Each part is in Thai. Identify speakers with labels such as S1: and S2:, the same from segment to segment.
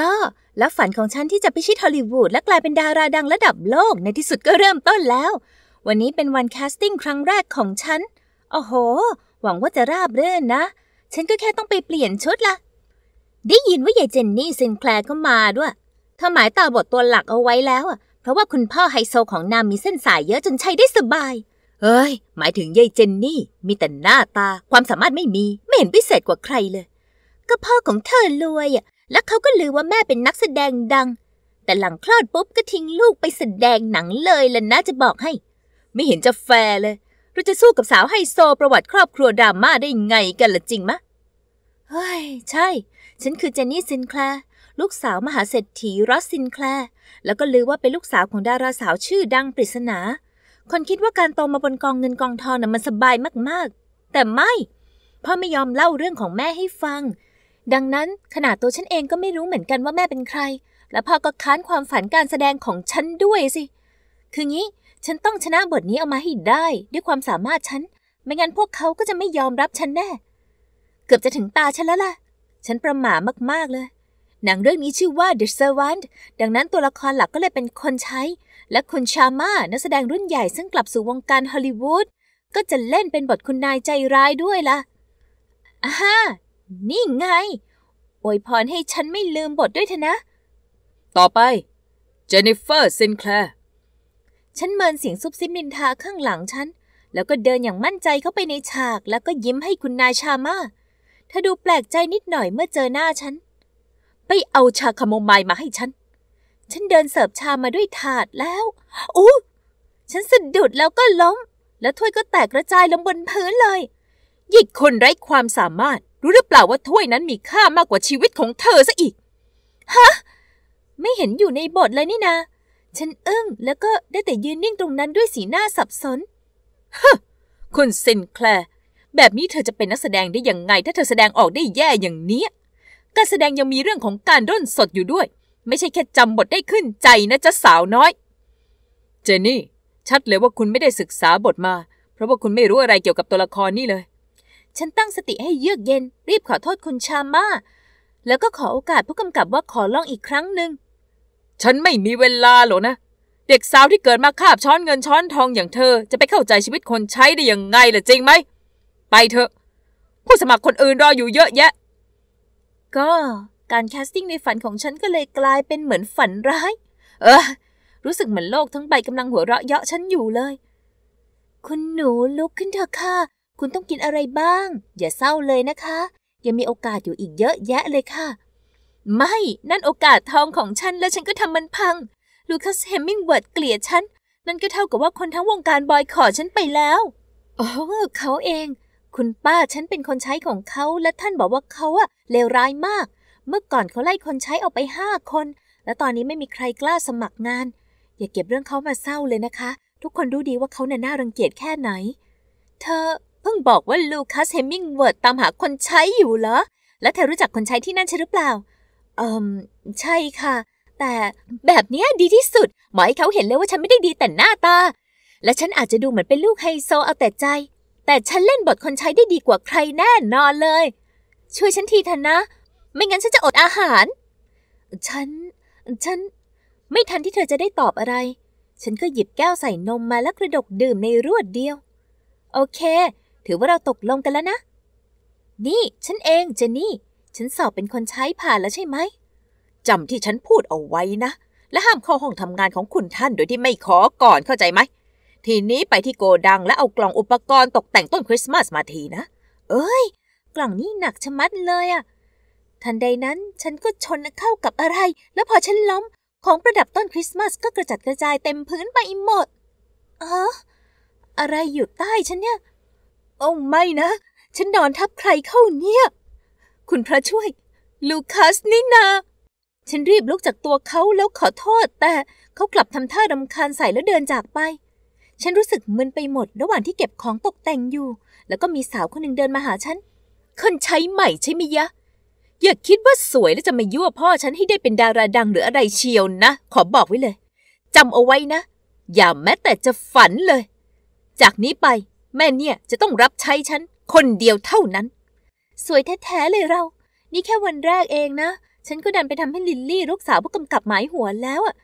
S1: ก็แล้วฝันของฉันที่จะพิชิตฮอลลีวูดและกลายเป็นดาราดังระดับโลกในที่สุดก็เริ่มต้นแล้ว วันนี้เป็นวันแคสติ้งครั้งแรกของฉัน โอ้โห หวังว่าจะราบเรื่อนนะ ฉันก็แค่ต้องไปเปลี่ยนชุดละ ได้ยินว่ายายเจนนี่ซินแคลร์ก็มาด้วยเธอหมายตาบทตัวหลักเอาไว้แล้วอะเพราะว่าคุณพ่อไฮโซของนามมีเส้นสายเยอะจนใช้ได้สบาย เอ้ย หมายถึงยายเจนนี่ มีแต่หน้าตา ความสามารถไม่มี ไม่เห็นพิเศษกว่าใครเลย ก็พ่อของเธอรวยอะและเขาก็ลือว่าแม่เป็นนักแสดงดัง แต่หลังคลอดปุ๊บก็ทิ้งลูกไปแสดงหนังเลยล่ะนะจะบอกให้ ไม่เห็นจะแฟร์เลย เราจะสู้กับสาวไฮโซประวัติครอบครัวดราม่าได้ไงกันล่ะจริงมะเฮ้ย ใช่ ฉันคือเจนนี่ซินแคลร์ลูกสาวมหาเศรษฐีรอสซินแคลร์แล้วก็ลือว่าเป็นลูกสาวของดาราสาวชื่อดังปริศนา คนคิดว่าการโตมาบนกองเงินกองทองน่ะมันสบายมากๆ แต่ไม่พ่อไม่ยอมเล่าเรื่องของแม่ให้ฟังดังนั้นขนาดตัวฉันเองก็ไม่รู้เหมือนกันว่าแม่เป็นใคร และพ่อก็ค้านความฝันการแสดงของฉันด้วยสิ คืองี้ ฉันต้องชนะบทนี้เอามาให้ได้ด้วยความสามารถฉัน ไม่งั้นพวกเขาก็จะไม่ยอมรับฉันแน่ เกือบจะถึงตาฉันแล้วล่ะ ฉันประหม่ามากๆเลย หนังเรื่องนี้ชื่อว่า The Servant ดังนั้นตัวละครหลักก็เลยเป็นคนใช้ และคุณชาม่านักแสดงรุ่นใหญ่ซึ่งกลับสู่วงการฮอลลีวูด ก็จะเล่นเป็นบทคุณนายใจร้ายด้วยล่ะอ่านี่ไงอวยพรให้ฉันไม่ลืมบทด้วยเถอะนะ ต่อไป เจนนิเฟอร์ ซินแคลร์ ฉันเมินเสียงซุบซิบนินทาข้างหลังฉัน แล้วก็เดินอย่างมั่นใจเข้าไปในฉากแล้วก็ยิ้มให้คุณนายชามาเธอดูแปลกใจนิดหน่อยเมื่อเจอหน้าฉัน ไปเอาชาขมมไมล์มาให้ฉัน ฉันเดินเสิร์ฟชามาด้วยถาดแล้วอู้ฉันสะดุดแล้วก็ล้ม แล้วถ้วยก็แตกกระจายลงบนพื้นเลย หยิกคนไร้ความสามารถรู้หรือเปล่าว่าถ้วยนั้นมีค่ามากกว่าชีวิตของเธอซะอีก ฮะ ไม่เห็นอยู่ในบทเลยนี่นาฉันอึ้งแล้วก็ได้แต่ยืนนิ่งตรงนั้นด้วยสีหน้าสับสนฮะคุณเซนแคลร์แบบนี้เธอจะเป็นนักแสดงได้อย่างไง ถ้าเธอแสดงออกได้แย่อย่างนี้การแสดงยังมีเรื่องของการร่นสดอยู่ด้วย ไม่ใช่แค่จำบทได้ขึ้นใจนะจ๊ะสาวน้อย เจนนี่ ชัดเลยว่าคุณไม่ได้ศึกษาบทมา เพราะว่าคุณไม่รู้อะไรเกี่ยวกับตัวละครนี่เลยฉันตั้งสติให้เยือกเย็นรีบขอโทษคุณชาม่าแล้วก็ขอโอกาสผู้กำกับว่าขอลองอีกครั้งหนึ่ง ฉันไม่มีเวลาหรอกนะ เด็กสาวที่เกิดมาคาบช้อนเงินช้อนทองอย่างเธอ จะไปเข้าใจชีวิตคนใช้ได้ยังไงล่ะจริงไหม ไปเถอะผู้สมัครคนอื่นรออยู่เยอะแยะ ก็การแคสติ้งในฝันของฉันก็เลยกลายเป็นเหมือนฝันร้าย เออรู้สึกเหมือนโลกทั้งใบกำลังหัวเราะเยาะฉันอยู่เลย คุณหนูลุกขึ้นเถอะค่ะคุณต้องกินอะไรบ้าง อย่าเศร้าเลยนะคะ ยังมีโอกาสอยู่อีกเยอะแยะเลยค่ะ ไม่นั่นโอกาสทองของฉันแล้วฉันก็ทำมันพังลูคัสเฮมมิงเวิร์ดเกลียดฉันนั่นก็เท่ากับว่าคนทั้งวงการบอยคอรฉันไปแล้วโอ้เขาเอง คุณป้าฉันเป็นคนใช้ของเขา และท่านบอกว่าเขาอะเลวร้ายมาก เมื่อก่อนเขาไล่คนใช้ออกไปห้าคน และตอนนี้ไม่มีใครกล้าสมัครงาน อย่าเก็บเรื่องเขามาเศร้าเลยนะคะ ทุกคนรู้ดีว่าเขาน่ะน่ารังเกียจแค่ไหน เธอเพิ่ง บอกว่าลูคัสเฮมิงเวิร์ดตามหาคนใช้อยู่เหรอ แล้วเธอรู้จักคนใช้ที่นั่นใช่หรือเปล่าเอืม ใช่ค่ะ แต่แบบนี้ดีที่สุด หมอให้เขาเห็นเลยว่าฉันไม่ได้ดีแต่หน้าตา และฉันอาจจะดูเหมือนเป็นลูกไฮโซเอาแต่ใจ แต่ฉันเล่นบทคนใช้ได้ดีกว่าใครแน่นอนเลย ช่วยฉันทีเถอะนะ ไม่งั้นฉันจะอดอาหาร ฉัน ฉันไม่ทันที่เธอจะได้ตอบอะไร ฉันก็หยิบแก้วใส่นมมาแล้วกระดกดื่มในรวดเดียว โอเคถือว่าเราตกลงกันแล้วนะ นี่ฉันเองเจนนี่ ฉันสอบเป็นคนใช้ผ่านแล้วใช่ไหมจำที่ฉันพูดเอาไว้นะ และห้ามเข้าห้องทำงานของคุณท่านโดยที่ไม่ขอก่อนเข้าใจไหม ทีนี้ไปที่โกดังและเอากล่องอุปกรณ์ตกแต่งต้นคริสต์มาสมาทีนะ เอ้ย กล่องนี้หนักชะมัดเลยอะ ทันใดนั้นฉันก็ชนเข้ากับอะไร แล้วพอฉันล้มของประดับต้นคริสต์มาสก็กระจัดกระจายเต็มพื้นไปหมด อ๋อ อะไรอยู่ใต้ฉันเนี่ยโอ้ไม่นะฉันนอนทับใครเข้าเนี่ย คุณพระช่วยลูคัสนี่นาฉันรีบลุกจากตัวเขาแล้วขอโทษ แต่เขากลับทำท่ารำคาญใส่แล้วเดินจากไป ฉันรู้สึกมึนไปหมดระหว่างที่เก็บของตกแต่งอยู่ แล้วก็มีสาวคนหนึ่งเดินมาหาฉันคนใช้ใหม่ใช่ไหมยะ อย่าคิดว่าสวย แล้วจะมายั่วพ่อฉัน ให้ได้เป็นดาราดังหรืออะไรเชียวนะ ขอบอกไว้เลยจำเอาไว้นะ อย่าแม้แต่จะฝันเลย จากนี้ไปแม่เนี่ย จะต้องรับใช้ฉัน คนเดียวเท่านั้น สวยแท้ ๆ เลยเรา นี่แค่วันแรกเองนะ ฉันก็ดันไปทำให้ลิลลี่ลูกสาวผู้กำกับหมายหัวแล้วอะ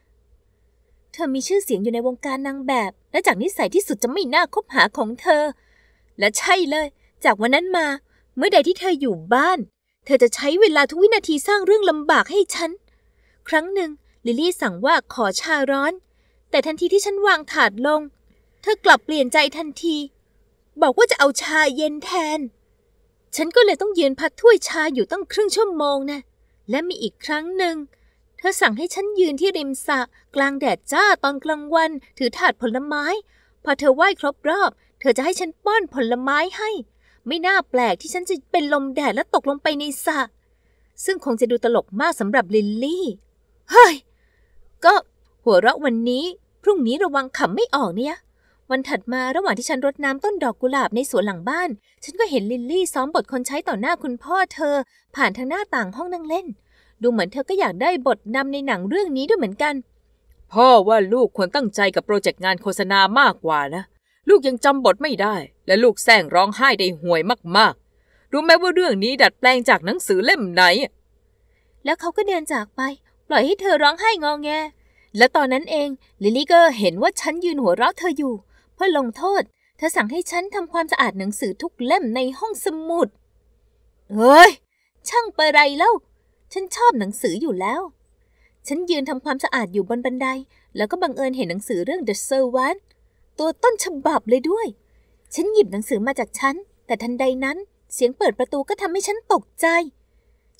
S1: เธอมีชื่อเสียงอยู่ในวงการนางแบบ และจากนิสัยที่สุดจะไม่น่าคบหาของเธอ และใช่เลย จากวันนั้นมา เมื่อใดที่เธออยู่บ้าน เธอจะใช้เวลาทุกวินาทีสร้างเรื่องลำบากให้ฉัน ครั้งหนึ่งลิลลี่สั่งว่าขอชาร้อน แต่ทันทีที่ฉันวางถาดลง เธอกลับเปลี่ยนใจทันทีบอกว่าจะเอาชาเย็นแทน ฉันก็เลยต้องยืนพัดถ้วยชาอยู่ตั้งครึ่งชั่วโมงนะ และมีอีกครั้งหนึ่ง เธอสั่งให้ฉันยืนที่ริมสระกลางแดดจ้าตอนกลางวันถือถาดผลไม้ พอเธอไหว้ครบรอบ เธอจะให้ฉันป้อนผลไม้ให้ ไม่น่าแปลกที่ฉันจะเป็นลมแดดและตกลงไปในสระซึ่งคงจะดูตลกมากสำหรับลิลลี่เฮ้ยก็ หัวเราะวันนี้ พรุ่งนี้ระวังขำไม่ออกเนี่ยวันถัดมาระหว่างที่ฉันรดน้ำต้นดอกกุหลาบในสวนหลังบ้าน ฉันก็เห็นลิลลี่ ซ้อมบทคนใช้ต่อหน้าคุณพ่อเธอ ผ่านทางหน้าต่างห้องนั่งเล่น ดูเหมือนเธอก็อยากได้บทนำในหนังเรื่องนี้ด้วยเหมือนกัน พ่อว่าลูกควรตั้งใจกับโปรเจกต์งานโฆษณามากกว่านะ ลูกยังจำบทไม่ได้ และลูกแซงร้องไห้ได้ห่วยมากๆ รู้ไหมว่าเรื่องนี้ดัดแปลงจากหนังสือเล่มไหน แล้วเขาก็เดินจากไป ปล่อยให้เธอร้องไห้งองแง และตอนนั้นเองลิลลี่ก็เห็นว่าฉันยืนหัวเราะเธออยู่พื่อลงโทษเธอสั่งให้ฉันทำความสะอาดหนังสือทุกเล่มในห้องสมุด เฮ้ยช่างประไรเล่าฉันชอบหนังสืออยู่แล้ว ฉันยืนทำความสะอาดอยู่บนบันได แล้วก็บังเอิญเห็นหนังสือเรื่อง The Servant ตัวต้นฉบับเลยด้วย ฉันหยิบหนังสือมาจากฉันแต่ทันใดนั้นเสียงเปิดประตูก็ทำให้ฉันตกใจ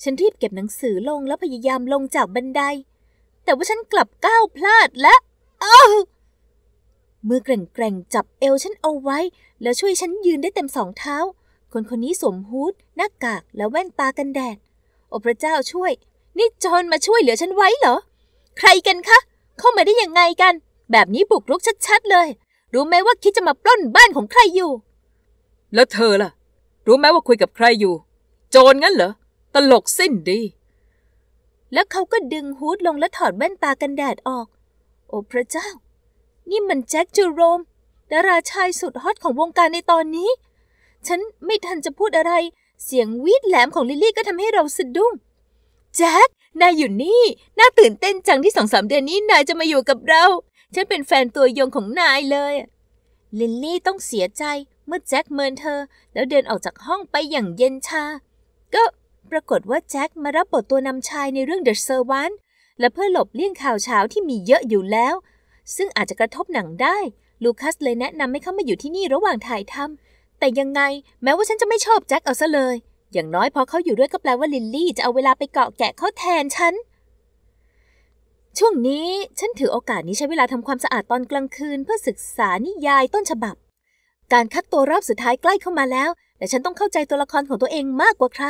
S1: ฉันรีบเก็บหนังสือลงแล้วพยายามลงจากบันได แต่ว่าฉันกลับก้าวพลาดและอ้ามือเกร่งๆจับเอวฉันเอาไว้ แล้วช่วยฉันยืนได้เต็มสองเท้า คนคนนี้สวมฮูดหน้ากากและแว่นตากันแดด โอพระเจ้าช่วยนี่จอนมาช่วยเหลือฉันไว้เหรอ ใครกันคะเข้ามาได้ยังไงกัน แบบนี้บุกรุกชัดๆเลย รู้ไหมว่าคิดจะมาปล้นบ้านของใครอยู่ แล้วเธอล่ะ รู้ไหมว่าคุยกับใครอยู่ โจรงั้นเหรอตลกสิ้นดี แล้วเขาก็ดึงฮูดลงและถอดแว่นตากันแดดออก โอพระเจ้านี่มันแจ็คจูโรมดาราชายสุดฮอตของวงการในตอนนี้ ฉันไม่ทันจะพูดอะไร เสียงวีดแหลมของลิลลี่ก็ทำให้เราสะดุ้งแจ็คนายอยู่นี่ น่าตื่นเต้นจังที่สองสามเดือนนี้นายจะมาอยู่กับเรา ฉันเป็นแฟนตัวยงของนายเลยลิลลี่ต้องเสียใจเมื่อแจ็คเมินเธอ แล้วเดินออกจากห้องไปอย่างเย็นชา ก็ปรากฏว่าแจ็คมารับบทตัวนำชายในเรื่อง The Servant และเพื่อหลบเลี่ยงข่าวเช้าที่มีเยอะอยู่แล้วซึ่งอาจจะกระทบหนังได้ ลูคัสเลยแนะนำให้เขามาอยู่ที่นี่ระหว่างถ่ายทำ แต่ยังไงแม้ว่าฉันจะไม่ชอบแจ็คเอาซะเลย อย่างน้อยพอเขาอยู่ด้วยก็แปลว่าลินลี่จะเอาเวลาไปเกาะแกะเขาแทนฉัน ช่วงนี้ฉันถือโอกาสนี้ใช้เวลาทำความสะอาดตอนกลางคืนเพื่อศึกษานิยายต้นฉบับ การคัดตัวรอบสุดท้ายใกล้เข้ามาแล้ว แต่ฉันต้องเข้าใจตัวละครของตัวเองมากกว่าใคร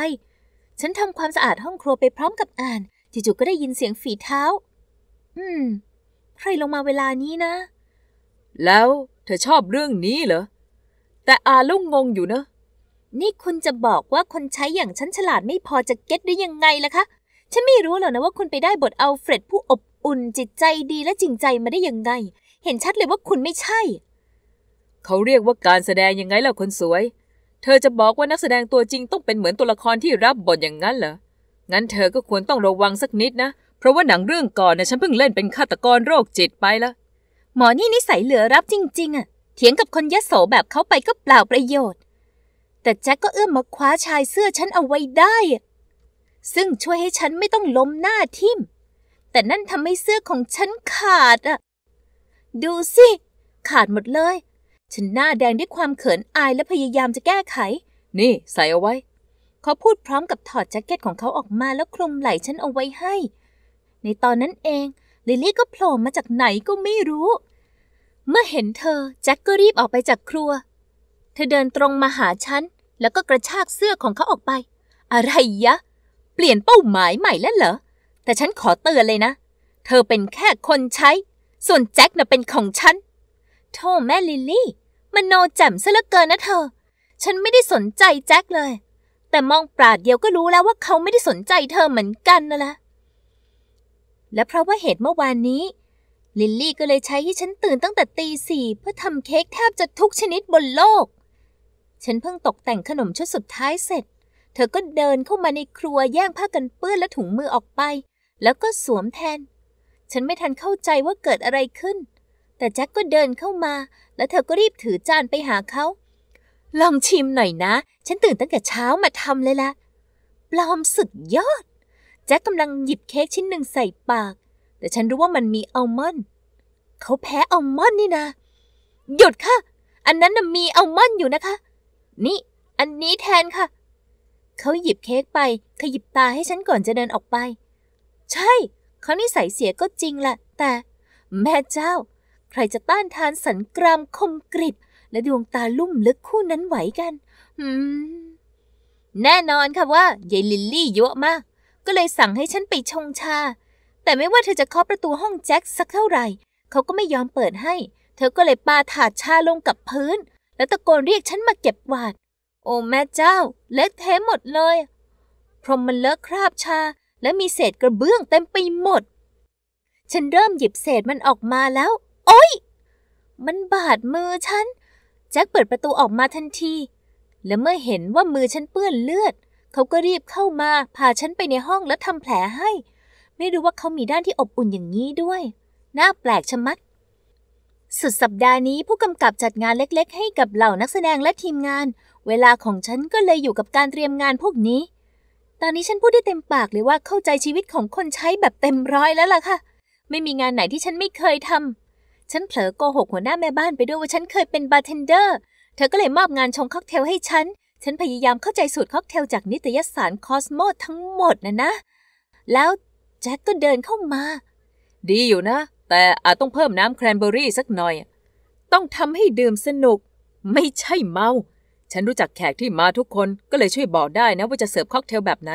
S1: ฉันทำความสะอาดห้องครัวไปพร้อมกับอ่านจู่ๆก็ได้ยินเสียงฝีเท้า อืมใครลงมาเวลานี้นะ แล้วเธอชอบเรื่องนี้เหรอแต่อาลุงงงอยู่เนอะนี่คุณจะบอกว่าคนใช้อย่างฉันฉลาดไม่พอจะเก็ตได้ยังไงล่ะคะฉันไม่รู้หรอกนะว่าคุณไปได้บทเอาเฟรดผู้อบอุ่นจิตใจดีและจริงใจมาได้ยังไงเห็นชัดเลยว่าคุณไม่ใช่เขาเรียกว่าการแสดงยังไงล่ะคนสวย เธอจะบอกว่านักแสดงตัวจริงต้องเป็นเหมือนตัวละครที่รับบทอย่างนั้นเหรองั้นเธอก็ควรต้องระวังสักนิดนะเพราะว่าหนังเรื่องก่อนเนี่ยฉันเพิ่งเล่นเป็นฆาตกรโรคจิตไปละ หมอนี่นิสัยเหลือรับจริง ๆ อ่ะ เถียงกับคนยะโสแบบเขาไปก็เปล่าประโยชน์ แต่แจ็คก็เอื้อมมาคว้าชายเสื้อฉันเอาไว้ได้ ซึ่งช่วยให้ฉันไม่ต้องล้มหน้าทิ่มแต่นั่นทำให้เสื้อของฉันขาดอ่ะ ดูสิ ขาดหมดเลย ฉันหน้าแดงด้วยความเขินอายและพยายามจะแก้ไข นี่ ใส่เอาไว้เขาพูดพร้อมกับถอดแจ็คเก็ตของเขาออกมาแล้วคลุมไหล่ฉันเอาไว้ให้ในตอนนั้นเองลิลี่ก็โผล่มาจากไหนก็ไม่รู้ เมื่อเห็นเธอแจ็คก็รีบออกไปจากครัว เธอเดินตรงมาหาฉัน แล้วก็กระชากเสื้อของเขาออกไป อะไรยะเปลี่ยนเป้าหมายใหม่แล้วเหรอ แต่ฉันขอเตือนเลยนะ เธอเป็นแค่คนใช้ ส่วนแจ็คน่ะเป็นของฉันโทษแม่ลิลี่มันโนแจ่มซะเหลือเกินนะเธอ ฉันไม่ได้สนใจแจ็คเลย แต่มองปราดเดียวก็รู้แล้วว่าเขาไม่ได้สนใจเธอเหมือนกันนะละและเพราะว่าเหตุเมื่อวานนี้ ลิลลี่ก็เลยใช้ ให้ฉันตื่นตั้งแต่ตีสี่เพื่อทำเค้กแทบจะทุกชนิดบนโลก ฉันเพิ่งตกแต่งขนมชุดสุดท้ายเสร็จ เธอก็เดินเข้ามาในครัวแย่งผ้ากันเปื้อนและถุงมือออกไป แล้วก็สวมแทน ฉันไม่ทันเข้าใจว่าเกิดอะไรขึ้น แต่แจ็คก็เดินเข้ามา และเธอก็รีบถือจานไปหาเขา ลองชิมหน่อยนะ ฉันตื่นตั้งแต่เช้ามาทำเลยละ่ะปลอมสุดยอดจ็คกำลังหยิบเค้กชิ้นหนึ่งใส่ปาก แต่ฉันรู้ว่ามันมีอัลมอนด์เขาแพ้อัลมอนด์นี่นะ หยุดค่ะ อันนั้นมีอัลมอนด์อยู่นะคะ นี่ อันนี้แทนค่ะ เขาหยิบเค้กไป ขยิบตาให้ฉันก่อนจะเดินออกไป ใช่ เขานิสัยเสียก็จริงแหละแต่ แม่เจ้า ใครจะต้านทานสันกรามคมกริบ และดวงตาลุ่มลึกคู่นั้นไหวกันแน่นอนค่ะว่ายายลิลลี่เยอะมากก็เลยสั่งให้ฉันไปชงชา แต่ไม่ว่าเธอจะเคาะประตูห้องแจ็คสักเท่าไหร่เขาก็ไม่ยอมเปิดให้ เธอก็เลยปาถาดชาลงกับพื้น แล้วตะโกนเรียกฉันมาเก็บกวาด โอ้แม่เจ้า เละเทะหมดเลย พรมมันเลอะคราบชาและมีเศษกระเบื้องเต็มไปหมด ฉันเริ่มหยิบเศษมันออกมาแล้ว โอ้ย มันบาดมือฉัน แจ็คเปิดประตูออกมาทันที และเมื่อเห็นว่ามือฉันเปื้อนเลือดเขาก็รีบเข้ามาพาฉันไปในห้องและทำแผลให้ ไม่รู้ว่าเขามีด้านที่อบอุ่นอย่างนี้ด้วย น่าแปลกชะมัด สุดสัปดาห์นี้ผู้กำกับจัดงานเล็กๆให้กับเหล่านักแสดงและทีมงาน เวลาของฉันก็เลยอยู่กับการเตรียมงานพวกนี้ ตอนนี้ฉันพูดได้เต็มปากเลยว่าเข้าใจชีวิตของคนใช้แบบเต็มร้อยแล้วล่ะค่ะไม่มีงานไหนที่ฉันไม่เคยทำฉันเผลอโกหกหัวหน้าแม่บ้านไปด้วยว่าฉันเคยเป็นบาร์เทนเดอร์เธอก็เลยมอบงานชงค็อกเทลให้ฉันฉันพยายามเข้าใจสูตรค็อกเทล จากนิตยสารคอสโมทั้งหมดนะนะ แล้วแจ็คก็เดินเข้ามา ดีอยู่นะ แต่อาจต้องเพิ่มน้ำแครนเบอรี่สักหน่อย ต้องทำให้ดื่มสนุก ไม่ใช่เมา ฉันรู้จักแขกที่มาทุกคน ก็เลยช่วยบอกได้นะว่าจะเสิร์ฟค็อกเทลแบบไหน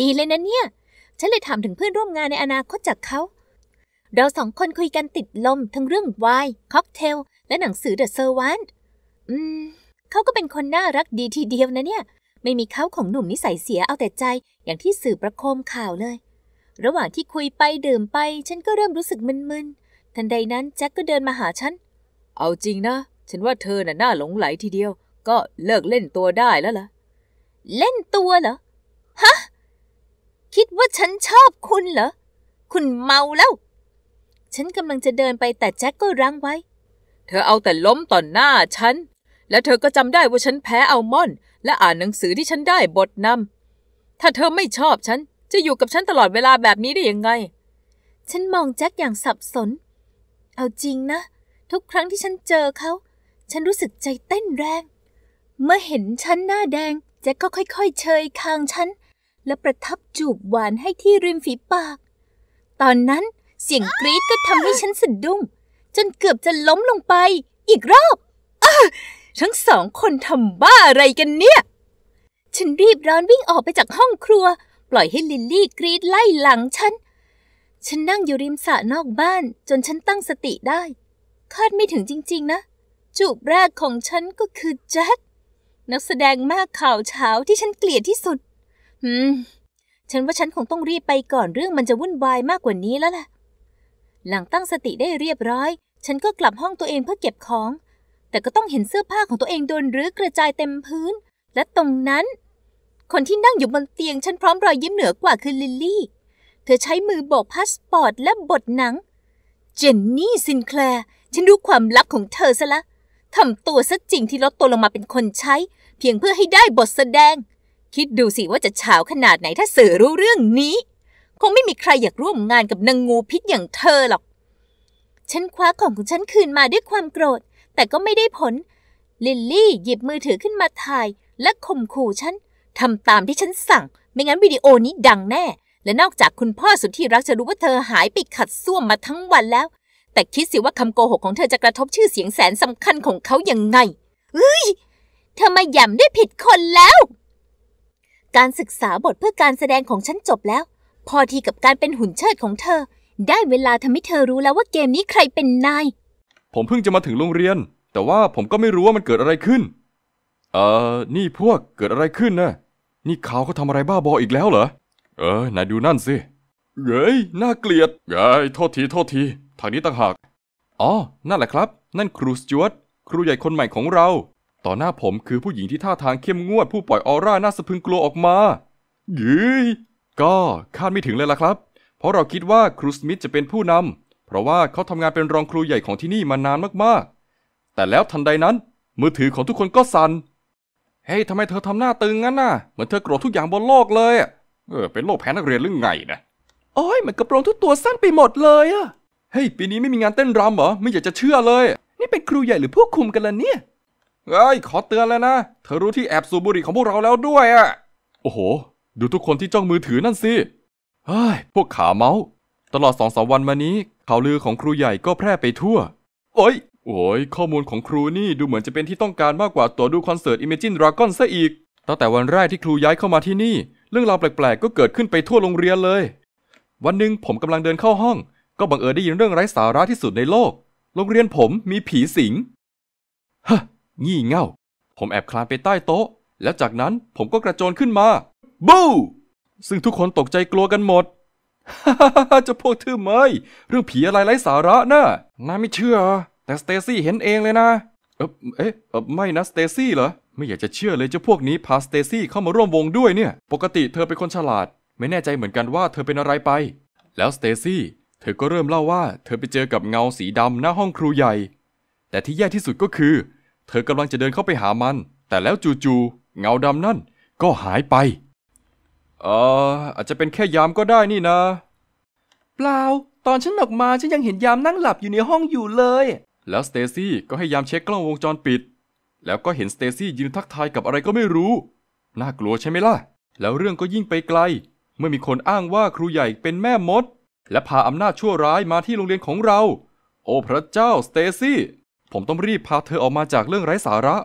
S1: ดีเลยนะเนี่ย ฉันเลยถามถึงเพื่อนร่วมงานในอนาคตจากเขา เราสองคนคุยกันติดลมทั้งเรื่องไวน์ค็อกเทลและหนังสือเดอะเซอร์วันอืมเขาก็เป็นคนน่ารักดีทีเดียวนะเนี่ย ไม่มีเขาของหนุ่มนิสัยเสียเอาแต่ใจอย่างที่สื่อประโคมข่าวเลย ระหว่างที่คุยไปดื่มไปฉันก็เริ่มรู้สึกมึนๆทันใดนั้นแจ็คก็เดินมาหาฉันเอาจริงนะ ฉันว่าเธอน่ะน่าหลงไหลทีเดียว ก็เลิกเล่นตัวได้แล้วล่ะเล่นตัวเหรอฮะคิดว่าฉันชอบคุณเหรอคุณเมาแล้วฉันกำลังจะเดินไปแต่แจ็คก็รั้งไว้ เธอเอาแต่ล้มต่อหน้าฉันและเธอก็จำได้ว่าฉันแพ้อัลมอนด์และอ่านหนังสือที่ฉันได้บทนำ ถ้าเธอไม่ชอบฉัน จะอยู่กับฉันตลอดเวลาแบบนี้ได้ยังไง ฉันมองแจ็คอย่างสับสน เอาจริงนะ ทุกครั้งที่ฉันเจอเขา ฉันรู้สึกใจเต้นแรง เมื่อเห็นฉันหน้าแดง แจ็คก็ค่อยๆเชยคางฉัน และประทับจูบหวานให้ที่ริมฝีปาก ตอนนั้นเสียงกรี๊ดก็ทำให้ฉันสะดุ้งจนเกือบจะล้มลงไป อีกรอบอทั้งสองคนทำบ้าอะไรกันเนี่ย ฉันรีบร้อนวิ่งออกไปจากห้องครัว ปล่อยให้ลิลลี่กรีดไล่หลังฉัน ฉันนั่งอยู่ริมสระนอกบ้านจนฉันตั้งสติได้ คาดไม่ถึงจริงๆนะจูบแรกของฉันก็คือแจ็ค นักแสดงมากข่าวเช้าที่ฉันเกลียดที่สุดอืมฉันว่าฉันคงต้องรีบไปก่อนเรื่องมันจะวุ่นวายมากกว่านี้แล้วล่ะ หลังตั้งสติได้เรียบร้อย ฉันก็กลับห้องตัวเองเพื่อเก็บของแต่ก็ต้องเห็นเสื้อผ้าของตัวเองโดนรื้อกระจายเต็มพื้น และตรงนั้น คนที่นั่งอยู่บนเตียง ฉันพร้อมรอยยิ้มเหนือกว่าคือลิลลี่ เธอใช้มือบอกพาสปอร์ตและบทหนัง เจนนี่ซินแคลร์ ฉันรู้ความลับของเธอซะละ ทำตัวซะจริงที่ลดตัวลงมาเป็นคนใช้ เพียงเพื่อให้ได้บทแสดง คิดดูสิว่าจะเฉาขนาดไหนถ้าเสือรู้เรื่องนี้ คงไม่มีใครอยากร่วมงานกับนางงูพิษอย่างเธอหรอก ฉันคว้าของของฉันคืนมาด้วยความโกรธแต่ก็ไม่ได้ผล ลิลลี่หยิบมือถือขึ้นมาถ่ายและข่มขู่ฉันทำตามที่ฉันสั่ง ไม่งั้นวิดีโอนี้ดังแน่ และนอกจากคุณพ่อสุดที่รักจะรู้ว่าเธอหายไปขัดส้วมมาทั้งวันแล้ว แต่คิดสิว่าคำโกหกของเธอจะกระทบชื่อเสียงแสนสำคัญของเขาอย่างไงเฮ้ยเธอมาหย่ำได้ผิดคนแล้ว การศึกษาบทเพื่อการแสดงของฉันจบแล้ว พอทีกับการเป็นหุ่นเชิดของเธอ ได้เวลาทำให้เธอรู้แล้วว่าเกมนี้ใครเป็นนาย
S2: ผมเพิ่งจะมาถึงโรงเรียน แต่ว่าผมก็ไม่รู้ว่ามันเกิดอะไรขึ้นเอ่อนี่พวกเกิดอะไรขึ้นนะนี่เขาเขาทำอะไรบ้าบออีกแล้วเหรอเออนายดูนั่นสิเฮ้ยน่าเกลียดเฮ้ยโทษทีโทษทีทางนี้ต่างหาก อ๋อ นั่นแหละครับ นั่นครูสจวตครูใหญ่คนใหม่ของเรา ต่อหน้าผมคือผู้หญิงที่ท่าทางเข้มงวดผู้ปล่อยออร่าน่าสะพึงกลัวออกมาเฮ้ยก็คาดไม่ถึงเลยล่ะครับ เพราะเราคิดว่าครูสมิธจะเป็นผู้นำเพราะว่าเขาทำงานเป็นรองครูใหญ่ของที่นี่มานานมากๆ แต่แล้วทันใดนั้นมือถือของทุกคนก็สัน่น เฮ้ยทำไมเธอทำหน้าตึงงั้นน่ะ เหมือนเธอโกรธทุกอย่างบนโลกเลยอะเออเป็นโรคแพ้นักเรียนหรือไงนะโอ้ยมันกระโปรงทุกตัวสั้นไปหมดเลยอะเฮ้ยปีนี้ไม่มีงานเต้นรำเหรอไม่อยากจะเชื่อเลย นี่เป็นครูใหญ่หรือผู้คุมกันล่ะเนี่ยเอ้ย ขอเตือนแล้วนะ เธอรู้ที่แอบสูบบุหรี่ของพวกเราแล้วด้วยอะโอ้โห ดูทุกคนที่จ้องมือถือนั่นสิเฮ้ย พวกขาเมาส์ตลอดสองสามวันมานี้ ข่าวลือของครูใหญ่ก็แพร่ไปทั่ว โอ้ยโอ้ยข้อมูลของครูนี่ดูเหมือนจะเป็นที่ต้องการมากกว่าตัวดูคอนเสิร์ต Imagine Dragon ซะอีก ตั้งแต่วันแรกที่ครูย้ายเข้ามาที่นี่ เรื่องราวแปลกๆ ก็เกิดขึ้นไปทั่วโรงเรียนเลย วันหนึ่งผมกำลังเดินเข้าห้อง ก็บังเอิญได้ยินเรื่องไร้สาระที่สุดในโลก โรงเรียนผมมีผีสิง ฮะ งี่เง่า ผมแอบคลานไปใต้โต๊ะ แล้วจากนั้นผมก็กระโจนขึ้นมา บูซึ่งทุกคนตกใจกลัวกันหมดจะพวกทื่อหมเรื่องผีอะไรไร้สาระนะ่ะนาไม่เชื่อ แต่สเตซี่เห็นเองเลยนะเอ๊ะเอ๊ะไม่นะสเตซี่เหรอไม่อยากจะเชื่อเลยจะพวกนี้พาสเตซี่เข้ามาร่วมวงด้วยเนี่ย ปกติเธอเป็นคนฉลาด ไม่แน่ใจเหมือนกันว่าเธอเป็นอะไรไป แล้วสเตซี่เธอก็เริ่มเล่าว่า เธอไปเจอกับเงาสีดำหน้าห้องครูใหญ่ แต่ที่แย่ที่สุดก็คือเธอกำลังจะเดินเข้าไปหามัน แต่แล้วจู่ๆเงาดำนั่นก็หายไปออาจจะเป็นแค่ยามก็ได้นี่นะ เปล่า ตอนฉันออกมาฉันยังเห็นยามนั่งหลับอยู่ในห้องอยู่เลย แล้วสเตซี่ก็ให้ยามเช็คกล้องวงจรปิดแล้วก็เห็นสเตซี่ยืนทักทายกับอะไรก็ไม่รู้น่ากลัวใช่ไหมล่ะ แล้วเรื่องก็ยิ่งไปไกล เมื่อมีคนอ้างว่าครูใหญ่เป็นแม่มด และพาอำนาจชั่วร้ายมาที่โรงเรียนของเรา โอ้พระเจ้าสเตซี่ผมต้องรีบพาเธอออกมาจากเรื่องไร้สาระ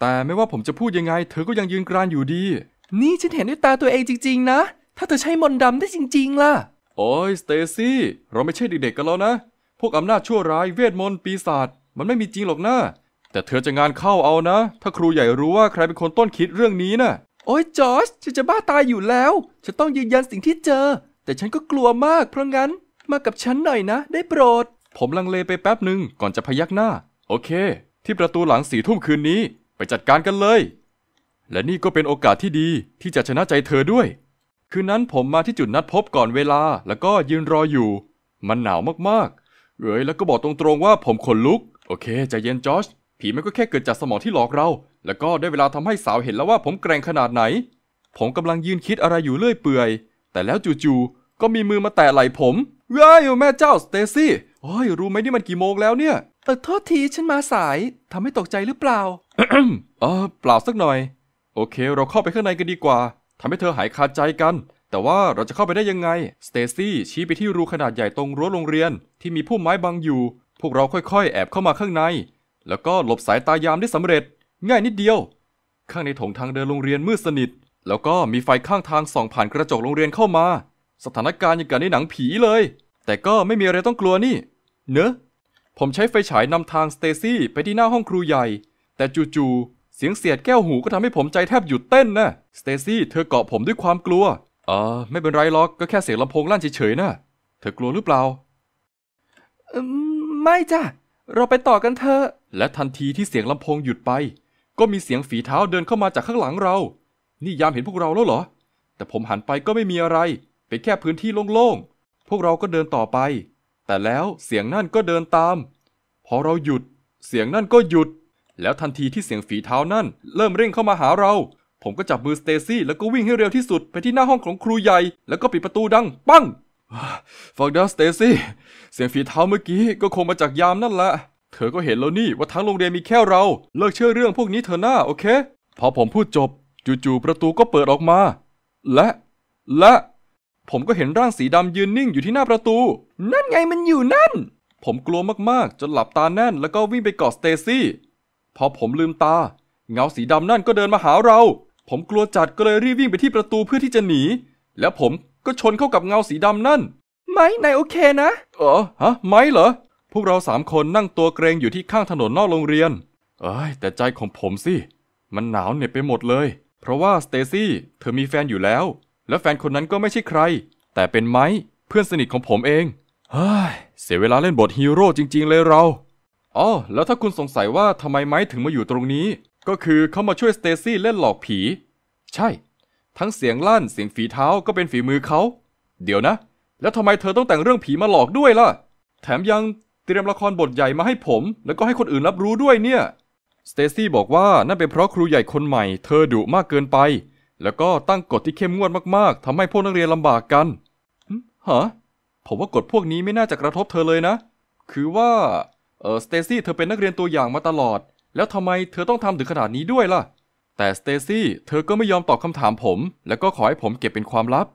S2: แต่ไม่ว่าผมจะพูดยังไง เธอก็ยังยืนกรานอยู่ดีนี่ฉันเห็นด้วยตาตัวเองจริงๆนะ ถ้าเธอใช้มนต์ดำได้จริงๆ ล่ะ โอ้ยสเตซี่ เราไม่ใช่เด็กๆกันแล้วนะ พวกอำนาจชั่วร้ายเวทมนต์ปีศาจมันไม่มีจริงหรอกนะ แต่เธอจะงานเข้าเอานะ ถ้าครูใหญ่รู้ว่าใครเป็นคนต้นคิดเรื่องนี้นะ โอ้ยจอชฉันจะบ้าตายอยู่แล้ว ฉันต้องยืนยันสิ่งที่เจอ แต่ฉันก็กลัวมากเพราะงั้น มากับฉันหน่อยนะ ได้โปรด ผมลังเลไปแป๊บหนึ่งก่อนจะพยักหน้า โอเค ที่ประตูหลังสี่ทุ่มคืนนี้ ไปจัดการกันเลยและนี่ก็เป็นโอกาสที่ดีที่จะชนะใจเธอด้วย คืนนั้นผมมาที่จุดนัดพบก่อนเวลา แล้วก็ยืนรออยู่ มันหนาวมากๆเอ้ยแล้วก็บอกตรงๆว่าผมขนลุก โอเค ใจเย็นจอชผีมันก็แค่เกิดจากสมองที่หลอกเรา แล้วก็ได้เวลาทำให้สาวเห็นแล้วว่าผมแกร่งขนาดไหน ผมกำลังยืนคิดอะไรอยู่เรื่อยเปื่อย แต่แล้วจู่ๆก็มีมือมาแตะไหล่ผมว้ายแม่เจ้าสเตซี่ โอ้ยรู้ไหมนี่มันกี่โมงแล้วเนี่ยแต่โทษทีฉันมาสาย ทำให้ตกใจหรือเปล่าเออเปล่าสักหน่อยโอเค เราเข้าไปข้างในกันดีกว่า ทำให้เธอหายคาใจกัน แต่ว่าเราจะเข้าไปได้ยังไงสเตซี่ชี้ไปที่รูขนาดใหญ่ตรงรั้วโรงเรียน ที่มีพุ่มไม้บังอยู่ พวกเราค่อยๆ แอบเข้ามาข้างใน แล้วก็หลบสายตายามได้สำเร็จ ง่ายนิดเดียว ข้างในถงทางเดินโรงเรียนมืดสนิท แล้วก็มีไฟข้างทางส่องผ่านกระจกโรงเรียนเข้ามา สถานการณ์ยังกับในหนังผีเลย แต่ก็ไม่มีอะไรต้องกลัวนี่เนอะผมใช้ไฟฉายนำทางสเตซี่ไปที่หน้าห้องครูใหญ่ แต่จู่ๆเสียงเสียดแก้วหูก็ทำให้ผมใจแทบหยุดเต้นนะสเตซี่เธอเกาะผมด้วยความกลัวอ่าไม่เป็นไรหรอก ก็แค่เสียงลำโพงลั่นเฉยๆนะเธอกลัวหรือเปล่าไม่จ้ะ เราไปต่อกันเถอะ และทันทีที่เสียงลำโพงหยุดไป ก็มีเสียงฝีเท้าเดินเข้ามาจากข้างหลังเรา นี่ยามเห็นพวกเราแล้วเหรอ แต่ผมหันไปก็ไม่มีอะไร เป็นแค่พื้นที่โล่งๆ พวกเราก็เดินต่อไป แต่แล้วเสียงนั่นก็เดินตาม พอเราหยุดเสียงนั่นก็หยุดแล้วทันทีที่เสียงฝีเท้านั่น เริ่มเร่งเข้ามาหาเรา ผมก็จับมือสเตซี่แล้วก็วิ่งให้เร็วที่สุดไปที่หน้าห้องของครูใหญ่ แล้วก็ปิดประตูดังปั้ง ฟังดาสเตซี่ เสียงฝีเท้าเมื่อกี้ก็คงมาจากยามนั่นแหละ เธอก็เห็นแล้วนี่ว่าทั้งโรงเรียนมีแค่เรา เลิกเชื่อเรื่องพวกนี้เธอหน้าโอเค พอผมพูดจบ จู่ๆประตูก็เปิดออกมา และ และ ผมก็เห็นร่างสีดำยืนนิ่งอยู่ที่หน้าประตู นั่นไงมันอยู่นั่น ผมกลัวมากๆจนหลับตาแน่น แล้วก็วิ่งไปกอดสเตซี่พอผมลืมตาเงาสีดำนั่นก็เดินมาหาเรา ผมกลัวจัดก็เลยรีบวิ่งไปที่ประตูเพื่อที่จะหนี แล้วผมก็ชนเข้ากับเงาสีดำนั่น ไม่นายโอเคนะเออฮะไม่เหรอพวกเราสามคนนั่งตัวเกรงอยู่ที่ข้างถนนนอกโรงเรียนเอ้ย แต่ใจของผมสิมันหนาวเหน็บไปหมดเลย เพราะว่าสเตซี่เธอมีแฟนอยู่แล้วและแฟนคนนั้นก็ไม่ใช่ใคร แต่เป็นไม้เพื่อนสนิทของผมเองเฮ้ย เสียเวลาเล่นบทฮีโร่จริง ๆ เลยเราอ๋อ แล้วถ้าคุณสงสัยว่าทำไมไม้ถึงมาอยู่ตรงนี้ ก็คือเขามาช่วยสเตซี่เล่นหลอกผี ใช่ ทั้งเสียงลั่นเสียงฝีเท้าก็เป็นฝีมือเขา เดี๋ยวนะ แล้วทำไมเธอต้องแต่งเรื่องผีมาหลอกด้วยล่ะ แถมยังเตรียมละครบทใหญ่มาให้ผม แล้วก็ให้คนอื่นรับรู้ด้วยเนี่ย สเตซี่บอกว่านั่นเป็นเพราะครูใหญ่คนใหม่เธอดุมากเกินไป แล้วก็ตั้งกฎที่เข้มงวดมากๆทำให้พวกนักเรียนลำบากกันฮะ ผมว่ากฎพวกนี้ไม่น่าจะกระทบเธอเลยนะ คือว่าเออสเตซี่เธอเป็นนักเรียนตัวอย่างมาตลอดแล้วทำไมเธอต้องทำถึงขนาดนี้ด้วยล่ะ แต่สเตซี่เธอก็ไม่ยอมตอบคำถามผม แล้วก็ขอให้ผมเก็บเป็นความลับ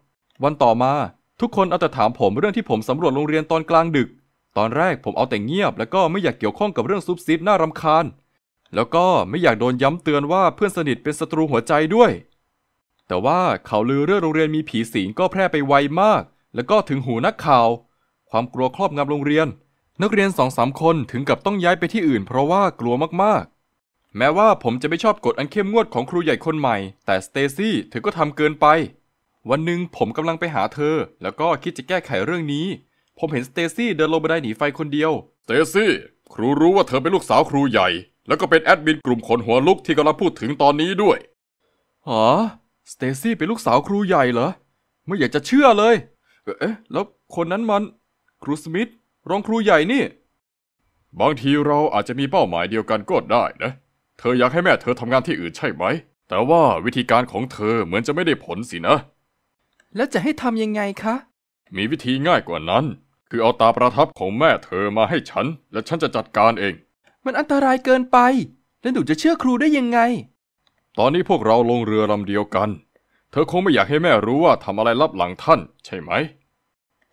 S2: วันต่อมาทุกคนเอาแต่ถามผมเรื่องที่ผมสำรวจโรงเรียนตอนกลางดึก ตอนแรกผมเอาแต่เงียบ แล้วก็ไม่อยากเกี่ยวข้องกับเรื่องซุบซิบน่ารำคาญ แล้วก็ไม่อยากโดนย้ำเตือนว่าเพื่อนสนิทเป็นศัตรูหัวใจด้วย แต่ว่าข่าวลือเรื่องโรงเรียนมีผีสิงก็แพร่ไปไวมาก แล้วก็ถึงหูนักข่าว ความกลัวครอบงำโรงเรียนนักเรียนสองสามคนถึงกับต้องย้ายไปที่อื่นเพราะว่ากลัวมากๆ แม้ว่าผมจะไม่ชอบกฎอันเข้มงวดของครูใหญ่คนใหม่ แต่สเตซี่เธอก็ทำเกินไป วันหนึ่งผมกำลังไปหาเธอ แล้วก็คิดจะแก้ไขเรื่องนี้ ผมเห็นสเตซี่เดินลงบันไดหนีไฟคนเดียว สเตซี่ ครูรู้ว่าเธอเป็นลูกสาวครูใหญ่ แล้วก็เป็นแอดมินกลุ่มคนหัวลุกที่กำลังพูดถึงตอนนี้ด้วยฮอสเตซี่เป็นลูกสาวครูใหญ่เหรอไม่อยากจะเชื่อเลย เอ๊ะแล้วคนนั้นมันครูสมิธรองครูใหญ่นี่ บางทีเราอาจจะมีเป้าหมายเดียวกันก็ได้นะ เธออยากให้แม่เธอทำงานที่อื่นใช่ไหม แต่ว่าวิธีการของเธอเหมือนจะไม่ได้ผลสินะ แล้วจะให้ทำยังไงคะ มีวิธีง่ายกว่านั้น คือเอาตาประทับของแม่เธอมาให้ฉัน และฉันจะจัดการเอง มันอันตรายเกินไป แล้วหนูจะเชื่อครูได้ยังไง ตอนนี้พวกเราลงเรือลำเดียวกัน เธอคงไม่อยากให้แม่รู้ว่าทำอะไรลับหลังท่าน ใช่ไหม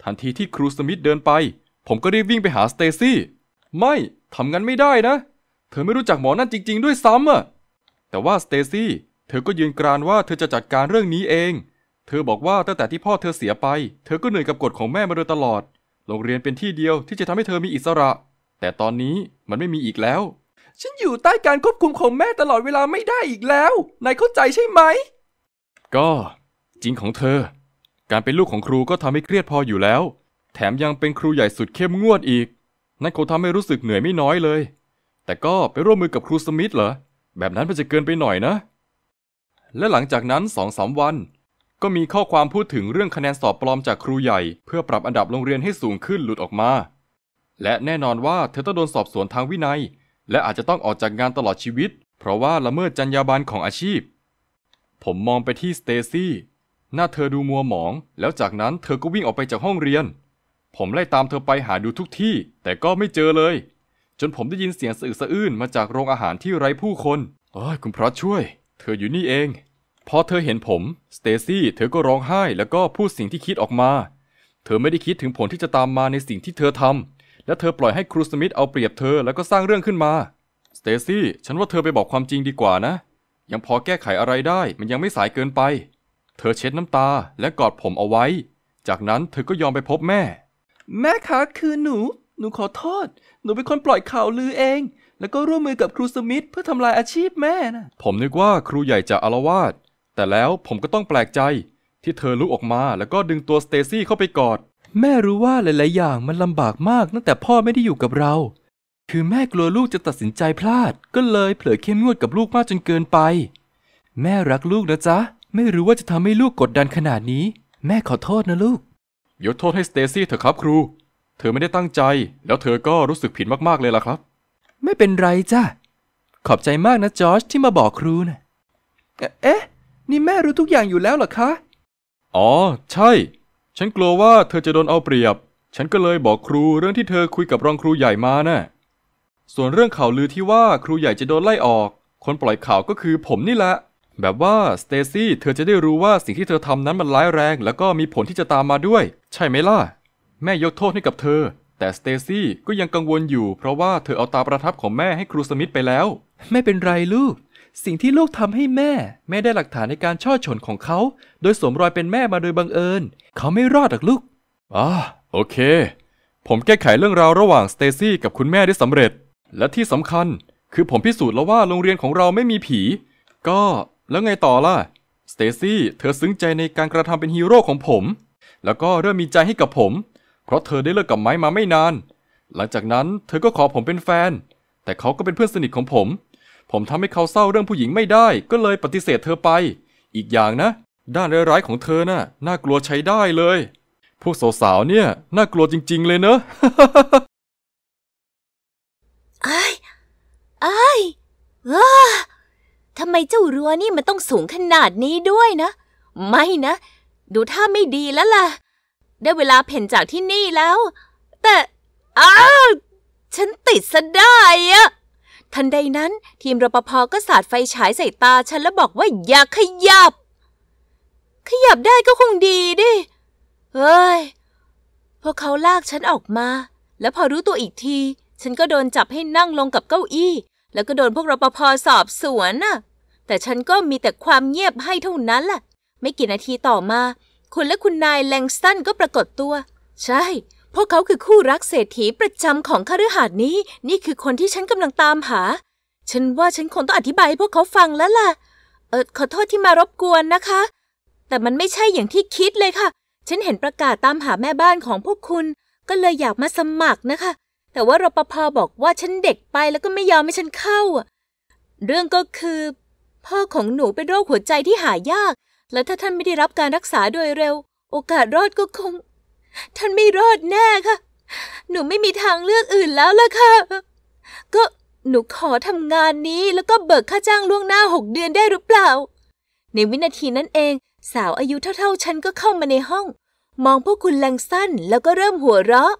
S2: ทันทีที่ครูสมิธเดินไปผมก็รีบวิ่งไปหาสเตซี่ไม่ทำงั้นไม่ได้นะ เธอไม่รู้จักหมอนั่นจริง ๆ ด้วยซ้ำอะแต่ว่าสเตซี่เธอก็ยืนกรานว่าเธอจะจัดการเรื่องนี้เอง เธอบอกว่าตั้งแต่ที่พ่อเธอเสียไป เธอก็เหนื่อยกับกฎของแม่มาโดยตลอดโรงเรียนเป็นที่เดียวที่จะทำให้เธอมีอิสระ แต่ตอนนี้มันไม่มีอีกแล้วฉันอยู่ใต้การควบคุมของแม่ตลอดเวลาไม่ได้อีกแล้วนายเข้าใจใช่ไหม ก็จริงของเธอ การเป็นลูกของครูก็ทำให้เครียดพออยู่แล้วแถมยังเป็นครูใหญ่สุดเข้มงวดอีก นั่นคงทำให้รู้สึกเหนื่อยไม่น้อยเลย แต่ก็ไปร่วมมือกับครูสมิธเหรอ แบบนั้นมันจะเกินไปหน่อยนะ และหลังจากนั้นสองสามวัน ก็มีข้อความพูดถึงเรื่องคะแนนสอบปลอมจากครูใหญ่ เพื่อปรับอันดับโรงเรียนให้สูงขึ้นหลุดออกมา และแน่นอนว่าเธอต้องโดนสอบสวนทางวินัย และอาจจะต้องออกจากงานตลอดชีวิต เพราะว่าละเมิดจรรยาบรรณของอาชีพ ผมมองไปที่สเตซี่ หน้าเธอดูมัวหมอง แล้วจากนั้นเธอก็วิ่งออกไปจากห้องเรียนผมไล่ตามเธอไปหาดูทุกที่ แต่ก็ไม่เจอเลย จนผมได้ยินเสียงสะอึกสะอื้นมาจากโรงอาหารที่ไร้ผู้คนโอ้ยคุณพระช่วย เธออยู่นี่เอง พอเธอเห็นผมสเตซี่เธอก็ร้องไห้แล้วก็พูดสิ่งที่คิดออกมา เธอไม่ได้คิดถึงผลที่จะตามมาในสิ่งที่เธอทำ และเธอปล่อยให้ครูสมิธเอาเปรียบเธอแล้วก็สร้างเรื่องขึ้นมาสเตซี่ฉันว่าเธอไปบอกความจริงดีกว่านะยังพอแก้ไขอะไรได้ มันยังไม่สายเกินไป เธอเช็ดน้ำตาและกอดผมเอาไว้ จากนั้นเธอก็ยอมไปพบแม่แม่คะคือหนู หนูขอโทษ หนูเป็นคนปล่อยข่าวลือเอง แล้วก็ร่วมมือกับครูสมิธเพื่อทำลายอาชีพแม่นะผมนึกว่าครูใหญ่จะอารวาสแต่แล้วผมก็ต้องแปลกใจ ที่เธอลุกออกมาแล้วก็ดึงตัวสเตซี่เข้าไปกอด แม่รู้ว่าหลายๆอย่างมันลำบากมากตั้งแต่พ่อไม่ได้อยู่กับเรา คือแม่กลัวลูกจะตัดสินใจพลาด ก็เลยเผลอเข้มงวดกับลูกมากจนเกินไป แม่รักลูกนะจ๊ะ ไม่รู้ว่าจะทำให้ลูกกดดันขนาดนี้ แม่ขอโทษนะลูกยกโทษให้สเตซี่เถอะครับครู เธอไม่ได้ตั้งใจแล้วเธอก็รู้สึกผิดมากๆเลยล่ะครับ ไม่เป็นไรจ้ะ ขอบใจมากนะจอร์จที่มาบอกครูนะ เอ๊ะ นี่แม่รู้ทุกอย่างอยู่แล้วหรอคะ อ๋อ ใช่ ฉันกลัวว่าเธอจะโดนเอาเปรียบ ฉันก็เลยบอกครูเรื่องที่เธอคุยกับรองครูใหญ่มานะ่ะ ส่วนเรื่องข่าวลือที่ว่าครูใหญ่จะโดนไล่ออก คนปล่อยข่าวก็คือผมนี่แหละแบบว่าสเตซี่เธอจะได้รู้ว่าสิ่งที่เธอทำนั้นมันร้ายแรง แล้วก็มีผลที่จะตามมาด้วย ใช่ไหมล่ะ แม่ยกโทษให้กับเธอ แต่สเตซี่ก็ยังกังวลอยู่เพราะว่าเธอเอาตาประทับของแม่ให้ครูสมิธไปแล้วไม่เป็นไรลูก สิ่งที่ลูกทำให้แม่ แม่ได้หลักฐานในการช่อฉนของเขา โดยสวมรอยเป็นแม่มาโดยบังเอิญ เขาไม่รอดหรอกลูกอ๋อโอเค ผมแก้ไขเรื่องราวระหว่างสเตซี่กับคุณแม่ได้สำเร็จและที่สำคัญ คือผมพิสูจน์แล้วว่าโรงเรียนของเราไม่มีผี ก็แล้วไงต่อล่ะสเตซี่เธอซึ้งใจในการกระทำเป็นฮีโร่ของผม แล้วก็เริ่มมีใจให้กับผม เพราะเธอได้เลิกกับไม้มาไม่นาน หลังจากนั้นเธอก็ขอผมเป็นแฟน แต่เขาก็เป็นเพื่อนสนิทของผม ผมทำให้เขาเศร้าเรื่องผู้หญิงไม่ได้ ก็เลยปฏิเสธเธอไป อีกอย่างนะ ด้านร้ายๆของเธอน่ะ น่ากลัวใช้ได้เลย พวกสาวๆเนี่ยน่ากลัวจริง ๆ เลยเนอะ
S1: ไอ้ไอ้เออทำไมเจ้ารัวนี่มันต้องสูงขนาดนี้ด้วยนะ ไม่นะ ดูท่าไม่ดีแล้วล่ะ ได้เวลาเพ่นจากที่นี่แล้ว แต่ อ้าฉันติดซะได้อะทันใดนั้นทีมรปภก็สาดไฟฉายใส่ตาฉัน แล้วบอกว่าอย่าขยับ ขยับได้ก็คงดีดิ เฮ้ย พวกเขาลากฉันออกมา แล้วพอรู้ตัวอีกที ฉันก็โดนจับให้นั่งลงกับเก้าอี้ แล้วก็โดนพวกรปภสอบสวนน่ะแต่ฉันก็มีแต่ความเงียบให้เท่านั้นล่ะไม่กี่นาทีต่อมา คุณและคุณนายแลงสตันก็ปรากฏตัว ใช่พวกเขาคือคู่รักเศรษฐีประจำของคฤหาสน์นี้ นี่คือคนที่ฉันกำลังตามหา ฉันว่าฉันคงต้องอธิบายให้พวกเขาฟังแล้วล่ะเออขอโทษที่มารบกวนนะคะ แต่มันไม่ใช่อย่างที่คิดเลยค่ะ ฉันเห็นประกาศตามหาแม่บ้านของพวกคุณก็เลยอยากมาสมัครนะคะ แต่ว่ารปภบอกว่าฉันเด็กไปแล้วก็ไม่ยอมให้ฉันเข้าเรื่องก็คือพ่อของหนูเป็นโรคหัวใจที่หายาก และถ้าท่านไม่ได้รับการรักษาโดยเร็ว โอกาสรอดก็คง ท่านไม่รอดแน่ค่ะ หนูไม่มีทางเลือกอื่นแล้วล่ะค่ะ ก็หนูขอทำงานนี้แล้วก็เบิกค่าจ้างล่วงหน้าหกเดือนได้หรือเปล่า ในวินาทีนั้นเอง สาวอายุเท่าๆฉันก็เข้ามาในห้อง มองพวกคุณแลงสั้นแล้วก็เริ่มหัวเราะ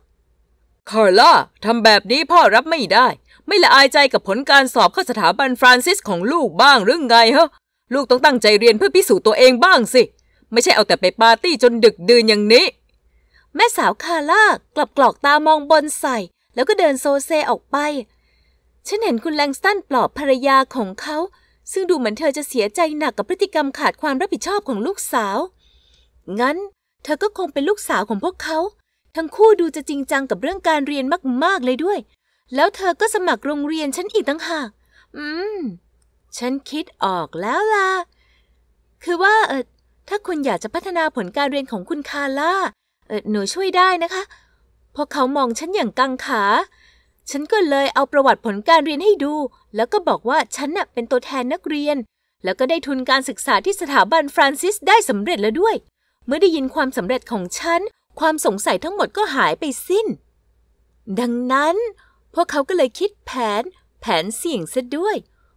S1: คาร์ล่าทำแบบนี้พ่อรับไม่ได้ไม่ละอายใจกับผลการสอบเข้าสถาบันฟรานซิสของลูกบ้าง หรือไงฮะ ลูกต้องตั้งใจเรียนเพื่อพิสูจน์ตัวเองบ้างสิ ไม่ใช่เอาแต่ไปปาร์ตี้จนดึกดื่นอย่างนี้ แม่สาวคาร่ากลับกรอกตามองบนใส่ แล้วก็เดินโซเซออกไป ฉันเห็นคุณแลงสตันปลอบภรรยาของเขา ซึ่งดูเหมือนเธอจะเสียใจหนักกับพฤติกรรมขาดความรับผิดชอบของลูกสาว งั้นเธอก็คงเป็นลูกสาวของพวกเขา ทั้งคู่ดูจะจริงจังกับเรื่องการเรียนมากๆเลยด้วยแล้วเธอก็สมัครโรงเรียนฉันอีกตั้งหาก อืม ฉันคิดออกแล้วล่ะ คือว่าเออถ้าคุณอยากจะพัฒนาผลการเรียนของคุณคาร่าเออหนูช่วยได้นะคะพอเขามองฉันอย่างกังขา ฉันก็เลยเอาประวัติผลการเรียนให้ดู แล้วก็บอกว่าฉันน่ะเป็นตัวแทนนักเรียน แล้วก็ได้ทุนการศึกษาที่สถาบันฟรานซิสได้สำเร็จแล้วด้วย เมื่อได้ยินความสำเร็จของฉัน ความสงสัยทั้งหมดก็หายไปสิ้น ดังนั้นพวกเขาก็เลยคิดแผนแผนเสี่ยงซะด้วย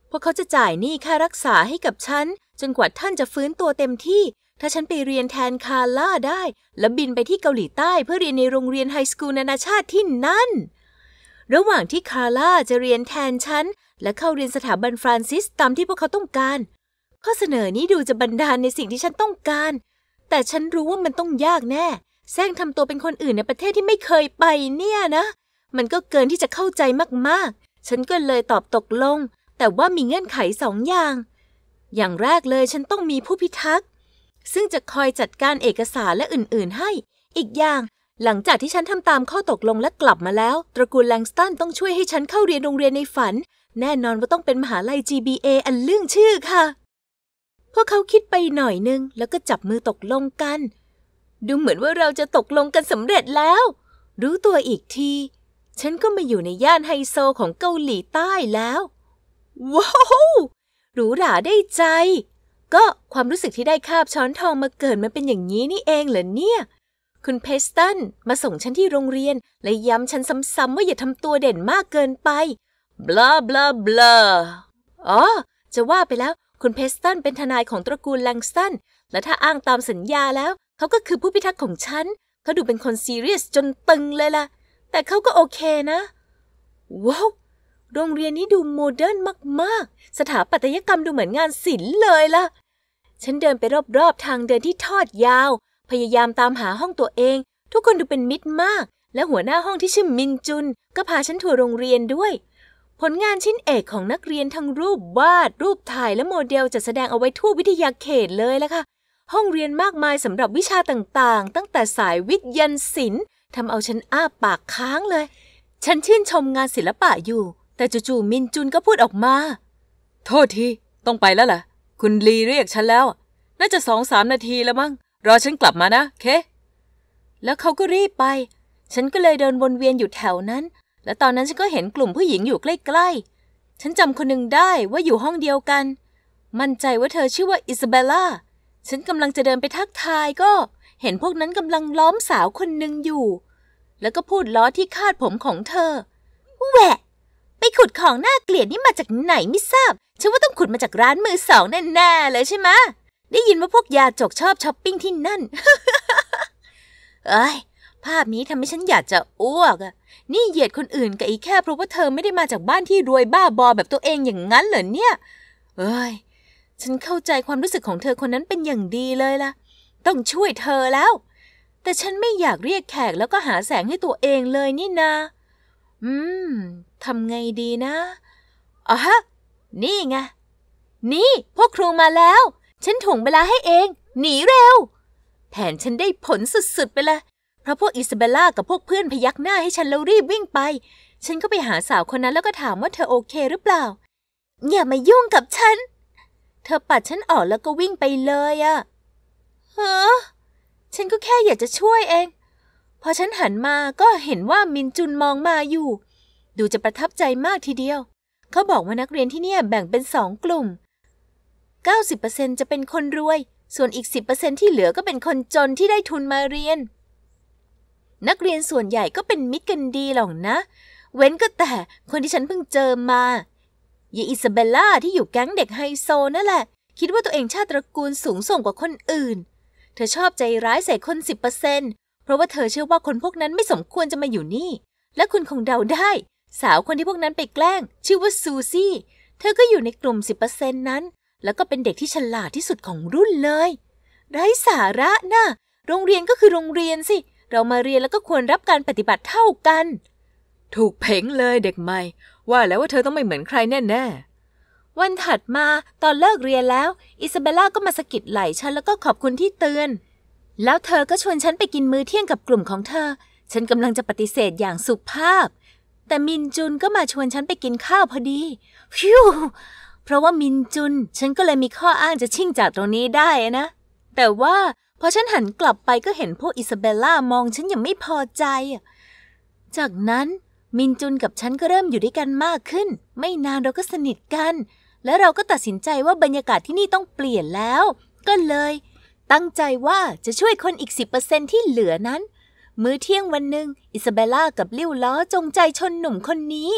S1: พวกเขาจะจ่ายหนี้ค่ารักษาให้กับฉัน จนกว่าท่านจะฟื้นตัวเต็มที่ ถ้าฉันไปเรียนแทนคาร่าได้ แล้วบินไปที่เกาหลีใต้ เพื่อเรียนในโรงเรียนไฮสคูลนานาชาติที่นั่น ระหว่างที่คาร่าจะเรียนแทนฉัน และเข้าเรียนสถาบันฟรานซิสตามที่พวกเขาต้องการ ข้อเสนอนี้ดูจะบันดาลในสิ่งที่ฉันต้องการ แต่ฉันรู้ว่ามันต้องยากแน่แซงทำตัวเป็นคนอื่นในประเทศที่ไม่เคยไปเนี่ยนะมันก็เกินที่จะเข้าใจมากๆ ฉันก็เลยตอบตกลง แต่ว่ามีเงื่อนไขสองอย่าง อย่างแรกเลยฉันต้องมีผู้พิทักษ์ ซึ่งจะคอยจัดการเอกสารและอื่นๆให้ อีกอย่างหลังจากที่ฉันทำตามข้อตกลงและกลับมาแล้ว ตระกูลแลงสตันต้องช่วยให้ฉันเข้าเรียนโรงเรียนในฝัน แน่นอนว่าต้องเป็นมหาลัย GBA อันเรื่องชื่อค่ะพวกเขาคิดไปหน่อยนึงแล้วก็จับมือตกลงกัน ดูเหมือนว่าเราจะตกลงกันสำเร็จแล้ว รู้ตัวอีกทีฉันก็มาอยู่ในย่านไฮโซของเกาหลีใต้แล้ว ว้าวหรูหราได้ใจ ก็ความรู้สึกที่ได้คาบช้อนทองมาเกิดมันเป็นอย่างนี้นี่เองเหรอเนี่ย คุณเพสตันมาส่งฉันที่โรงเรียนและย้ำฉันซ้ำๆว่าอย่าทำตัวเด่นมากเกินไป บลาบลาบลาอ๋อ จะว่าไปแล้วคุณเพสตันเป็นทนายของตระกูลแลงสตัน และถ้าอ้างตามสัญญาแล้ว เขาก็คือผู้พิทักษ์ของฉันเขาดูเป็นคนซีเรียสจนตึงเลยล่ะแต่เขาก็โอเคนะ ว้าว โรงเรียนนี้ดูโมเดิร์นมากๆ สถาปัตยกรรมดูเหมือนงานศิลป์เลยล่ะ ฉันเดินไปรอบๆ ทางเดินที่ทอดยาว พยายามตามหาห้องตัวเอง ทุกคนดูเป็นมิตรมาก และหัวหน้าห้องที่ชื่อมินจุน ก็พาฉันทัวร์โรงเรียนด้วย ผลงานชิ้นเอกของนักเรียนทั้งรูปวาด รูปถ่ายและโมเดลจะแสดงเอาไว้ทั่ววิทยาเขตเลยล่ะค่ะ ห้องเรียนมากมายสำหรับวิชาต่าง ๆ ตั้งแต่สายวิทย์ยันศิลป์ทำเอาฉันอ้าปากค้างเลย ฉันชื่นชมงานศิลปะอยู่ แต่จู่ๆมินจุนก็พูดออกมา โทษที ต้องไปแล้วล่ะ คุณลีเรียกฉันแล้ว น่าจะสองสามนาทีแล้วมั้ง รอฉันกลับมานะเค แล้วเขาก็รีบไป ฉันก็เลยเดินวนเวียนอยู่แถวนั้น และตอนนั้นฉันก็เห็นกลุ่มผู้หญิงอยู่ใกล้ๆ ฉันจำคนหนึ่งได้ว่าอยู่ห้องเดียวกัน มั่นใจว่าเธอชื่อว่าอิซาเบลล่าฉันกำลังจะเดินไปทักทายก็เห็นพวกนั้นกำลังล้อมสาวคนหนึ่งอยู่ แล้วก็พูดล้อที่คาดผมของเธอ แหวะ ไปขุดของน่าเกลียดนี่มาจากไหนไม่ทราบ ฉันว่าต้องขุดมาจากร้านมือสองแน่ๆเลยใช่ไหมได้ยินว่าพวกยาจกชอบช้อปปิ้งที่นั่นเอ้ยภาพนี้ทำให้ฉันอยากจะอ้วกอะนี่เหยียดคนอื่นกับอีแค่เพราะว่าเธอไม่ได้มาจากบ้านที่รวยบ้าบอแบบตัวเองอย่างนั้นเหรอเนี่ยเอ้ย ฉันเข้าใจความรู้สึกของเธอคนนั้นเป็นอย่างดีเลยล่ะต้องช่วยเธอแล้ว แต่ฉันไม่อยากเรียกแขกแล้วก็หาแสงให้ตัวเองเลยนี่นา อืมทำไงดีนะอ๋อฮะนี่ไง นี่ พวกครูมาแล้ว ฉันถ่วงเวลาให้เอง หนีเร็ว แผนฉันได้ผลสุดๆไปเลยเพราะพวกอิซาเบลล่ากับพวกเพื่อนพยักหน้าให้ฉันแล้วรีบวิ่งไป ฉันก็ไปหาสาวคนนั้นแล้วก็ถามว่าเธอโอเคหรือเปล่า อย่ามายุ่งกับฉัน เธอปัดฉันออกแล้วก็วิ่งไปเลยอะเฮ้อฉันก็แค่อยากจะช่วยเอง พอฉันหันมาก็เห็นว่ามินจุนมองมาอยู่ ดูจะประทับใจมากทีเดียว เขาบอกว่านักเรียนที่เนี่ยแบ่งเป็นสองกลุ่ม90%จะเป็นคนรวย ส่วนอีก 10%ที่เหลือก็เป็นคนจนที่ได้ทุนมาเรียน นักเรียนส่วนใหญ่ก็เป็นมิตรกันดีหรอกนะ เว้นก็แต่คนที่ฉันเพิ่งเจอมายายอิซาเบลล่าที่อยู่แก๊งเด็กไฮโซนั่นแหละ คิดว่าตัวเองชาติตระกูลสูงส่งกว่าคนอื่นเธอชอบใจร้ายใส่คนสิบเปอร์เซนเพราะว่าเธอเชื่อว่าคนพวกนั้นไม่สมควรจะมาอยู่นี่ และคุณคงเดาได้ สาวคนที่พวกนั้นไปแกล้ง ชื่อว่าซูซี่ เธอก็อยู่ในกลุ่มสิบเปอร์เซนนั้นแล้วก็เป็นเด็กที่ฉลาดที่สุดของรุ่นเลยไร้สาระนะ่ะโรงเรียนก็คือโรงเรียนสิ เรามาเรียนแล้วก็ควรรับการปฏิบัติเท่ากัน ถูกเพ่งเลยเด็กใหม่ ว่าแล้วว่าเธอต้องไม่เหมือนใครแน่ๆวันถัดมาตอนเลิกเรียนแล้ว อิซาเบล่าก็มาสะกิดไหล่ฉันแล้วก็ขอบคุณที่เตือน แล้วเธอก็ชวนฉันไปกินมื้อเที่ยงกับกลุ่มของเธอ ฉันกำลังจะปฏิเสธอย่างสุภาพ แต่มินจุนก็มาชวนฉันไปกินข้าวพอดีฟิว เพราะว่ามินจุนฉันก็เลยมีข้ออ้างจะชิ่งจากตรงนี้ได้นะ แต่ว่า พอฉันหันกลับไปก็เห็นพวกอิซาเบลล่า มองฉันอย่างไม่พอใจ จากนั้น มินจุนกับฉันก็เริ่มอยู่ด้วยกันมากขึ้น ไม่นานเราก็สนิทกันและเราก็ตัดสินใจว่าบรรยากาศที่นี่ต้องเปลี่ยนแล้วก็เลย ตั้งใจว่าจะช่วยคนอีก 10%ที่เหลือนั้น มื้อเที่ยงวันหนึ่งอิซาเบล่ากับลิวล้อจงใจชนหนุ่มคนนี้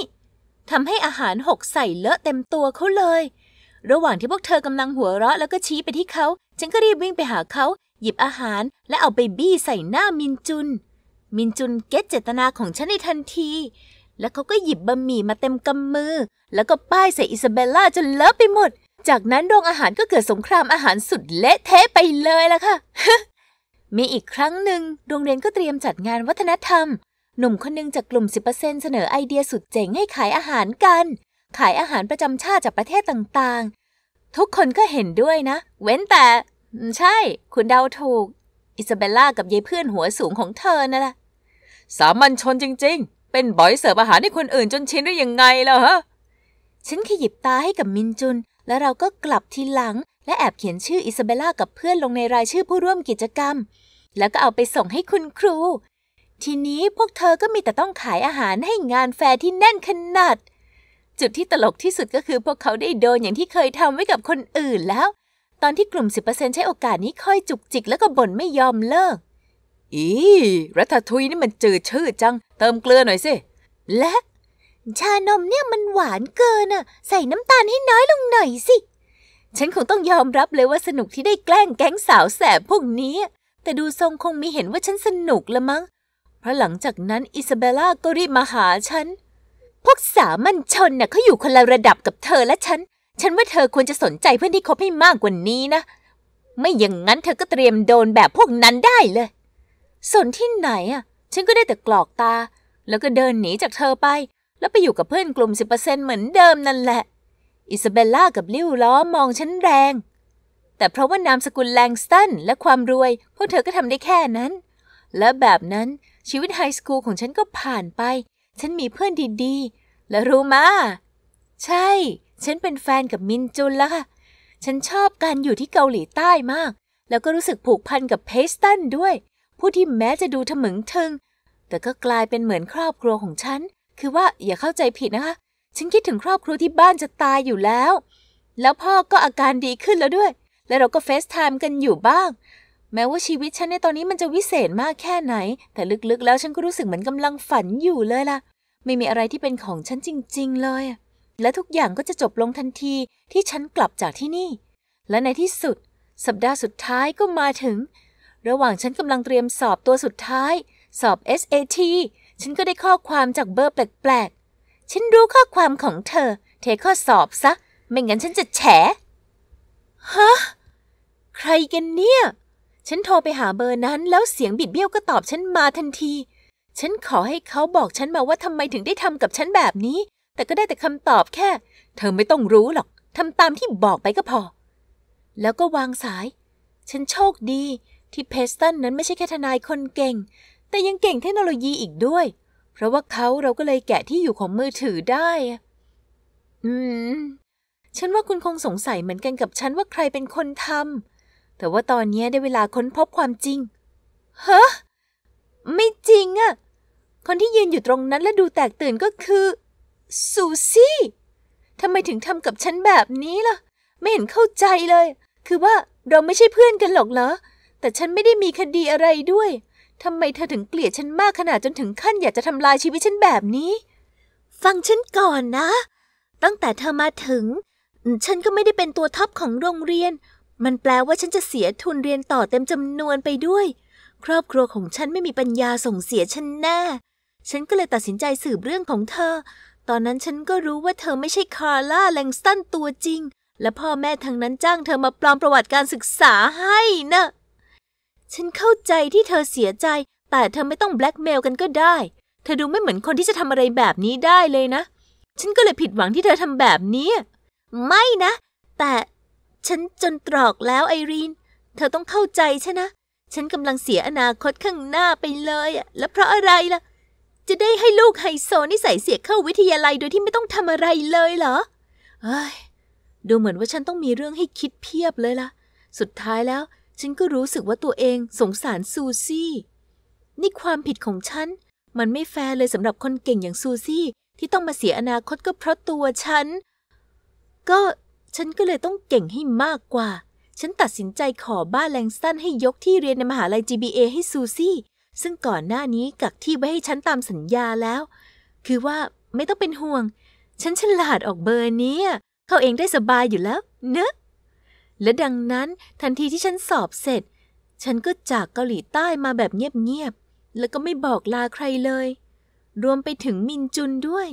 S1: ทำให้อาหารหกใส่เลอะเต็มตัวเขาเลย ระหว่างที่พวกเธอกำลังหัวเราะ แล้วก็ชี้ไปที่เขาฉันก็รีบวิ่งไปหาเขาหยิบอาหารและเอาไปบี้ใส่หน้ามินจุน มินจุนเก็ตเจตนาของฉันในทันทีแล้วเขาก็หยิบบะหมี่มาเต็มกำมือ แล้วก็ป้ายใส่อิซาเบลล่าจนเลอะไปหมด จากนั้นโรงอาหารก็เกิดสงครามอาหารสุดเละเทะไปเลยล่ะค่ะมีอีกครั้งหนึ่งโรงเรียนก็เตรียมจัดงานวัฒนธรรม หนุ่มคนหนึ่งจากกลุ่ม 10%เสนอไอเดียสุดเจ๋งให้ขายอาหารกัน ขายอาหารประจำชาติจากประเทศต่าง ๆ ทุกคนก็เห็นด้วยนะ เว้นแต่ ใช่ คุณเดาถูกอิซาเบลล่ากับยายเพื่อนหัวสูงของเธอนั่นแหละสามัญชนจริงๆเป็นบอยเสิร์ฟอาหารให้คนอื่นจนชินได้ยังไงล่ะฮะ ฉันขยิบตาให้กับมินจุน แล้วเราก็กลับทีหลัง และแอบเขียนชื่ออิซาเบล่ากับเพื่อนลงในรายชื่อผู้ร่วมกิจกรรม แล้วก็เอาไปส่งให้คุณครู ทีนี้พวกเธอก็มีแต่ต้องขายอาหารให้งานแฟร์ที่แน่นขนาดจุดที่ตลกที่สุดก็คือพวกเขาได้โดนอย่างที่เคยทำไว้กับคนอื่นแล้ว ตอนที่กลุ่ม10%ใช้โอกาสนี้คอยจุกจิกแล้วก็บ่นไม่ยอมเลิกอี รัตทุยนี่มันจืดชืดจัง เติมเกลือหน่อยสิ และ ชานมเนี่ยมันหวานเกินอ่ะ ใส่น้ำตาลให้น้อยลงหน่อยสิ ฉันคงต้องยอมรับเลยว่าสนุกที่ได้แกล้งแก๊งสาวแสบพวกนี้ แต่ดูทรงคงมีเห็นว่าฉันสนุกละมั้ง เพราะหลังจากนั้นอิซาเบล่าก็รีบมาหาฉัน พวกสามัญชนน่ะเขาอยู่คนละระดับกับเธอและฉัน ฉันว่าเธอควรจะสนใจเพื่อนที่คบให้มากกว่านี้นะ ไม่อย่างนั้นเธอก็เตรียมโดนแบบพวกนั้นได้เลยสนที่ไหนอ่ะ ฉันก็ได้แต่กรอกตา แล้วก็เดินหนีจากเธอไป แล้วไปอยู่กับเพื่อนกลุ่ม 10%เหมือนเดิมนั่นแหละ อิซาเบลล่ากับลิ้วล้อมองฉันแรง แต่เพราะว่านามสกุลแลงสตันและความรวย พวกเธอก็ทำได้แค่นั้น และแบบนั้นชีวิตไฮสคูลของฉันก็ผ่านไป ฉันมีเพื่อนดี ๆ และรู้มา ใช่ ฉันเป็นแฟนกับมินจุนละค่ะฉันชอบการอยู่ที่เกาหลีใต้มาก แล้วก็รู้สึกผูกพันกับเพสตันด้วยผู้ที่แม้จะดูทะมึงทึง แต่ก็กลายเป็นเหมือนครอบครัวของฉัน คือว่าอย่าเข้าใจผิดนะคะ ฉันคิดถึงครอบครัวที่บ้านจะตายอยู่แล้ว แล้วพ่อก็อาการดีขึ้นแล้วด้วย และเราก็เฟซไทม์กันอยู่บ้าง แม้ว่าชีวิตฉันในตอนนี้มันจะวิเศษมากแค่ไหน แต่ลึกๆแล้วฉันก็รู้สึกเหมือนกำลังฝันอยู่เลยล่ะ ไม่มีอะไรที่เป็นของฉันจริง ๆ เลย และทุกอย่างก็จะจบลงทันทีที่ฉันกลับจากที่นี่ และในที่สุด สัปดาห์สุดท้ายก็มาถึงระหว่างฉันกำลังเตรียมสอบตัวสุดท้าย สอบ SAT ฉันก็ได้ข้อความจากเบอร์แปลกๆ ฉันรู้ข้อความของเธอ เทข้อสอบซะ ไม่งั้นฉันจะแฉ ฮะ ใครกันเนี่ย ฉันโทรไปหาเบอร์นั้น แล้วเสียงบิดเบี้ยวก็ตอบฉันมาทันที ฉันขอให้เขาบอกฉันมาว่าทำไมถึงได้ทำกับฉันแบบนี้ แต่ก็ได้แต่คำตอบแค่ เธอไม่ต้องรู้หรอก ทำตามที่บอกไปก็พอ แล้วก็วางสาย ฉันโชคดีที่เพสตันนั้นไม่ใช่แค่ทนายคนเก่ง แต่ยังเก่งเทคโนโลยีอีกด้วย เพราะว่าเขาเราก็เลยแกะที่อยู่ของมือถือได้ อืม ฉันว่าคุณคงสงสัยเหมือนกันกับฉันว่าใครเป็นคนทำแต่ว่าตอนนี้ได้เวลาค้นพบความจริงฮะไม่จริงอะ คนที่ยืนอยู่ตรงนั้นและดูแตกตื่นก็คือซูซี่ทำไมถึงทำกับฉันแบบนี้ล่ะ ไม่เห็นเข้าใจเลย คือว่าเรา ไม่ใช่เพื่อนกันหรอกเหรอแต่ฉันไม่ได้มีคดีอะไรด้วย ทำไมเธอถึงเกลียดฉันมากขนาดจนถึงขั้นอยากจะทำลายชีวิตฉันแบบนี้ ฟังฉันก่อนนะ ตั้งแต่เธอมาถึง ฉันก็ไม่ได้เป็นตัวท็อปของโรงเรียน มันแปลว่าฉันจะเสียทุนเรียนต่อเต็มจำนวนไปด้วย ครอบครัวของฉันไม่มีปัญญาส่งเสียฉันแน่ฉันก็เลยตัดสินใจสืบเรื่องของเธอ ตอนนั้นฉันก็รู้ว่าเธอไม่ใช่คาร่าแลงสตันตัวจริง และพ่อแม่ทางนั้นจ้างเธอมาปลอมประวัติการศึกษาให้นะ่ะฉันเข้าใจที่เธอเสียใจ แต่เธอไม่ต้องแบล็กเมลกันก็ได้ เธอดูไม่เหมือนคนที่จะทำอะไรแบบนี้ได้เลยนะ ฉันก็เลยผิดหวังที่เธอทำแบบนี้ ไม่นะ แต่ฉันจนตรอกแล้วไอรีน เธอต้องเข้าใจใช่นะ ฉันกำลังเสียอนาคตข้างหน้าไปเลยอะแล้วเพราะอะไรล่ะ จะได้ให้ลูกไฮโซนิสัยเสียเข้าวิทยาลัยโดยที่ไม่ต้องทำอะไรเลยเหรอเอ้ย ดูเหมือนว่าฉันต้องมีเรื่องให้คิดเพียบเลยล่ะ สุดท้ายแล้วฉันก็รู้สึกว่าตัวเองสงสารซูซี่ นี่ความผิดของฉัน มันไม่แฟร์เลยสำหรับคนเก่งอย่างซูซี่ที่ต้องมาเสียอนาคตก็เพราะตัวฉัน ก็ฉันก็เลยต้องเก่งให้มากกว่า ฉันตัดสินใจขอบ้านแลงสตันให้ยกที่เรียนในมหาลัย GBA ให้ซูซี่ ซึ่งก่อนหน้านี้กักที่ไว้ให้ฉันตามสัญญาแล้ว คือว่าไม่ต้องเป็นห่วง ฉันฉลาดออกเบอร์นี้เขาเองได้สบายอยู่แล้วเนอะและดังนั้นทันทีที่ฉันสอบเสร็จ ฉันก็จากเกาหลีใต้มาแบบเงียบๆ แล้วก็ไม่บอกลาใครเลย รวมไปถึงมินจุนด้วย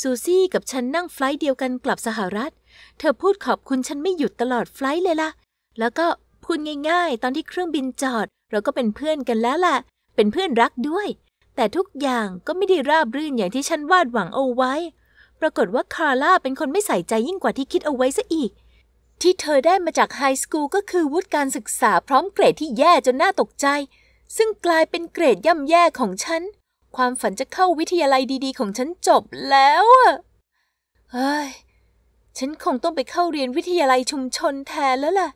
S1: ซูซี่กับฉันนั่งไฟล์เดียวกันกลับสหรัฐ เธอพูดขอบคุณฉันไม่หยุดตลอดไฟล์เลยละ่ะ แล้วก็ พูดง่ายๆตอนที่เครื่องบินจอด เราก็เป็นเพื่อนกันแล้วล่ะเป็นเพื่อนรักด้วย แต่ทุกอย่างก็ไม่ได้ราบรื่นอย่างที่ฉันวาดหวังเอาไว้ ปรากฏว่าคาร่าเป็นคนไม่ใส่ใจยิ่งกว่าที่คิดเอาไว้ซะอีกที่เธอได้มาจากไฮสคูลก็คือ วุฒิการศึกษา พร้อมเกรดที่แย่จนน่าตกใจ ซึ่งกลายเป็นเกรดย่ำแย่ของฉัน ความฝันจะเข้าวิทยาลัยดีๆ ของฉันจบแล้วอะเฮ้ยฉันคงต้องไปเข้าเรียนวิทยาลัยชุมชนแทนแล้วล่ะ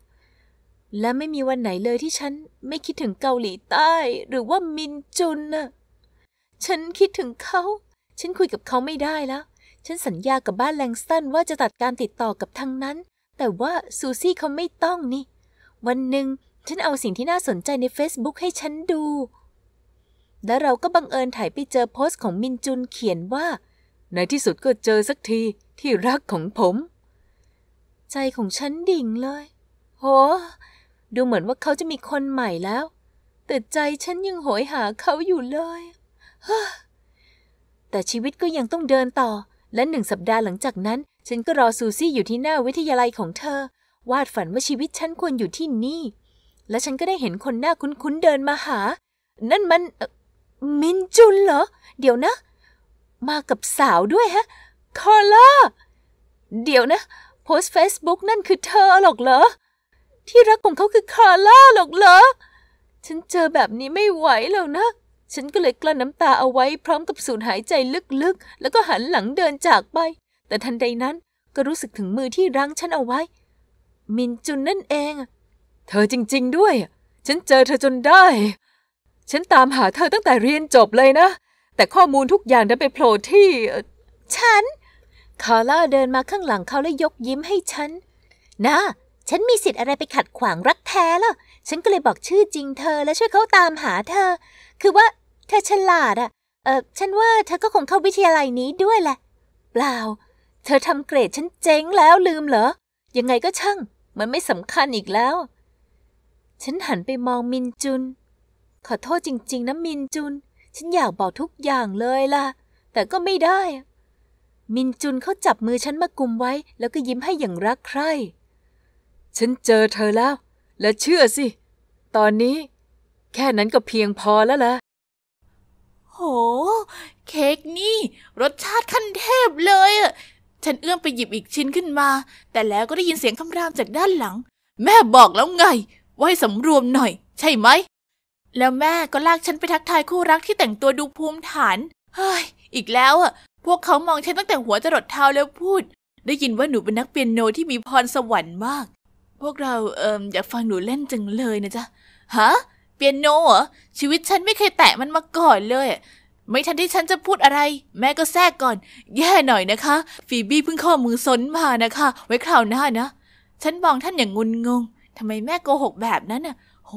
S1: และไม่มีวันไหนเลยที่ฉันไม่คิดถึงเกาหลีใต้ หรือว่ามินจุนน่ะฉันคิดถึงเขา ฉันคุยกับเขาไม่ได้แล้วฉันสัญญากับบ้านแลงสตันว่าจะตัดการติดต่อกับทางนั้นแต่ว่าซูซี่เขาไม่ต้องนี่วันหนึ่งฉันเอาสิ่งที่น่าสนใจใน Facebook ให้ฉันดู แล้วเราก็บังเอิญถ่ายไปเจอโพสต์ของมินจุนเขียนว่า ในที่สุดก็เจอสักทีที่รักของผม ใจของฉันดิ่งเลย โห ดูเหมือนว่าเขาจะมีคนใหม่แล้วแต่ใจฉันยังโหยหาเขาอยู่เลยแต่ชีวิตก็ยังต้องเดินต่อ และหนึ่งสัปดาห์หลังจากนั้นฉันก็รอซูซี่อยู่ที่หน้าวิทยาลัยของเธอ วาดฝันว่าชีวิตฉันควรอยู่ที่นี่ และฉันก็ได้เห็นคนหน้าคุ้นๆเดินมาหา นั่นมันมินจุนเหรอ เดี๋ยวนะ มากับสาวด้วยฮะคอล่าเดี๋ยวนะ โพสเฟซบุ๊กนั่นคือเธอหรอกเหรอ ที่รักของเขาคือคาร่าหรอกเหรอ ฉันเจอแบบนี้ไม่ไหวแล้วนะ ฉันก็เลยกลั้นน้ำตาเอาไว้พร้อมกับสูดหายใจลึกๆแล้วก็หันหลังเดินจากไปแต่ทันใดนั้นก็รู้สึกถึงมือที่รั้งฉันเอาไว้ มินจุนนั่นเอง เธอจริง ๆด้วย ฉันเจอเธอจนได้ ฉันตามหาเธอตั้งแต่เรียนจบเลยนะ แต่ข้อมูลทุกอย่างดันไปโผล่ที่ฉันคาร่าเดินมาข้างหลังเขาและยกยิ้มให้ฉันนะฉันมีสิทธิ์อะไรไปขัดขวางรักแท้ล่ะฉันก็เลยบอกชื่อจริงเธอ และช่วยเขาตามหาเธอ คือว่าเธอฉลาดอะเออฉันว่าเธอก็คงเข้าวิทยาลัยนี้ด้วยแหละ เปล่าเธอทำเกรดฉันเจ๊งแล้วลืมเหรอ ยังไงก็ช่าง มันไม่สำคัญอีกแล้ว ฉันหันไปมองมินจุน ขอโทษจริง ๆนะมินจุน ฉันอยากบอกทุกอย่างเลยล่ะ แต่ก็ไม่ได้ มินจุนเขาจับมือฉันมากุมไว้แล้วก็ยิ้มให้อย่างรักใคร่ ฉันเจอเธอแล้ว และเชื่อสิ ตอนนี้แค่นั้นก็เพียงพอแล้วล่ะ
S3: โห เค้กนี่ รสชาติขั้นเทพเลยอะฉันเอื้อมไปหยิบอีกชิ้นขึ้นมา แต่แล้วก็ได้ยินเสียงคำรามจากด้านหลัง แม่บอกแล้วไงว่าให้สำรวมหน่อย ใช่ไหมแล้วแม่ก็ลากฉันไปทักทายคู่รักที่แต่งตัวดูภูมิฐานเฮ้ยอีกแล้วอ่ะพวกเขามองฉันตั้งแต่หัวจรดเท้าแล้วพูด ได้ยินว่าหนูเป็นนักเปียโนที่มีพรสวรรค์มาก พวกเราเอ่ออยากฟังหนูเล่นจังเลยนะจ๊ะฮะ เปียโนเหรอชีวิตฉันไม่เคยแตะมันมาก่อนเลยไม่ทันที่ฉันจะพูดอะไร แม่ก็แทรกก่อน แย่หน่อยนะคะ ฟีบี้เพิ่งข้อมือสนมานะคะ ไว้คราวหน้านะ ฉันมองท่านอย่างงุนงงทำไมแม่โกหกแบบนั้นน่ะ โห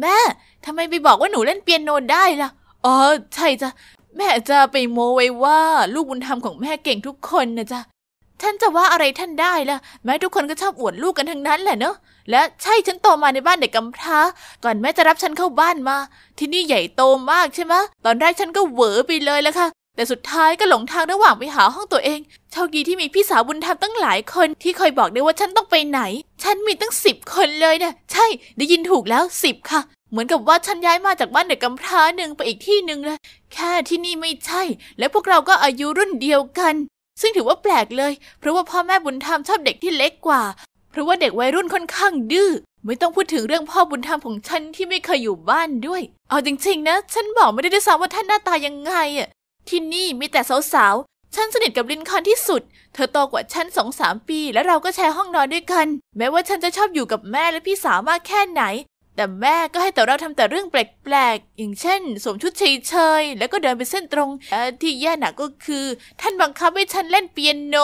S3: แม่ ทำไมไปบอกว่าหนูเล่นเปียโนได้ล่ะอ๋อใช่จ้ะแม่จะไปโมไว้ว่าลูกบุญธรรมของแม่เก่งทุกคนนะจ๊ะท่านจะว่าอะไรท่านได้ล่ะแม้ทุกคนก็ชอบอวดลูกกันทั้งนั้นแหละเนาะและใช่ฉันโตมาในบ้านเด็กกำพร้า ก่อนแม่จะรับฉันเข้าบ้านมา ที่นี่ใหญ่โตมากใช่ไหมตอนแรกฉันก็เหวอไปเลยละค่ะ แต่สุดท้ายก็หลงทางระหว่างไปหาห้องตัวเองโชคดีที่มีพี่สาวบุญธรรมตั้งหลายคน ที่คอยบอกได้ว่าฉันต้องไปไหน ฉันมีตั้งสิบคนเลยนะใช่ได้ยินถูกแล้วสิบค่ะ เหมือนกับว่าฉันย้ายมาจากบ้านเด็กกำพร้าหนึ่งไปอีกที่หนึ่งเลยแค่ที่นี่ไม่ใช่ และพวกเราก็อายุรุ่นเดียวกันซึ่งถือว่าแปลกเลยเพราะว่าพ่อแม่บุญธรรมชอบเด็กที่เล็กกว่าเพราะว่าเด็กวัยรุ่นค่อนข้างดื้อไม่ต้องพูดถึงเรื่องพ่อบุญธรรมของฉันที่ไม่เคยอยู่บ้านด้วย เอาจริงๆนะ ฉันบอกไม่ได้ด้วยซ้ำว่าท่านหน้าตายังไงอ่ะที่นี่มีแต่สาวๆ ฉันสนิทกับลินคอนที่สุด เธอโตกว่าฉันสองสามปีแล้วเราก็แชร์ห้องนอนด้วยกัน แม้ว่าฉันจะชอบอยู่กับแม่และพี่สาวมากแค่ไหนแต่แม่ก็ให้แต่เราทำแต่เรื่องแปลกๆ อย่างเช่นสวมชุดเฉยๆแล้วก็เดินไปเส้นตรง ที่แย่หนักก็คือ ท่านบังคับให้ฉันเล่นเปียโน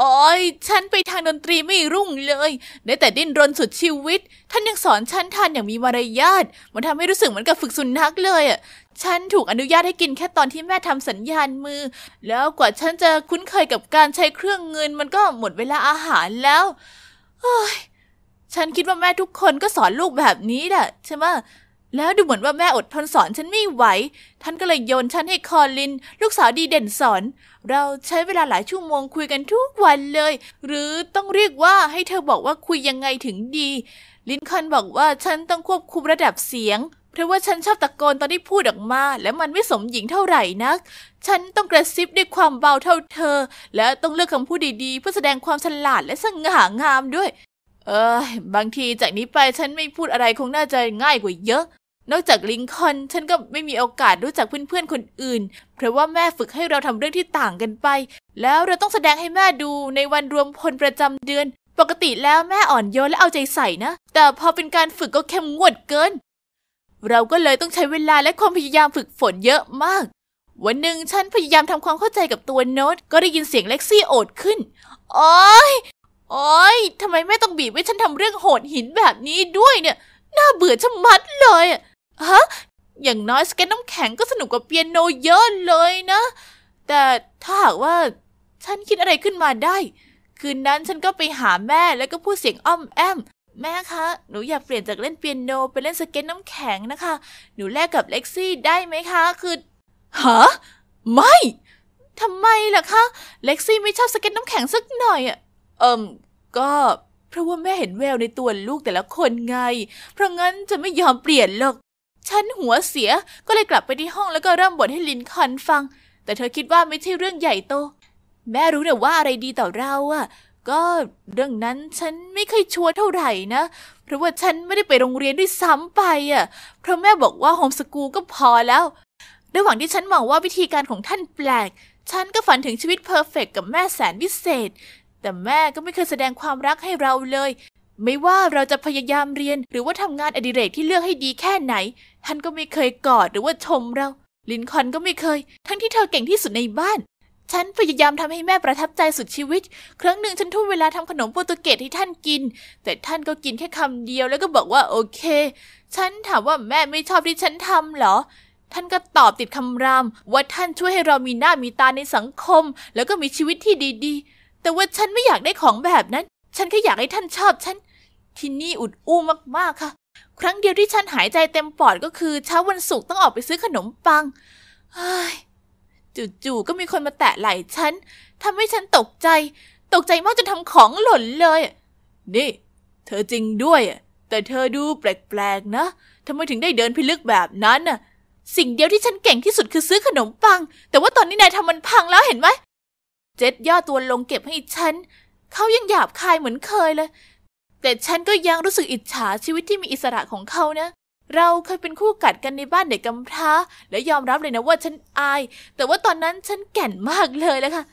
S3: โอ้ยฉันไปทางดนตรีไม่รุ่งเลยได้แต่ดิ้นรนสุดชีวิต ท่านยังสอนฉันทานอย่างมีมารยาท มันทำให้รู้สึกเหมือนกับฝึกสุนัขเลยอ่ะ ฉันถูกอนุญาตให้กินแค่ตอนที่แม่ทำสัญญาณมือ แล้วกว่าฉันจะคุ้นเคยกับการใช้เครื่องเงินมันก็หมดเวลาอาหารแล้วเฮ้ยฉันคิดว่าแม่ทุกคนก็สอนลูกแบบนี้แหละใช่ไหมแล้วดูเหมือนว่าแม่อดทนสอนฉันไม่ไหว ท่านก็เลยโยนฉันให้คอลินลูกสาวดีเด่นสอน เราใช้เวลาหลายชั่วโมงคุยกันทุกวันเลย หรือต้องเรียกว่าให้เธอบอกว่าคุยยังไงถึงดี ลินคอนบอกว่าฉันต้องควบคุมระดับเสียง เพราะว่าฉันชอบตะโกนตอนที่พูดออกมาและมันไม่สมหญิงเท่าไหร่นัก ฉันต้องกระซิบด้วยความเบาเท่าเธอ และต้องเลือกคำพูดดีๆ เพื่อแสดงความฉลาดและสง่างามด้วยเออบางทีจากนี้ไปฉันไม่พูดอะไรคงน่าจะง่ายกว่าเยอะ นอกจากลิงคอนฉันก็ไม่มีโอกาสรู้จักเพื่อนๆคนอื่น เพราะว่าแม่ฝึกให้เราทำเรื่องที่ต่างกันไป แล้วเราต้องแสดงให้แม่ดูในวันรวมพลประจำเดือน ปกติแล้วแม่อ่อนโยนและเอาใจใส่นะ แต่พอเป็นการฝึกก็เข้มงวดเกิน เราก็เลยต้องใช้เวลาและความพยายามฝึกฝนเยอะมาก วันหนึ่งฉันพยายามทำความเข้าใจกับตัวโน้ต ก็ได้ยินเสียงเล็กซี่โอดขึ้นโอ้ยโอ้ยทำไมแม่ต้องบีบให้ฉันทำเรื่องโหดหินแบบนี้ด้วยเนี่ย น่าเบื่อชะมัดเลยฮะ อย่างน้อยสเก็ตน้ำแข็งก็สนุกกว่าเปียโนเยอะเลยนะ แต่ถ้าหากว่าฉันคิดอะไรขึ้นมาได้ คืนนั้นฉันก็ไปหาแม่แล้วก็พูดเสียงอ้อมแอม แม่คะ หนูอยากเปลี่ยนจากเล่นเปียโนไปเล่นสเก็ตน้ำแข็งนะคะ หนูแลกกับเล็กซี่ได้ไหมคะ คือ ฮะ ไม่ ทำไมล่ะคะ เล็กซี่ไม่ชอบสเก็ตน้ำแข็งสักหน่อยอะเอิมก็เพราะว่าแม่เห็นแววในตัวลูกแต่ละคนไง เพราะงั้นจะไม่ยอมเปลี่ยนหรอก ฉันหัวเสียก็เลยกลับไปที่ห้องแล้วก็เริ่มบ่นให้ลินคอนฟัง แต่เธอคิดว่าไม่ใช่เรื่องใหญ่โต แม่รู้แน่ว่าอะไรดีต่อเราอะ ก็เรื่องนั้นฉันไม่เคยชัวร์เท่าไหร่นะ เพราะว่าฉันไม่ได้ไปโรงเรียนด้วยซ้ำไปอะเพราะแม่บอกว่าโฮมสกูลก็พอแล้วระหว่างที่ฉันมองว่าวิธีการของท่านแปลก ฉันก็ฝันถึงชีวิตเพอร์เฟกกับแม่แสนวิเศษแต่แม่ก็ไม่เคยแสดงความรักให้เราเลย ไม่ว่าเราจะพยายามเรียน หรือว่าทำงานอดิเรกที่เลือกให้ดีแค่ไหน ท่านก็ไม่เคยกอดหรือว่าชมเรา ลินคอนก็ไม่เคย ทั้งที่เธอเก่งที่สุดในบ้าน ฉันพยายามทำให้แม่ประทับใจสุดชีวิต ครั้งหนึ่งฉันทุ่มเวลาทำขนมโปรตุเกสให้ท่านกิน แต่ท่านก็กินแค่คำเดียว แล้วก็บอกว่าโอเค ฉันถามว่าแม่ไม่ชอบที่ฉันทำเหรอ ท่านก็ตอบติดคำรามว่าท่านช่วยให้เรามีหน้ามีตาในสังคม แล้วก็มีชีวิตที่ดี ๆแต่ว่าฉันไม่อยากได้ของแบบนั้น ฉันแค่อยากให้ท่านชอบฉัน ที่นี่อุดอู้มากๆค่ะ ครั้งเดียวที่ฉันหายใจเต็มปอดก็คือเช้าวันศุกร์ต้องออกไปซื้อขนมปังจู่ๆก็มีคนมาแตะไหล่ฉันทำให้ฉันตกใจ ตกใจมากจนทำของหล่นเลย นี่ เธอจริงด้วย แต่เธอดูแปลกๆนะทำไมถึงได้เดินพิลึกแบบนั้นน่ะ สิ่งเดียวที่ฉันเก่งที่สุดคือซื้อขนมปัง แต่ว่าตอนนี้นายทำมันพังแล้วเห็นไหมเจ็ดย่อตัวลงเก็บให้ฉันเขายังหยาบคายเหมือนเคยเลย แต่ฉันก็ยังรู้สึกอิจฉาชีวิตที่มีอิสระของเขานะ เราเคยเป็นคู่กัดกันในบ้านเด็กกำพร้า และยอมรับเลยนะว่าฉันอาย แต่ว่าตอนนั้นฉันแก่นมากเลยหละค่ะ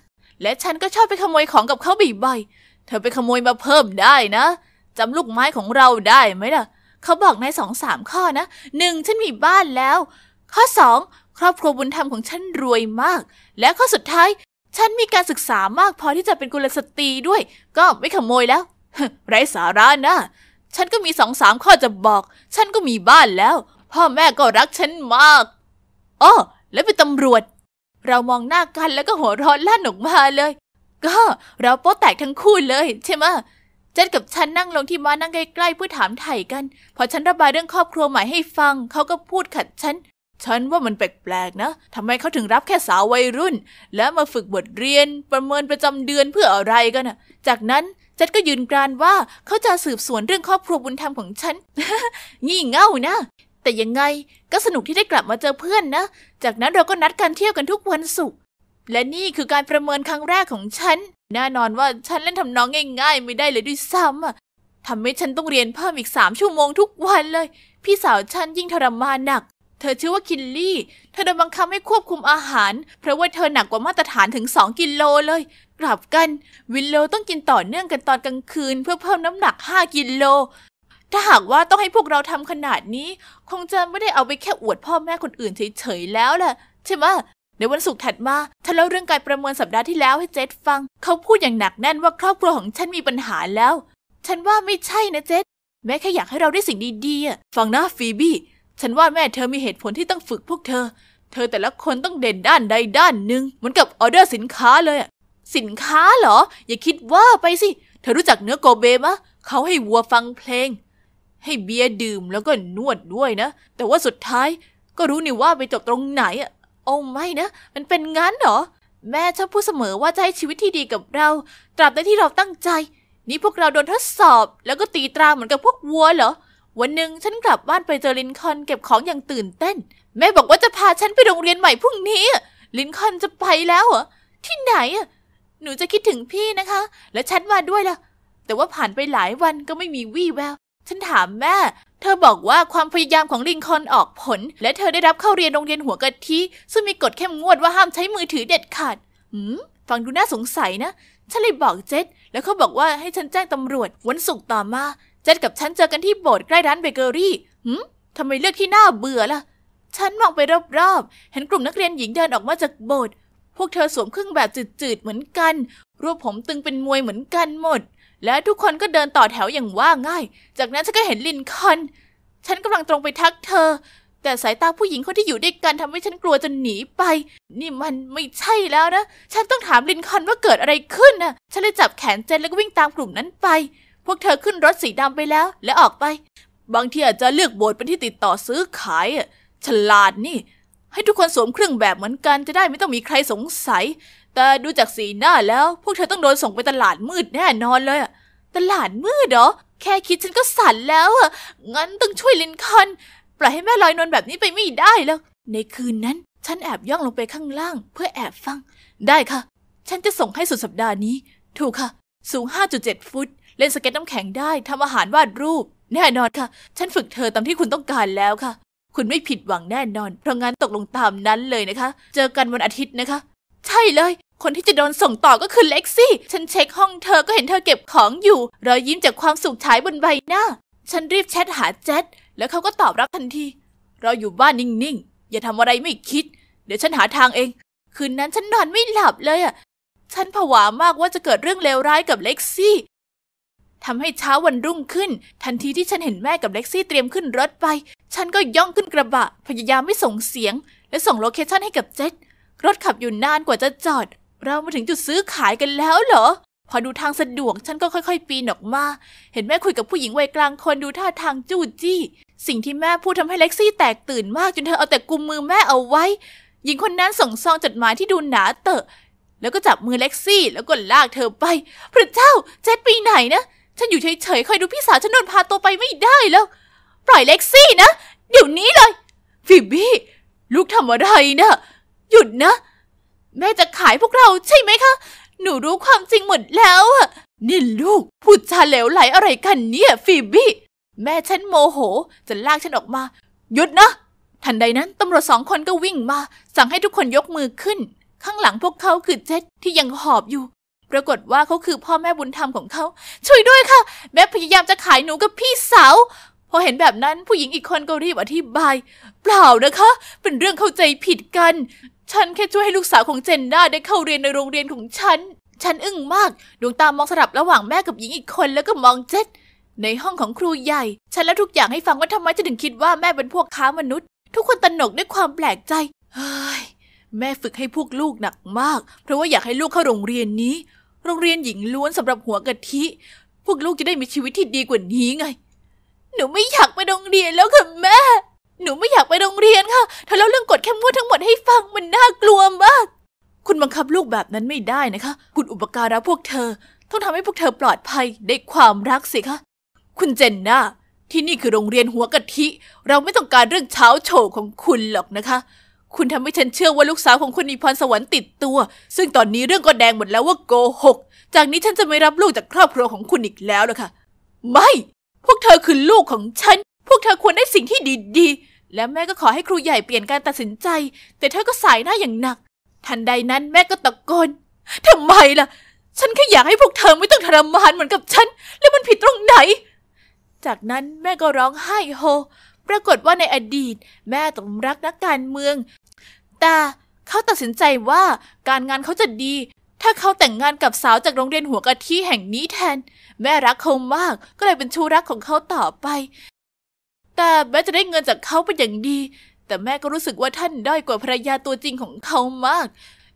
S3: และฉันก็ชอบไปขโมยของกับเขาบ่อยๆเธอไปขโมยมาเพิ่มได้นะจำลูกไม้ของเราได้ไหมล่ะ เขาบอกในสองสามข้อนะหนึ่งฉันมีบ้านแล้ว ข้อสองครอบครัวบุญธรรมของฉันรวยมาก และข้อสุดท้ายฉันมีการศึกษามากพอที่จะเป็นกุลสตรีด้วย ก็ไม่ขโมยแล้วไร้สาระนะ ฉันก็มีสองสามข้อจะบอก ฉันก็มีบ้านแล้ว พ่อแม่ก็รักฉันมากอ๋อแล้วเป็นตำรวจ เรามองหน้ากันแล้วก็หัวเราะลั่นออกมาเลย ก็เราโป๊แตกทั้งคู่เลยใช่ไหมเจนกับฉันนั่งลงที่ม้านั่งใกล้ๆเพื่อถามไถ่กัน พอฉันระบายเรื่องครอบครัวใหม่ให้ฟังเขาก็พูดขัดฉันฉันว่ามันแปลกๆนะ ทำไมเขาถึงรับแค่สาววัยรุ่น แล้วมาฝึกบทเรียนประเมินประจำเดือนเพื่ออะไรกันนะจากนั้นจัดก็ยืนกรานว่าเขาจะสืบสวนเรื่องครอบครัวบุญธรรมของฉัน งี่เง่านะ แต่ยังไงก็สนุกที่ได้กลับมาเจอเพื่อนนะ จากนั้นเราก็นัดการเที่ยวกันทุกวันศุกร์ และนี่คือการประเมินครั้งแรกของฉัน แน่นอนว่าฉันเล่นทำนองง่ายๆไม่ได้เลยด้วยซ้ำอ่ะทำให้ฉันต้องเรียนเพิ่มอีกสามชั่วโมงทุกวันเลย พี่สาวฉันยิ่งทรมานหนักธอชื่อว่าคินลี่ เธอโดนบังคับให้ควบคุมอาหาร เพราะว่าเธอหนักกว่ามาตรฐานถึง 2 กิโลเลย กลับกัน วินโลต้องกินต่อเนื่องกันตอนกลางคืนเพื่อเพิ่มน้ำหนัก 5 กิโล ถ้าหากว่าต้องให้พวกเราทำขนาดนี้ คงจะไม่ได้เอาไปแค่อวดพ่อแม่คนอื่น เฉยๆแล้วล่ะ ใช่ไหม ในวันศุกร์ถัดมาเธอเล่าเรื่องการประเมินสัปดาห์ที่แล้วให้เจษฟัง เขาพูดอย่างหนักแน่นว่าครอบครัวของฉันมีปัญหาแล้ว ฉันว่าไม่ใช่นะเจษแม่แค่อยากให้เราได้สิ่งดีๆฟังนะฟีบี้ฉันว่าแม่เธอมีเหตุผลที่ต้องฝึกพวกเธอ เธอแต่ละคนต้องเด่นด้านใดด้านหนึ่งเหมือนกับออเดอร์สินค้าเลยอะสินค้าเหรอ อย่าคิดว่าไปสิ เธอรู้จักเนื้อโกเบมะ เขาให้วัวฟังเพลง ให้เบียร์ดื่มแล้วก็นวดด้วยนะ แต่ว่าสุดท้าย ก็รู้นี่ว่าไปจบตรงไหนอะโอ้ไม่นะ มันเป็นงั้นเหรอ แม่ชอบพูดเสมอว่าจะให้ชีวิตที่ดีกับเรา ตราบใดที่เราตั้งใจ นี่พวกเราโดนทดสอบ แล้วก็ตีตราเหมือนกับพวกวัวเหรอวันหนึ่งฉันกลับบ้านไปเจอลินคอนเก็บของอย่างตื่นเต้น แม่บอกว่าจะพาฉันไปโรงเรียนใหม่พรุ่งนี้ ลินคอนจะไปแล้วเหรอที่ไหนอ่ะหนูจะคิดถึงพี่นะคะ และฉันมาด้วยล่ะแต่ว่าผ่านไปหลายวันก็ไม่มีวี่แวว ฉันถามแม่ เธอบอกว่าความพยายามของลินคอนออกผล และเธอได้รับเข้าเรียนโรงเรียนหัวกะทิซึ่งมีกฎเข้มงวดว่าห้ามใช้มือถือเด็ดขาด หืมฟังดูน่าสงสัยนะฉันเลยบอกเจดแล้วเขาบอกว่าให้ฉันแจ้งตำรวจวันศุกร์ต่อมาเจนกับฉันเจอกันที่โบสถ์ใกล้ร้านเบเกอรี่หืมทำไมเลือกที่น่าเบื่อล่ะ ฉันมองไปรอบๆ เห็นกลุ่มนักเรียนหญิงเดินออกมาจากโบสถ์ พวกเธอสวมเครื่องแบบจืดๆ เหมือนกันรูปผมตึงเป็นมวยเหมือนกันหมด และทุกคนก็เดินต่อแถวอย่างว่าง่าย จากนั้นฉันก็เห็นลินคอน ฉันกำลังตรงไปทักเธอ แต่สายตาผู้หญิงคนที่อยู่ด้วยกันทำให้ฉันกลัวจนหนีไป นี่มันไม่ใช่แล้วนะ ฉันต้องถามลินคอนว่าเกิดอะไรขึ้นนะฉันเลยจับแขนเจนแล้วก็วิ่งตามกลุ่มนั้นไปพวกเธอขึ้นรถสีดำไปแล้วและออกไป บางทีอาจจะเลือกโบสถ์เป็นที่ติดต่อซื้อขายอ่ะฉลาดนี่ ให้ทุกคนสวมเครื่องแบบเหมือนกันจะได้ไม่ต้องมีใครสงสัย แต่ดูจากสีหน้าแล้ว พวกเธอต้องโดนส่งไปตลาดมืดแน่นอนเลยอ่ะตลาดมืดเหรอ แค่คิดฉันก็สั่นแล้วอ่ะงั้นต้องช่วยลินคอนปล่อยให้แม่ลอยนอนแบบนี้ไปไม่ได้แล้ว ในคืนนั้นฉันแอบย่องลงไปข้างล่าง เพื่อแอบฟัง ได้ค่ะ ฉันจะส่งให้สุดสัปดาห์นี้ ถูกค่ะ สูง 5.7 ฟุตเล่นสเก็ตน้ำแข็งได้ ทำอาหารวาดรูป แน่นอนค่ะ ฉันฝึกเธอตามที่คุณต้องการแล้วค่ะ คุณไม่ผิดหวังแน่นอน เพราะงั้นตกลงตามนั้นเลยนะคะ เจอกันวันอาทิตย์นะคะ ใช่เลย คนที่จะโดนส่งต่อก็คือเล็กซี่ ฉันเช็คห้องเธอก็เห็นเธอเก็บของอยู่ รอยยิ้มจากความสุขฉายบนใบหน้า ฉันรีบแชทหาเจ็ดแล้วเขาก็ตอบรับทันที เราอยู่บ้านนิ่งๆ อย่าทำอะไรไม่คิด เดี๋ยวฉันหาทางเอง คืนนั้นฉันนอนไม่หลับเลยอ่ะ ฉันผวามากว่าจะเกิดเรื่องเลวร้ายกับเล็กซี่ทำให้เช้าวันรุ่งขึ้น ทันทีที่ฉันเห็นแม่กับเล็กซี่เตรียมขึ้นรถไป ฉันก็ย่องขึ้นกระบะ พยายามไม่ส่งเสียง และส่งโลเคชั่นให้กับเจษรถขับอยู่นานกว่าจะจอด เรามาถึงจุดซื้อขายกันแล้วเหรอ พอดูทางสะดวกฉันก็ค่อยๆ ปีนออกมา เห็นแม่คุยกับผู้หญิงวัยกลางคนดูท่าทางจู้จี้สิ่งที่แม่พูดทำให้เล็กซี่แตกตื่นมากจนเธอเอาแต่กุมมือแม่เอาไว้หญิงคนนั้นส่งซองจดหมายที่ดูหนาเตอะแล้วก็จับมือเล็กซี่แล้วก็ลากเธอไปพระเจ้าเจ็ดปีไหนนะฉันอยู่เฉยๆ คอยดูพี่สาวฉันโดนพาตัวไปไม่ได้แล้ว ปล่อยเล็กซี่นะ เดี๋ยวนี้เลย ฟิบบี้ ลูกทำอะไรนะ หยุดนะ แม่จะขายพวกเราใช่ไหมคะ หนูรู้ความจริงหมดแล้วอะนี่ลูก พูดชาเหลวไหลอะไรกันเนี่ยฟิบบี้ แม่ฉันโมโห จะลากฉันออกมา หยุดนะ ทันใดนั้นตำรวจสองคนก็วิ่งมา สั่งให้ทุกคนยกมือขึ้น ข้างหลังพวกเขาคือเจดที่ยังหอบอยู่ปรากฏว่าเขาคือพ่อแม่บุญธรรมของเขาช่วยด้วยค่ะ แม่พยายามจะขายหนูกับพี่สาวพอเห็นแบบนั้นผู้หญิงอีกคนก็รีบอธิบาย เปล่านะคะ เป็นเรื่องเข้าใจผิดกัน ฉันแค่ช่วยให้ลูกสาวของเจนด้าได้เข้าเรียนในโรงเรียนของฉันฉันอึ้งมาก ดวงตามองสลับระหว่างแม่กับหญิงอีกคนแล้วก็มองเจตในห้องของครูใหญ่ ฉันแล้วทุกอย่างให้ฟังว่าทำไมจะถึงคิดว่าแม่เป็นพวกค้ามนุษย์ ทุกคนตะหนกด้วยความแปลกใจเฮ้ยแม่ฝึกให้พวกลูกหนักมาก เพราะว่าอยากให้ลูกเข้าโรงเรียนนี้โรงเรียนหญิงล้วนสำหรับหัวกะทิ พวกลูกจะได้มีชีวิตที่ดีกว่านี้ไง หนูไม่อยากไปโรงเรียนแล้วค่ะแม่ หนูไม่อยากไปโรงเรียนค่ะเธอเล่าเรื่องกฎแค่มงวดทั้งหมดให้ฟังมันน่ากลัวมาก คุณบังคับลูกแบบนั้นไม่ได้นะคะ คุณอุปการะพวกเธอ ต้องทำให้พวกเธอปลอดภัยได้ความรักสิคะคุณเจนน่าที่นี่คือโรงเรียนหัวกะทิ เราไม่ต้องการเรื่องเช้าโฉของคุณหรอกนะคะคุณทำให้ฉันเชื่อว่าลูกสาวของคุณมีพรสวรรค์ติดตัว ซึ่งตอนนี้เรื่องก็แดงหมดแล้วว่าโกหก จากนี้ฉันจะไม่รับลูกจากครอบครัวของคุณอีกแล้วละค่ะไม่ พวกเธอคือลูกของฉัน พวกเธอควรได้สิ่งที่ดีๆ และแม่ก็ขอให้ครูใหญ่เปลี่ยนการตัดสินใจ แต่เธอก็สายหน้าอย่างหนัก ทันใดนั้นแม่ก็ตะโกนทำไมล่ะ ฉันแค่อยากให้พวกเธอไม่ต้องทรมานเหมือนกับฉันแล้วมันผิดตรงไหน จากนั้นแม่ก็ร้องไห้โฮ ปรากฏว่าในอดีต แม่ต้องรักนักการเมืองแต่เขาตัดสินใจว่าการงานเขาจะดี ถ้าเขาแต่งงานกับสาวจากโรงเรียนหัวกะทิแห่งนี้แทน แม่รักเขามากก็เลยเป็นชู้รักของเขาต่อไป แต่แม้จะได้เงินจากเขาเป็นอย่างดี แต่แม่ก็รู้สึกว่าท่านด้อยกว่าภรรยาตัวจริงของเขามาก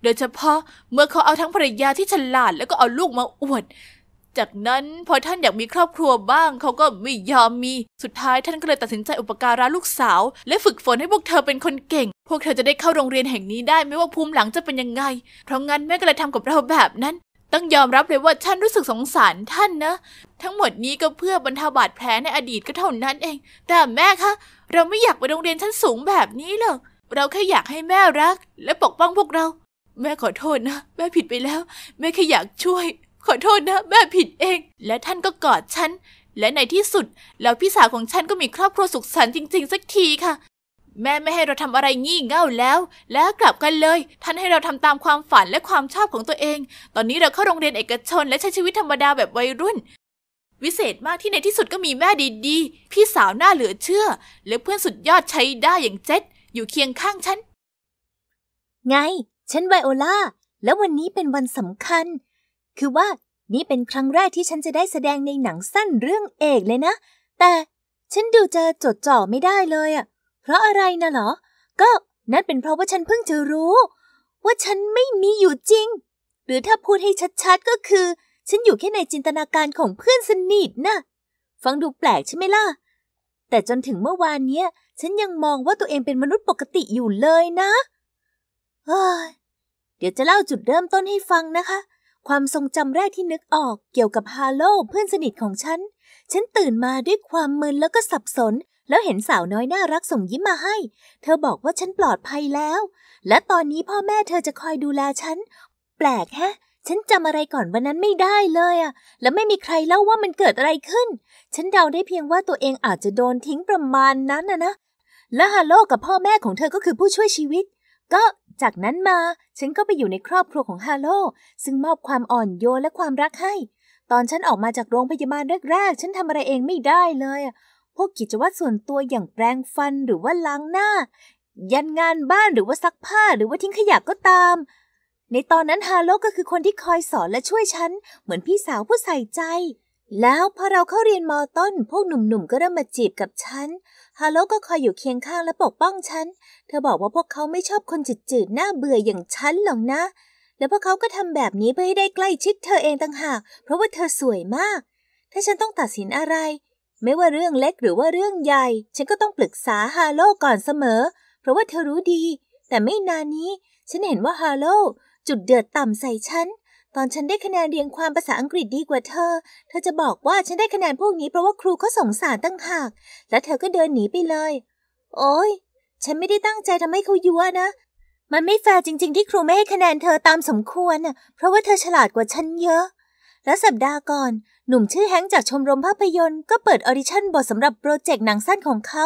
S3: โดยเฉพาะเมื่อเขาเอาทั้งภรรยาที่ฉลาดแล้วก็เอาลูกมาอวดจากนั้นพอท่านอยากมีครอบครัวบ้าง เขาก็ไม่ยอมมี สุดท้ายท่านก็เลยตัดสินใจอุปการะลูกสาว และฝึกฝนให้พวกเธอเป็นคนเก่ง พวกเธอจะได้เข้าโรงเรียนแห่งนี้ได้ไม่ว่าภูมิหลังจะเป็นยังไง เพราะงั้น แม่ก็เลยทำกับเราแบบนั้น ต้องยอมรับเลยว่าฉันรู้สึกสงสารท่านนะ ทั้งหมดนี้ก็เพื่อบรรเทาบาดแผลในอดีตก็เท่านั้นเอง แต่แม่คะ เราไม่อยากไปโรงเรียนชั้นสูงแบบนี้หรอก เราแค่อยากให้แม่รัก และปกป้องพวกเรา แม่ขอโทษนะ แม่ผิดไปแล้วแม่แค่อยากช่วยขอโทษนะแม่ผิดเอง และท่านก็กอดฉัน และในที่สุด แล้วพี่สาวของฉันก็มีครอบครัวสุขสันต์จริง ๆ สักทีค่ะ แม่ไม่ให้เราทำอะไรงี่เง่าแล้ว แล้วกลับกันเลย ท่านให้เราทำตามความฝันและความชอบของตัวเอง ตอนนี้เราเข้าโรงเรียนเอกชนและใช้ชีวิตธรรมดาแบบวัยรุ่น วิเศษมากที่ในที่สุดก็มีแม่ดีๆพี่สาวน่าเหลือเชื่อและเพื่อนสุดยอดใช้ได้อย่างเจ็ดอยู่เคียงข้างฉันไงฉันไวโอลาแล้ววันนี้เป็นวันสำคัญคือว่านี่
S1: เป็นครั้งแรกที่ฉันจะได้แสดงในหนังสั้นเรื่องเอกเลยนะ แต่ฉันดูจะจดจ่อไม่ได้เลยอ่ะเพราะอะไรนะหรอ ก็นั่นเป็นเพราะว่าฉันเพิ่งจะรู้ ว่าฉันไม่มีอยู่จริง หรือถ้าพูดให้ชัดๆก็คือ ฉันอยู่แค่ในจินตนาการของเพื่อนสนิทนะ่ะฟังดูแปลกใช่ไหมล่ะแต่จนถึงเมื่อวานเนี้ย ฉันยังมองว่าตัวเองเป็นมนุษย์ปกติอยู่เลยนะเยเดี๋ยวจะเล่าจุดเริ่มต้นให้ฟังนะคะความทรงจำแรกที่นึกออกเกี่ยวกับฮาโลเพื่อนสนิทของฉัน ฉันตื่นมาด้วยความมึนแล้วก็สับสน แล้วเห็นสาวน้อยน่ารักส่งยิ้มมาให้ เธอบอกว่าฉันปลอดภัยแล้ว และตอนนี้พ่อแม่เธอจะคอยดูแลฉัน แปลกแฮะ ฉันจำอะไรก่อนวันนั้นไม่ได้เลยอะ และไม่มีใครเล่าว่ามันเกิดอะไรขึ้น ฉันเดาได้เพียงว่าตัวเองอาจจะโดนทิ้งประมาณนั้นนะนะและฮาโลกับพ่อแม่ของเธอก็คือผู้ช่วยชีวิต ก็จากนั้นมา ฉันก็ไปอยู่ในครอบครัวของฮาโลซึ่งมอบความอ่อนโยนและความรักให้ตอนฉันออกมาจากโรงพยาบาลแรกๆ ฉันทำอะไรเองไม่ได้เลยพวกกิจวัตรส่วนตัวอย่างแปรงฟันหรือว่าล้างหน้า ยันงานบ้านหรือว่าซักผ้าหรือว่าทิ้งขยะกก็ตาม ในตอนนั้นฮาโลก็คือคนที่คอยสอนและช่วยฉันเหมือนพี่สาวผู้ใส่ใจแล้วพอเราเข้าเรียนมอต้น พวกหนุ่มๆก็เริ่มมาจีบกับฉัน ฮาโลก็คอยอยู่เคียงข้างและปกป้องฉัน เธอบอกว่าพวกเขาไม่ชอบคนจืดๆหน้าเบื่ออย่างฉัน หรอกนะ แล้วพวกเขาก็ทำแบบนี้เพื่อให้ได้ใกล้ชิดเธอเองต่างหาก เพราะว่าเธอสวยมาก ถ้าฉันต้องตัดสินอะไร ไม่ว่าเรื่องเล็กหรือว่าเรื่องใหญ่ ฉันก็ต้องปรึกษาฮาโลก่อนเสมอ เพราะว่าเธอรู้ดี แต่ไม่นานนี้ ฉันเห็นว่าฮาโลจุดเดือดต่ำใส่ฉันตอนฉันได้คะแนนเรียงความภาษาอังกฤษดีกว่าเธอ เธอจะบอกว่าฉันได้คะแนนพวกนี้เพราะว่าครูเขาสงสารตั้งหาก และเธอก็เดินหนีไปเลย โอ้ย ฉันไม่ได้ตั้งใจทำให้เขายั่วนะ มันไม่แฟร์จริง ๆ ที่ครูไม่ให้คะแนนเธอตามสมควรนะเพราะว่าเธอฉลาดกว่าฉันเยอะ และสัปดาห์ก่อน หนุ่มชื่อแฮงจากชมรมภาพยนตร์ก็เปิดออดิชั่นบทสำหรับโปรเจกต์หนังสั้นของเขา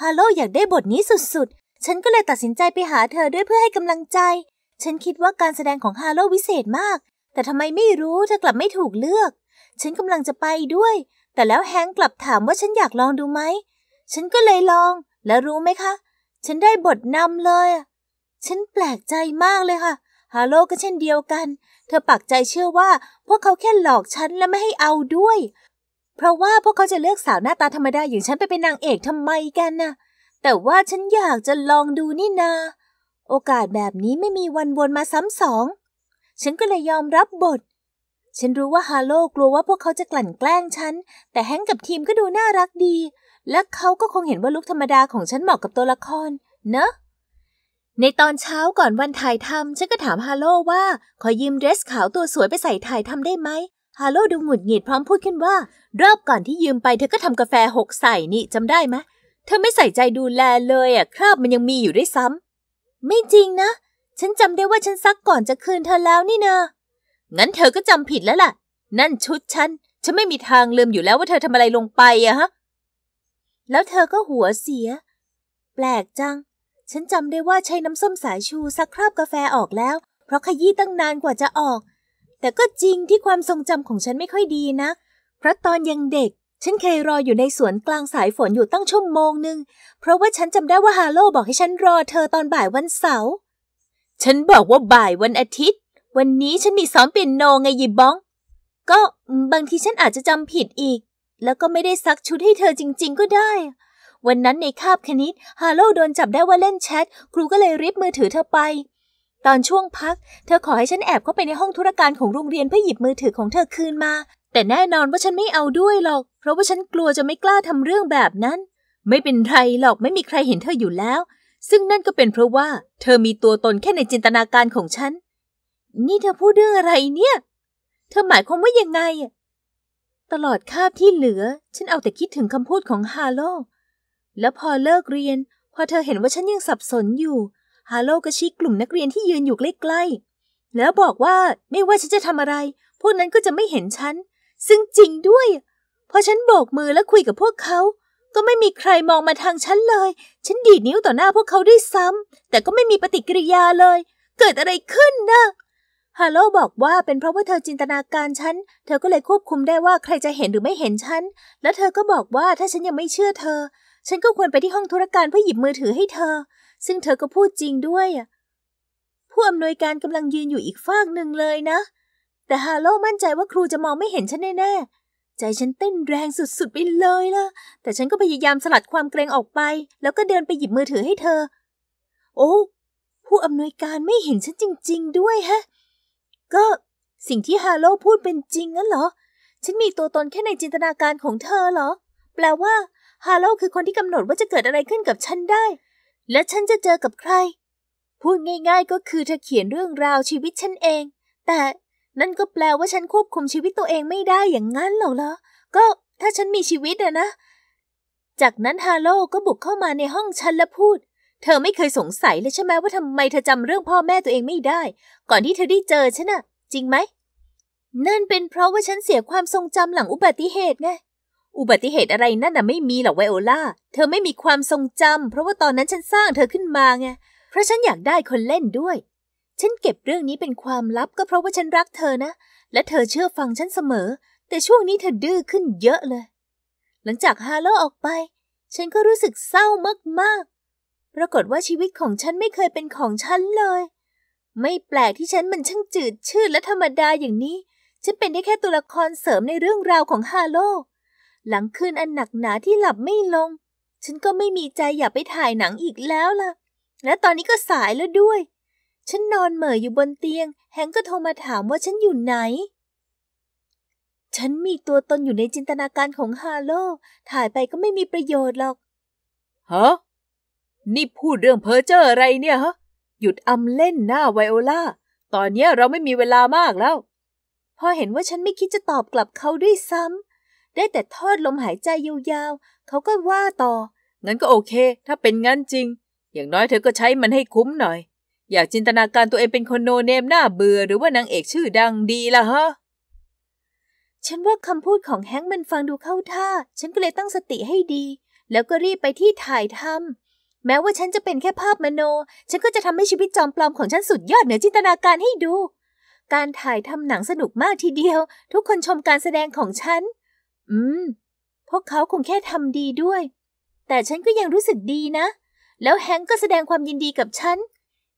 S1: ฮาโลอยากได้บทนี้สุดๆ ฉันก็เลยตัดสินใจไปหาเธอด้วยเพื่อให้กำลังใจ ฉันคิดว่าการแสดงของฮาโลวิเศษมากแต่ทำไมไม่รู้เธอกลับไม่ถูกเลือก ฉันกำลังจะไปด้วย แต่แล้วแฮงกลับถามว่าฉันอยากลองดูไหมฉันก็เลยลอง แล้วรู้ไหมคะ ฉันได้บทนำเลย ฉันแปลกใจมากเลยค่ะ ฮาโลก็เช่นเดียวกัน เธอปักใจเชื่อว่า พวกเขาแค่หลอกฉันและไม่ให้เอาด้วย เพราะว่าพวกเขาจะเลือกสาวหน้าตาธรรมดาอย่างฉันไปเป็นนางเอกทำไมกันนะ่ะ แต่ว่าฉันอยากจะลองดูนี่นา โอกาสแบบนี้ไม่มีวันวนมาซ้ำสองฉันก็เลยยอมรับบท ฉันรู้ว่าฮาโลกลัวว่าพวกเขาจะกลั่นแกล้งฉัน แต่แฮงกับทีมก็ดูน่ารักดี และเขาก็คงเห็นว่าลุกธรรมดาของฉันเหมาะกับตัวละคร เนอะ ในตอนเช้าก่อนวันถ่ายทำฉันก็ถามฮาโลว่า ขอยืมเดรสขาวตัวสวยไปใส่ถ่ายทำได้ไหมฮาโลดูหงุดหงิดพร้อมพูดขึ้นว่า รอบก่อนที่ยืมไปเธอ ก็ทำกาแฟหกใส่ นี่จำได้ไหมเธอไม่ใส่ใจดูแลเลยอะคราบมันยังมีอยู่ด้วยซ้ำไม่จริงนะฉันจำได้ว่าฉันซักก่อนจะคืนเธอแล้วนี่นะ งั้นเธอก็จำผิดแล้วล่ะ นั่นชุดฉัน ฉันไม่มีทางลืมอยู่แล้วว่าเธอทำอะไรลงไปอะฮะ แล้วเธอก็หัวเสีย แปลกจัง ฉันจำได้ว่าใช้น้ำส้มสายชูซักคราบกาแฟออกแล้ว เพราะขยี้ตั้งนานกว่าจะออก แต่ก็จริงที่ความทรงจำของฉันไม่ค่อยดีนะ เพราะตอนยังเด็ก ฉันเคยรออยู่ในสวนกลางสายฝนอยู่ตั้งชั่วโมงหนึ่งเพราะว่าฉันจำได้ว่าฮาโลบอกให้ฉันรอเธอตอนบ่ายวันเสาร์ฉันบอกว่าบ่ายวันอาทิตย์ วันนี้ฉันมีซ้อมเปียโนไงยิบ้อง ก็บางทีฉันอาจจะจำผิดอีก แล้วก็ไม่ได้ซักชุดให้เธอจริงๆก็ได้ วันนั้นในคาบคณิตฮาโลโดนจับได้ว่าเล่นแชท ครูก็เลยรีบมือถือเธอไป ตอนช่วงพัก เธอขอให้ฉันแอบเข้าไปในห้องธุรการของโรงเรียนเพื่อหยิบมือถือของเธอคืนมา แต่แน่นอนว่าฉันไม่เอาด้วยหรอก เพราะว่าฉันกลัวจะไม่กล้าทำเรื่องแบบนั้น ไม่เป็นไรหรอกไม่มีใครเห็นเธออยู่แล้วซึ่งนั่นก็เป็นเพราะว่า เธอมีตัวตนแค่ในจินตนาการของฉัน นี่เธอพูดเรื่องอะไรเนี่ย เธอหมายความว่ายังไง ตลอดคาบที่เหลือ ฉันเอาแต่คิดถึงคำพูดของฮาโล แล้วพอเลิกเรียน พอเธอเห็นว่าฉันยังสับสนอยู่ฮาโลก็ชี้กลุ่มนักเรียนที่ยืนอยู่ใกล้ๆ แล้วบอกว่าไม่ว่าฉันจะทำอะไร พวกนั้นก็จะไม่เห็นฉันซึ่งจริงด้วยพอฉันโบกมือและคุยกับพวกเขาก็ไม่มีใครมองมาทางฉันเลย ฉันดีดนิ้วต่อหน้าพวกเขาด้วยซ้ำแต่ก็ไม่มีปฏิกิริยาเลย เกิดอะไรขึ้นนะ ฮาโล บอกว่าเป็นเพราะว่าเธอจินตนาการฉัน เธอก็เลยควบคุมได้ว่าใครจะเห็น หรือไม่เห็นฉัน แล้วเธอก็บอกว่าถ้าฉันยังไม่เชื่อเธอ ฉันก็ควรไปที่ห้องธุรการเพื่อหยิบมือถือให้เธอ ซึ่งเธอก็พูดจริงด้วย ผู้อำนวยการกำลังยืนอยู่อีกฝากหนึ่งเลยนะ แต่ฮาโลมั่นใจว่าครูจะมองไม่เห็นฉันแน่ๆใจฉันเต้นแรงสุดๆ ไปเลยนะแต่ฉันก็พยายามสลัดความเกรงออกไป แล้วก็เดินไปหยิบมือถือให้เธอ โอ้ ผู้อำนวยการไม่เห็นฉันจริงๆ ด้วยฮะ ก็ สิ่งที่ฮาโลพูดเป็นจริงนั่นเหรอ ฉันมีตัวตนแค่ในจินตนาการของเธอเหรอ แปลว่า ฮาโลคือคนที่กำหนดว่าจะเกิดอะไรขึ้นกับฉันได้ และฉันจะเจอกับใคร พูดง่ายๆ ก็คือเธอเขียนเรื่องราวชีวิตฉันเอง แต่นั่นก็แปลว่าฉันควบคุมชีวิตตัวเองไม่ได้อย่างนั้นหรอกเหรอ ก็ ถ้าฉันมีชีวิตอะนะ จากนั้นฮาโลก็บุกเข้ามาในห้องฉันและพูด เธอไม่เคยสงสัยเลยใช่ไหมว่าทำไมเธอจำเรื่องพ่อแม่ตัวเองไม่ได้ ก่อนที่เธอได้เจอฉันอะจริงไหม นั่นเป็นเพราะว่าฉันเสียความทรงจำหลังอุบัติเหตุไง อุบัติเหตุอะไรนั่นน่ะไม่มีหรอกไวโอลา เธอไม่มีความทรงจำเพราะว่าตอนนั้นฉันสร้างเธอขึ้นมาไง เพราะฉันอยากได้คนเล่นด้วยฉันเก็บเรื่องนี้เป็นความลับก็เพราะว่าฉันรักเธอนะ และเธอเชื่อฟังฉันเสมอ แต่ช่วงนี้เธอดื้อขึ้นเยอะเลย หลังจากฮาโลออกไป ฉันก็รู้สึกเศร้ามากๆ ปรากฏว่าชีวิตของฉันไม่เคยเป็นของฉันเลย ไม่แปลกที่ฉันมันช่างจืด ชืดและธรรมดาอย่างนี้ ฉันเป็นได้แค่ตัวละครเสริมในเรื่องราวของฮาโล หลังคืนอันหนักหนาที่หลับไม่ลง ฉันก็ไม่มีใจอยากไปถ่ายหนังอีกแล้วล่ะ และตอนนี้ก็สายแล้วด้วยฉันนอนเหม่ออยู่บนเตียงแฮงก็โทรมาถามว่าฉันอยู่ไหน ฉันมีตัวตนอยู่ในจินตนาการของฮาโลถ่ายไปก็ไม่มีประโยชน์หรอกฮะนี่พูดเรื่องเพอเจอร์อะไรเนี่ยฮะหยุดอำเล่นหน้าไวโอลา ตอนนี้เราไม่มีเวลามากแล้ว พอเห็นว่าฉันไม่คิดจะตอบกลับเขาด้วยซ้ำได้แต่ทอดลมหายใจยาวๆเขาก็ว่าต่องั้นก็โอเค ถ้าเป็นงั้นจริง อย่างน้อยเธอก็ใช้มันให้คุ้มหน่อยอยากจินตนาการตัวเองเป็นคนโนเนมหน้าเบื่อหรือว่านางเอกชื่อดังดีล่ะฮะฉันว่าคำพูดของแฮงค์มันฟังดูเข้าท่า ฉันก็เลยตั้งสติให้ดี แล้วก็รีบไปที่ถ่ายทำแม้ว่าฉันจะเป็นแค่ภาพมโน ฉันก็จะทำให้ชีวิตจอมปลอมของฉันสุดยอดเหนือจินตนาการให้ดู การถ่ายทำหนังสนุกมากทีเดียว ทุกคนชมการแสดงของฉันอืมพวกเขาคงแค่ทำดีด้วย แต่ฉันก็ยังรู้สึกดีนะ แล้วแฮงก์ก็แสดงความยินดีกับฉัน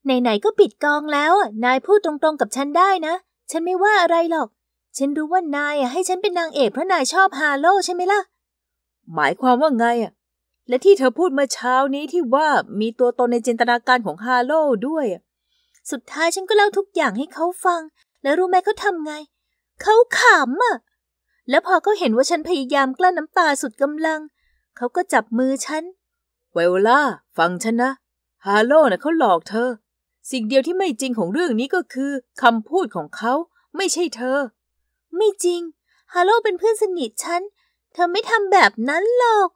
S1: ไหนๆก็ปิดกองแล้ว นายพูดตรงๆกับฉันได้นะ ฉันไม่ว่าอะไรหรอก ฉันรู้ว่านายให้ฉันเป็นนางเอก เพราะนายชอบฮาโลใช่ไหมล่ะ หมายความว่าไงอ่ะ และที่เธอพูดเมื่อเช้านี้ที่ว่ามีตัวตนในจินตนาการของฮาโลด้วย สุดท้ายฉันก็เล่าทุกอย่างให้เขาฟัง แล้วรู้ไหมเขาทำไง เขาขำอ่ะแล้วพอเขาเห็นว่าฉันพยายามกลั้นน้ำตาสุดกำลัง เขาก็จับมือฉันไวโอลาฟังฉันนะ ฮาโลนะ่ะเขาหลอกเธอสิ่งเดียวที่ไม่จริงของเรื่องนี้ก็คือคำพูดของเขาไม่ใช่เธอ ไม่จริงฮาโลเป็นเพื่อนสนิทฉันเธอไม่ทำแบบนั้นหรอก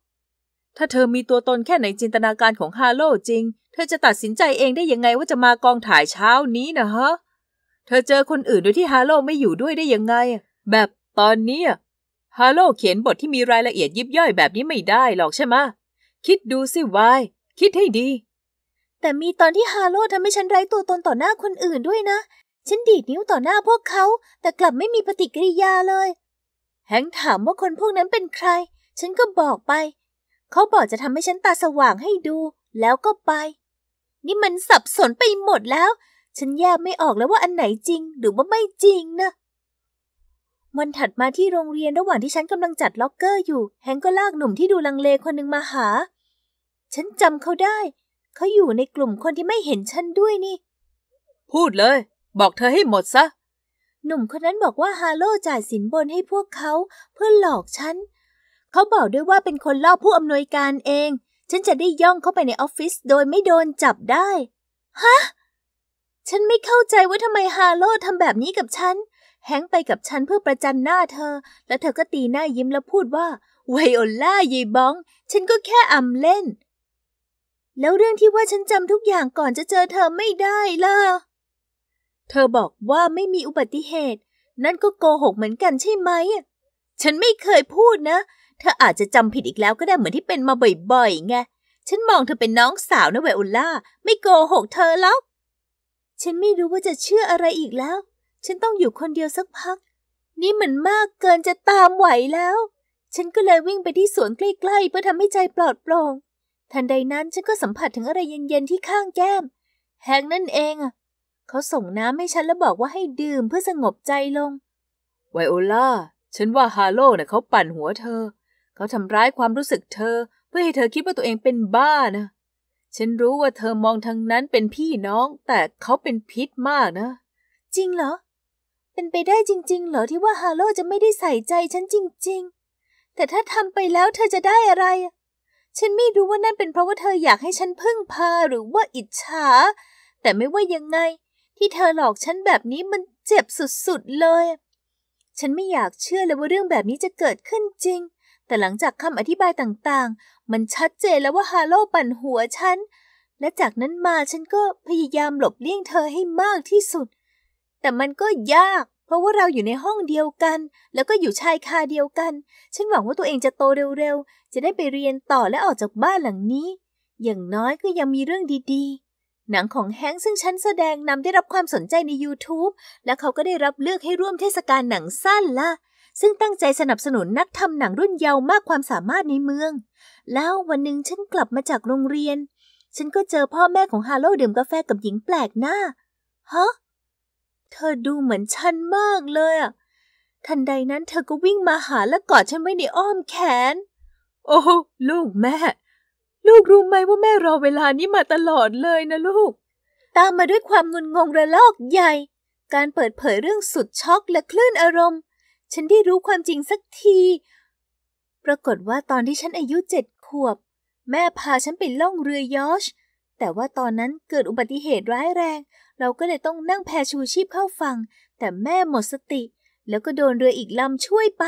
S1: ถ้าเธอมีตัวตนแค่ไหนจินตนาการของฮาโลจริง เธอจะตัดสินใจเองได้ยังไงว่าจะมากองถ่ายเช้านี้นะฮะเธอเจอคนอื่นโดยที่ฮาโลไม่อยู่ด้วยได้ยังไง แบบตอนนี้ฮาโลเขียนบทที่มีรายละเอียดยิบย่อยแบบนี้ไม่ได้หรอกใช่ไหมคิดดูสิวายคิดให้ดีแต่มีตอนที่ฮาโลทำให้ฉันไร้ตัวตนต่อหน้าคนอื่นด้วยนะ ฉันดีดนิ้วต่อหน้าพวกเขา แต่กลับไม่มีปฏิกิริยาเลย แฮงถามว่าคนพวกนั้นเป็นใคร ฉันก็บอกไป เขาบอกจะทำให้ฉันตาสว่างให้ดู แล้วก็ไป นี่มันสับสนไปหมดแล้ว ฉันแยกไม่ออกแล้วว่าอันไหนจริง หรือว่าไม่จริงนะวันถัดมาที่โรงเรียนระหว่างที่ฉันกำลังจัดล็อกเกอร์อยู่แฮงก็ลากหนุ่มที่ดูลังเลคนหนึ่งมาหา ฉันจำเขาได้เขาอยู่ในกลุ่มคนที่ไม่เห็นฉันด้วยนี่ พูดเลยบอกเธอให้หมดซะ หนุ่มคนนั้นบอกว่าฮาโลจ่ายสินบนให้พวกเขาเพื่อหลอกฉันเขาบอกด้วยว่าเป็นคนล่อผู้อำนวยการเอง ฉันจะได้ย่องเข้าไปในออฟฟิศโดยไม่โดนจับได้ ฮะ ฉันไม่เข้าใจว่าทำไมฮาโลทำแบบนี้กับฉันแฮงไปกับฉันเพื่อประจันหน้าเธอ แล้วเธอก็ตีหน้ายิ้มแล้วพูดว่าไวโอล่ายีบอง ฉันก็แค่อำเล่นแล้วเรื่องที่ว่าฉันจำทุกอย่างก่อนจะเจอเธอไม่ได้ล่ะ เธอบอกว่าไม่มีอุบัติเหตุ นั่นก็โกหกเหมือนกันใช่ไหมฉันไม่เคยพูดนะ เธออาจจะจำผิดอีกแล้วก็ได้เหมือนที่เป็นมาบ่อยๆ ไง ฉันมองเธอเป็นน้องสาวนะเวอุล่า ไม่โกหกเธอแล้วฉันไม่รู้ว่าจะเชื่ออะไรอีกแล้ว ฉันต้องอยู่คนเดียวสักพัก นี่เหมือนมากเกินจะตามไหวแล้ว ฉันก็เลยวิ่งไปที่สวนใกล้ๆ เพื่อทำให้ใจปลอดโปร่งทันใดนั้น ฉันก็สัมผัสถึงอะไรเย็นๆที่ข้างแก้มแฮงนั่นเองอะเขาส่งน้ำให้ฉันแล้วบอกว่าให้ดื่มเพื่อสงบใจลง ไวโอลา ฉันว่าฮาโลเนะ่ะ เขาปั่นหัวเธอ เขาทำร้ายความรู้สึกเธอ เพื่อให้เธอคิดว่าตัวเองเป็นบ้านะ ฉันรู้ว่าเธอมองทางนั้นเป็นพี่น้อง แต่เขาเป็นพิษมากนะ จริงเหรอ เป็นไปได้จริง ๆ เหรอที่ว่าฮาโลจะไม่ได้ใส่ใจฉันจริง ๆ แต่ถ้าทำไปแล้วเธอจะได้อะไรฉันไม่รู้ว่านั่นเป็นเพราะว่าเธออยากให้ฉันพึ่งพาหรือว่าอิจฉาแต่ไม่ว่ายังไง ที่เธอหลอกฉันแบบนี้มันเจ็บสุดๆ เลย ฉันไม่อยากเชื่อเลยว่าเรื่องแบบนี้จะเกิดขึ้นจริง แต่หลังจากคำอธิบายต่างๆมันชัดเจนแล้วว่าฮาโลปั่นหัวฉันและจากนั้นมาฉันก็พยายามหลบเลี่ยงเธอให้มากที่สุด แต่มันก็ยากเพราะว่าเราอยู่ในห้องเดียวกัน แล้วก็อยู่ชายคาเดียวกัน ฉันหวังว่าตัวเองจะโตเร็วๆ จะได้ไปเรียนต่อและออกจากบ้านหลังนี้ อย่างน้อยก็ยังมีเรื่องดีๆ หนังของแฮงซึ่งฉันแสดงนำได้รับความสนใจใน YouTube และเขาก็ได้รับเลือกให้ร่วมเทศกาลหนังสั้นละ ซึ่งตั้งใจสนับสนุนนักทำหนังรุ่นเยาว์มากความสามารถในเมือง แล้ววันหนึ่งฉันกลับมาจากโรงเรียน ฉันก็เจอพ่อแม่ของฮาโลดื่มกาแฟกับหญิงแปลกหน้าฮะเธอดูเหมือนฉันมากเลยอะทันใดนั้นเธอก็วิ่งมาหาและกอดฉันไว้ในอ้อมแขน โอ้ลูกแม่ ลูกรู้ไหมว่าแม่รอเวลานี้มาตลอดเลยนะลูก ตามมาด้วยความงุนงงระลอกใหญ่ การเปิดเผยเรื่องสุดช็อกและคลื่นอารมณ์ ฉันได้รู้ความจริงสักที ปรากฏว่าตอนที่ฉันอายุเจ็ดขวบ แม่พาฉันไปล่องเรือ ยอช แต่ว่าตอนนั้นเกิดอุบัติเหตุร้ายแรงเราก็เลยต้องนั่งแพชูชีพเข้าฝั่งแต่แม่หมดสติ แล้วก็โดนเรืออีกลำช่วยไป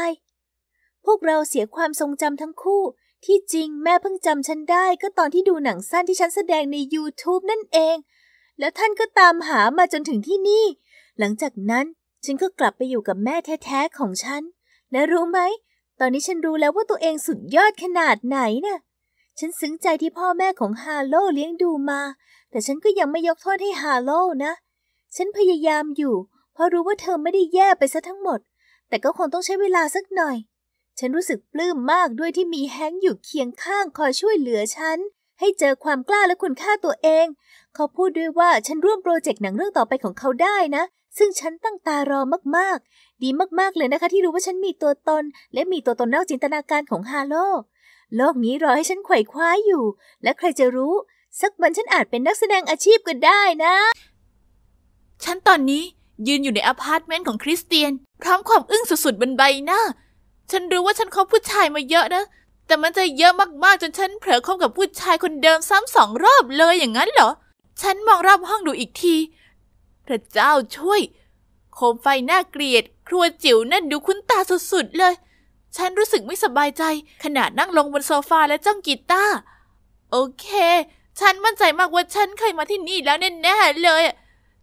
S1: พวกเราเสียความทรงจำทั้งคู่ ที่จริงแม่เพิ่งจำฉันได้ ก็ตอนที่ดูหนังสั้นที่ฉันแสดงใน YouTube นั่นเอง แล้วท่านก็ตามหามาจนถึงที่นี่ หลังจากนั้น ฉันก็กลับไปอยู่กับแม่แท้ๆของฉัน และรู้ไหม ตอนนี้ฉันรู้แล้วว่าตัวเองสุดยอดขนาดไหนนะ่ะ ฉันซึ้งใจที่พ่อแม่ของฮาโลเลี้ยงดูมาแต่ฉันก็ยังไม่ยกโทษให้ฮาโลนะ ฉันพยายามอยู่ เพราะรู้ว่าเธอไม่ได้แย่ไปซะทั้งหมด แต่ก็คงต้องใช้เวลาสักหน่อย ฉันรู้สึกปลื้มมากด้วยที่มีแฮงอยู่เคียงข้างคอยช่วยเหลือฉัน ให้เจอความกล้าและคุณค่าตัวเอง เขาพูดด้วยว่าฉันร่วมโปรเจกต์หนังเรื่องต่อไปของเขาได้นะ ซึ่งฉันตั้งตารอมากๆ ดีมากๆเลยนะคะ ที่รู้ว่าฉันมีตัวตน และมีตัวตนนอกจินตนาการของฮาโล โลกนี้รอให้ฉันไขว่คว้าอยู่
S3: และใครจะรู้สักวันฉันอาจเป็นนักแสดงอาชีพก็ได้นะ ฉันตอนนี้ยืนอยู่ในอพาร์ตเมนต์ของคริสเตียน พร้อมความอึ้งสุดๆบนใบหน้าฉันรู้ว่าฉันคบผู้ชายมาเยอะนะ แต่มันจะเยอะมากๆจนฉันเผลอคบกับผู้ชายคนเดิมซ้ำสองรอบเลยอย่างนั้นเหรอ ฉันมองรอบห้องดูอีกทีพระเจ้าช่วย โคมไฟน่าเกลียด ครัวจิ๋วนั่นดูคุ้นตาสุดๆเลย ฉันรู้สึกไม่สบายใจขณะนั่งลงบนโซฟาและจ้องกีตาร์โอเคฉันมั่นใจมากว่าฉันเคยมาที่นี่แล้วแน่ๆเลย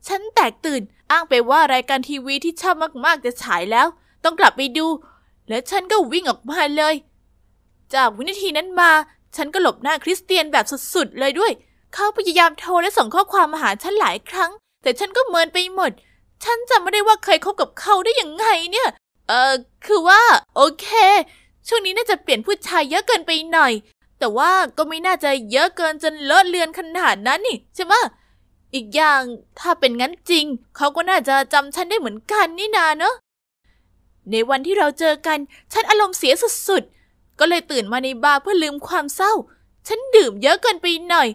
S3: ฉันแตกตื่นอ้างไปว่ารายการทีวีที่ชอบมากๆจะฉายแล้ว ต้องกลับไปดู แล้วฉันก็วิ่งออกมาเลย จากวินาทีนั้นมา ฉันก็หลบหน้าคริสเตียนแบบสุด ๆ เลยด้วย เขาพยายามโทรและส่งข้อความมาหาฉันหลายครั้ง แต่ฉันก็เมินไปหมด ฉันจำไม่ได้ว่าเคยคบกับเขาได้ยังไงเนี่ยเออคือว่า โอเคช่วงนี้น่าจะเปลี่ยนผู้ชายเยอะเกินไปหน่อยแต่ว่าก็ไม่น่าจะเยอะเกินจนเลอะเลือนขนาดนั้นนี่ ใช่ไหมอีกอย่างถ้าเป็นงั้นจริง เขาก็น่าจะจำฉันได้เหมือนกันนี่นาเนอะ ในวันที่เราเจอกัน ฉันอารมณ์เสียสุดๆ ก็เลยตื่นมาในบาร์เพื่อลืมความเศร้า ฉันดื่มเยอะเกินไปหน่อย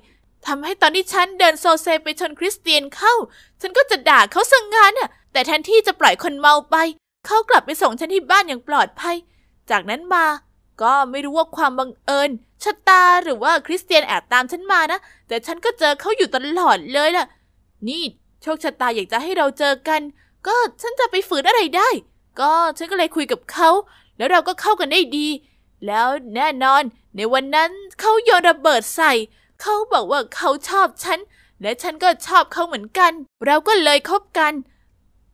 S3: ทำให้ตอนที่ฉันเดินโซเซ ไปชนคริสเตียนเข้า ฉันก็จะด่าเขาสังงานน่ะ แต่แทนที่จะปล่อยคนเมาไปเขากลับไปส่งฉันที่บ้านอย่างปลอดภัย จากนั้นมาก็ไม่รู้ว่าความบังเอิญชะตาหรือว่าคริสเตียนแอบตามฉันมานะแต่ฉันก็เจอเขาอยู่ตลอดเลยล่ะนี่โชคชะตาอยากจะให้เราเจอกัน ก็ฉันจะไปฝืนอะไรได้ ก็ฉันก็เลยคุยกับเขา แล้วเราก็เข้ากันได้ดี แล้วแน่นอน ในวันนั้นเขาโยนระเบิดใส่ เขาบอกว่าเขาชอบฉัน และฉันก็ชอบเขาเหมือนกัน เราก็เลยคบกัน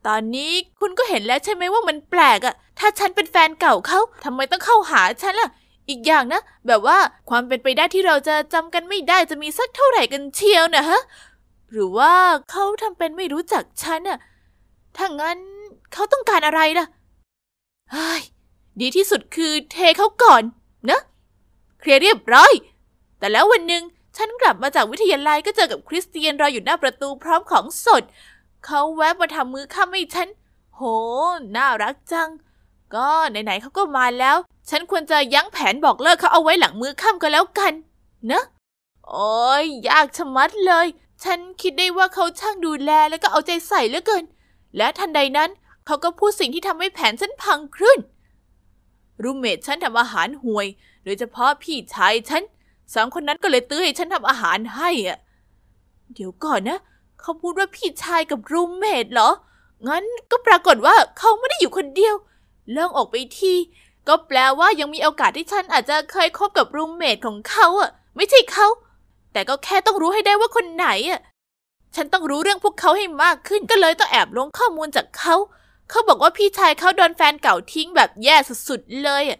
S3: ตอนนี้คุณก็เห็นแล้วใช่ไหมว่ามันแปลกอะถ้าฉันเป็นแฟนเก่าเขาทำไมต้องเข้าหาฉันล่ะอีกอย่างนะ แบบว่าความเป็นไปได้ที่เราจะจำกันไม่ได้จะมีสักเท่าไหร่กันเชียวนะฮะ หรือว่าเขาทำเป็นไม่รู้จักฉันน่ะถ้างั้นเขาต้องการอะไรล่ะเ้ยดีที่สุดคือเทเขาก่อนนะ เคลียร์เรียบร้อย แต่แล้ววันหนึ่งฉันกลับมาจากวิทยาลัยก็เจอกับคริสเตียนรออยู่หน้าประตูพร้อมของสด เขาแวะมาทำมือข้ามให้ฉันโห น่ารักจังก็ไหนๆเขาก็มาแล้ว ฉันควรจะยั้งแผนบอกเลิกเขาเอาไว้หลังมือค่ำก็แล้วกันเนะโอ้ยยากชะมัดเลย ฉันคิดได้ว่าเขาช่างดูแลแล้วก็เอาใจใส่ เหลือเกิน และทันใดนั้นเขาก็พูดสิ่งที่ทำให้แผน ฉันพังคลื่นรูเมทฉันทำอาหารห่วย โดยเฉพาะพี่ชายฉัน สองคนนั้นก็เลยตื้อให้ฉันทำอาหารให้อ่ะ เดี๋ยวก่อนนะ เขาพูดว่าพี่ชายกับรูเมทเหรอ งั้นก็ปรากฏว่าเขาไม่ได้อยู่คนเดียวเรื่องออกไปที่ ก็แปลว่ายังมีโอกาสที่ฉันอาจจะเคยคบกับรูมเมทของเขาอ่ะ ไม่ใช่เขา แต่ก็แค่ต้องรู้ให้ได้ว่าคนไหนอ่ะฉันต้องรู้เรื่องพวกเขาให้มากขึ้นก็เลยต้องแอบลงข้อมูลจากเขา เขาบอกว่าพี่ชายเขาโดนแฟนเก่าทิ้งแบบแย่สุดๆเลยอ่ะ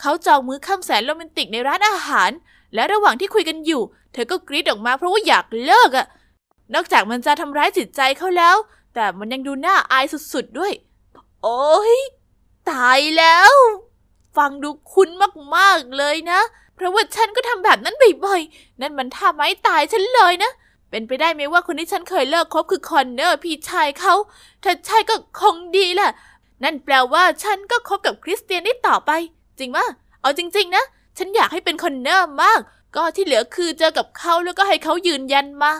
S3: เขาจองมื้อค่ำแสนโรแมนติกในร้านอาหาร และระหว่างที่คุยกันอยู่ เธอก็กรีดออกมาเพราะว่าอยากเลิกอ่ะนอกจากมันจะทำร้ายจิตใจเขาแล้ว แต่มันยังดูน่าอายสุดๆด้วย โอ้ยตายแล้ว ฟังดูคุ้นมากๆเลยนะ เพราะว่าฉันก็ทำแบบนั้นบ่อย ๆ นั่นมันท่าไม้ตายฉันเลยนะ เป็นไปได้ไหมว่าคนที่ฉันเคยเลิกคบคือคอนเนอร์พี่ชายเขาถ้าใช่ก็คงดีแหละ นั่นแปลว่าฉันก็คบกับคริสเตียนได้ต่อไป จริงปะเอาจริง ๆ นะ ฉันอยากให้เป็นคอนเนอร์มาก ก็ที่เหลือคือเจอกับเขาแล้วก็ให้เขายืนยันมา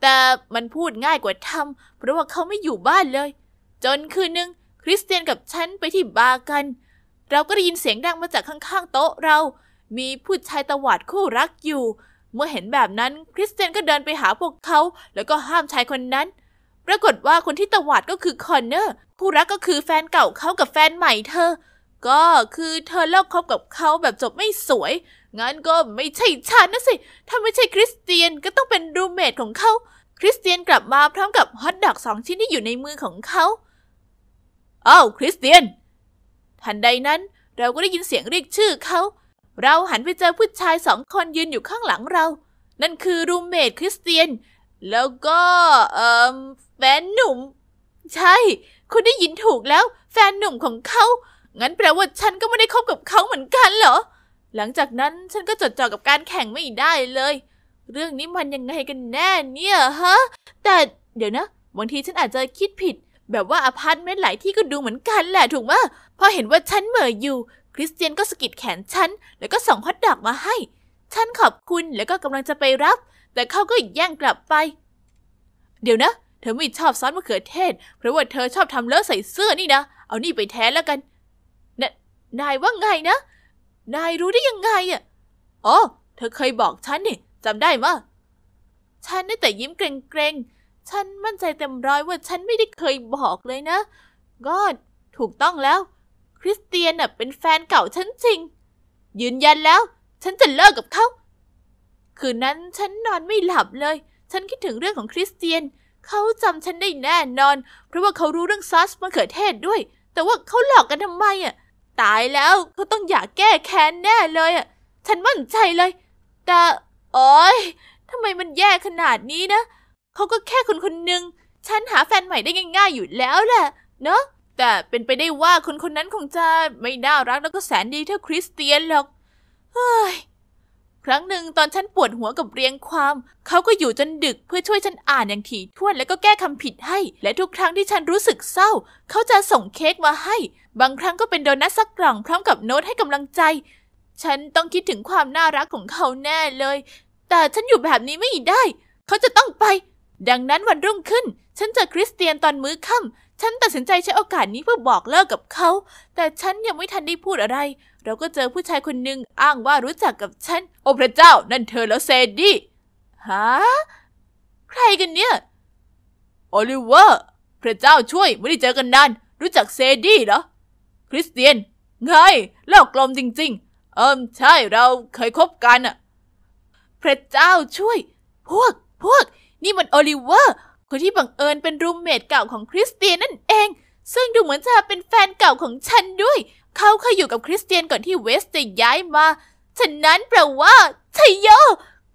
S3: แต่มันพูดง่ายกว่าทำเพราะว่าเขาไม่อยู่บ้านเลย จนคืนหนึ่งคริสเตียนกับฉันไปที่บาร์กัน เราก็ได้ยินเสียงดังมาจากข้างๆโต๊ะเรา มีผู้ชายตวาดคู่รักอยู่ เมื่อเห็นแบบนั้นคริสเตียนก็เดินไปหาพวกเขา แล้วก็ห้ามชายคนนั้น ปรากฏว่าคนที่ตวาดก็คือคอนเนอร์คู่รักก็คือแฟนเก่าเขากับแฟนใหม่เธอ ก็คือเธอเลิกคบกับเขาแบบจบไม่สวย งั้นก็ไม่ใช่ฉันนะสิ ถ้าไม่ใช่คริสเตียนก็ต้องเป็นรูเมทของเขา คริสเตียนกลับมาพร้อมกับฮอตดอกสองชิ้นที่อยู่ในมือของเขาอ้าวคริสเตียนทันใดนั้นเราก็ได้ยินเสียงเรียกชื่อเขา เราหันไปเจอผู้ชายสองคนยืนอยู่ข้างหลังเรา นั่นคือรูเมทคริสเตียนแล้วก็ เอ่อแฟนหนุ่มใช่ คุณได้ยินถูกแล้ว แฟนหนุ่มของเขางั้นแปลว่าฉันก็ไม่ได้คบกับเขาเหมือนกันเหรอ หลังจากนั้นฉันก็จดจ่อกับการแข่งไม่ได้เลย เรื่องนี้มันยังไงกันแน่เนี่ยฮะแต่เดี๋ยวนะบางทีฉันอาจจะคิดผิดแบบว่าอพาร์ตเมนต์หลายที่ก็ดูเหมือนกันแหละถูกไหมพอเห็นว่าฉันเหม่ออยู่ คริสเตียนก็สะกิดแขนฉัน แล้วก็ส่งฮอตดอกมาให้ ฉันขอบคุณแล้วก็กำลังจะไปรับ แต่เขาก็อีกแย่งกลับไป เดี๋ยวนะ เธอไม่ชอบซอสมะเขือเทศ เพราะว่าเธอชอบทำเลอะใส่เสื้อนี่นะ เอานี่ไปแทนแล้วกันนนายว่าไงนะ นายรู้ได้ยังไงอ่ะอ๋อเธอเคยบอกฉันนี่จำได้มะฉันได้แต่ยิ้มเกรงฉันมั่นใจเต็มร้อยว่าฉันไม่ได้เคยบอกเลยนะ ก็ ถูกต้องแล้ว คริสเตียนเป็นแฟนเก่าฉันจริง ยืนยันแล้ว ฉันจะเลิกกับเขา คืนนั้นฉันนอนไม่หลับเลย ฉันคิดถึงเรื่องของคริสเตียนเขาจำฉันได้แน่นอน เพราะว่าเขารู้เรื่องซอสมะเขือเทศด้วย แต่ว่าเขาหลอกกันทำไมอ่ะตายแล้วเขาต้องอยากแก้แค้นแน่เลยอ่ะฉันมั่นใจเลย แต่โอ๊ยทำไมมันแย่ขนาดนี้นะเขาก็แค่คนคนหนึ่งฉันหาแฟนใหม่ได้ง่าย ๆ อยู่แล้วแหละ เนาะแต่เป็นไปได้ว่าคนคนนั้นคงจะไม่น่ารักแล้วก็แสนดีเท่าคริสเตียนหรอกเฮ้ยครั้งหนึ่งตอนฉันปวดหัวกับเรียงความ เขาก็อยู่จนดึกเพื่อช่วยฉันอ่านอย่างถี่ถ้วนและก็แก้คำผิดให้ และทุกครั้งที่ฉันรู้สึกเศร้า เขาจะส่งเค้กมาให้ บางครั้งก็เป็นโดนัทสักกล่องพร้อมกับโน้ตให้กำลังใจ ฉันต้องคิดถึงความน่ารักของเขาแน่เลย แต่ฉันอยู่แบบนี้ไม่ได้เขาจะต้องไปดังนั้นวันรุ่งขึ้น ฉันเจอคริสเตียนตอนมื้อค่ำฉันตัดสินใจใช้โอกาสนี้เพื่อบอกเลิกกับเขา แต่ฉันยังไม่ทันได้พูดอะไร เราก็เจอผู้ชายคนหนึ่งอ้างว่ารู้จักกับฉัน โอ้พระเจ้า นั่นเธอแล้วเซดี้ฮะใครกันเนี่ยโอลิเวอร์พระเจ้าช่วยไม่ได้เจอกันนาน รู้จักเซดี้เหรอคริสเตียน ไงเล่ากลมจริงๆ เอิมใช่เราเคยคบกันอะพระเจ้าช่วย พวกพวกนี่มันโอลิเวอร์คนที่บังเอิญเป็นรูมเมทเก่าของคริสเตียนนั่นเอง ซึ่งดูเหมือนจะเป็นแฟนเก่าของฉันด้วย เขาเคยอยู่กับคริสเตียนก่อนที่เวสจะย้ายมา ฉะนั้นแปลว่าชัยโย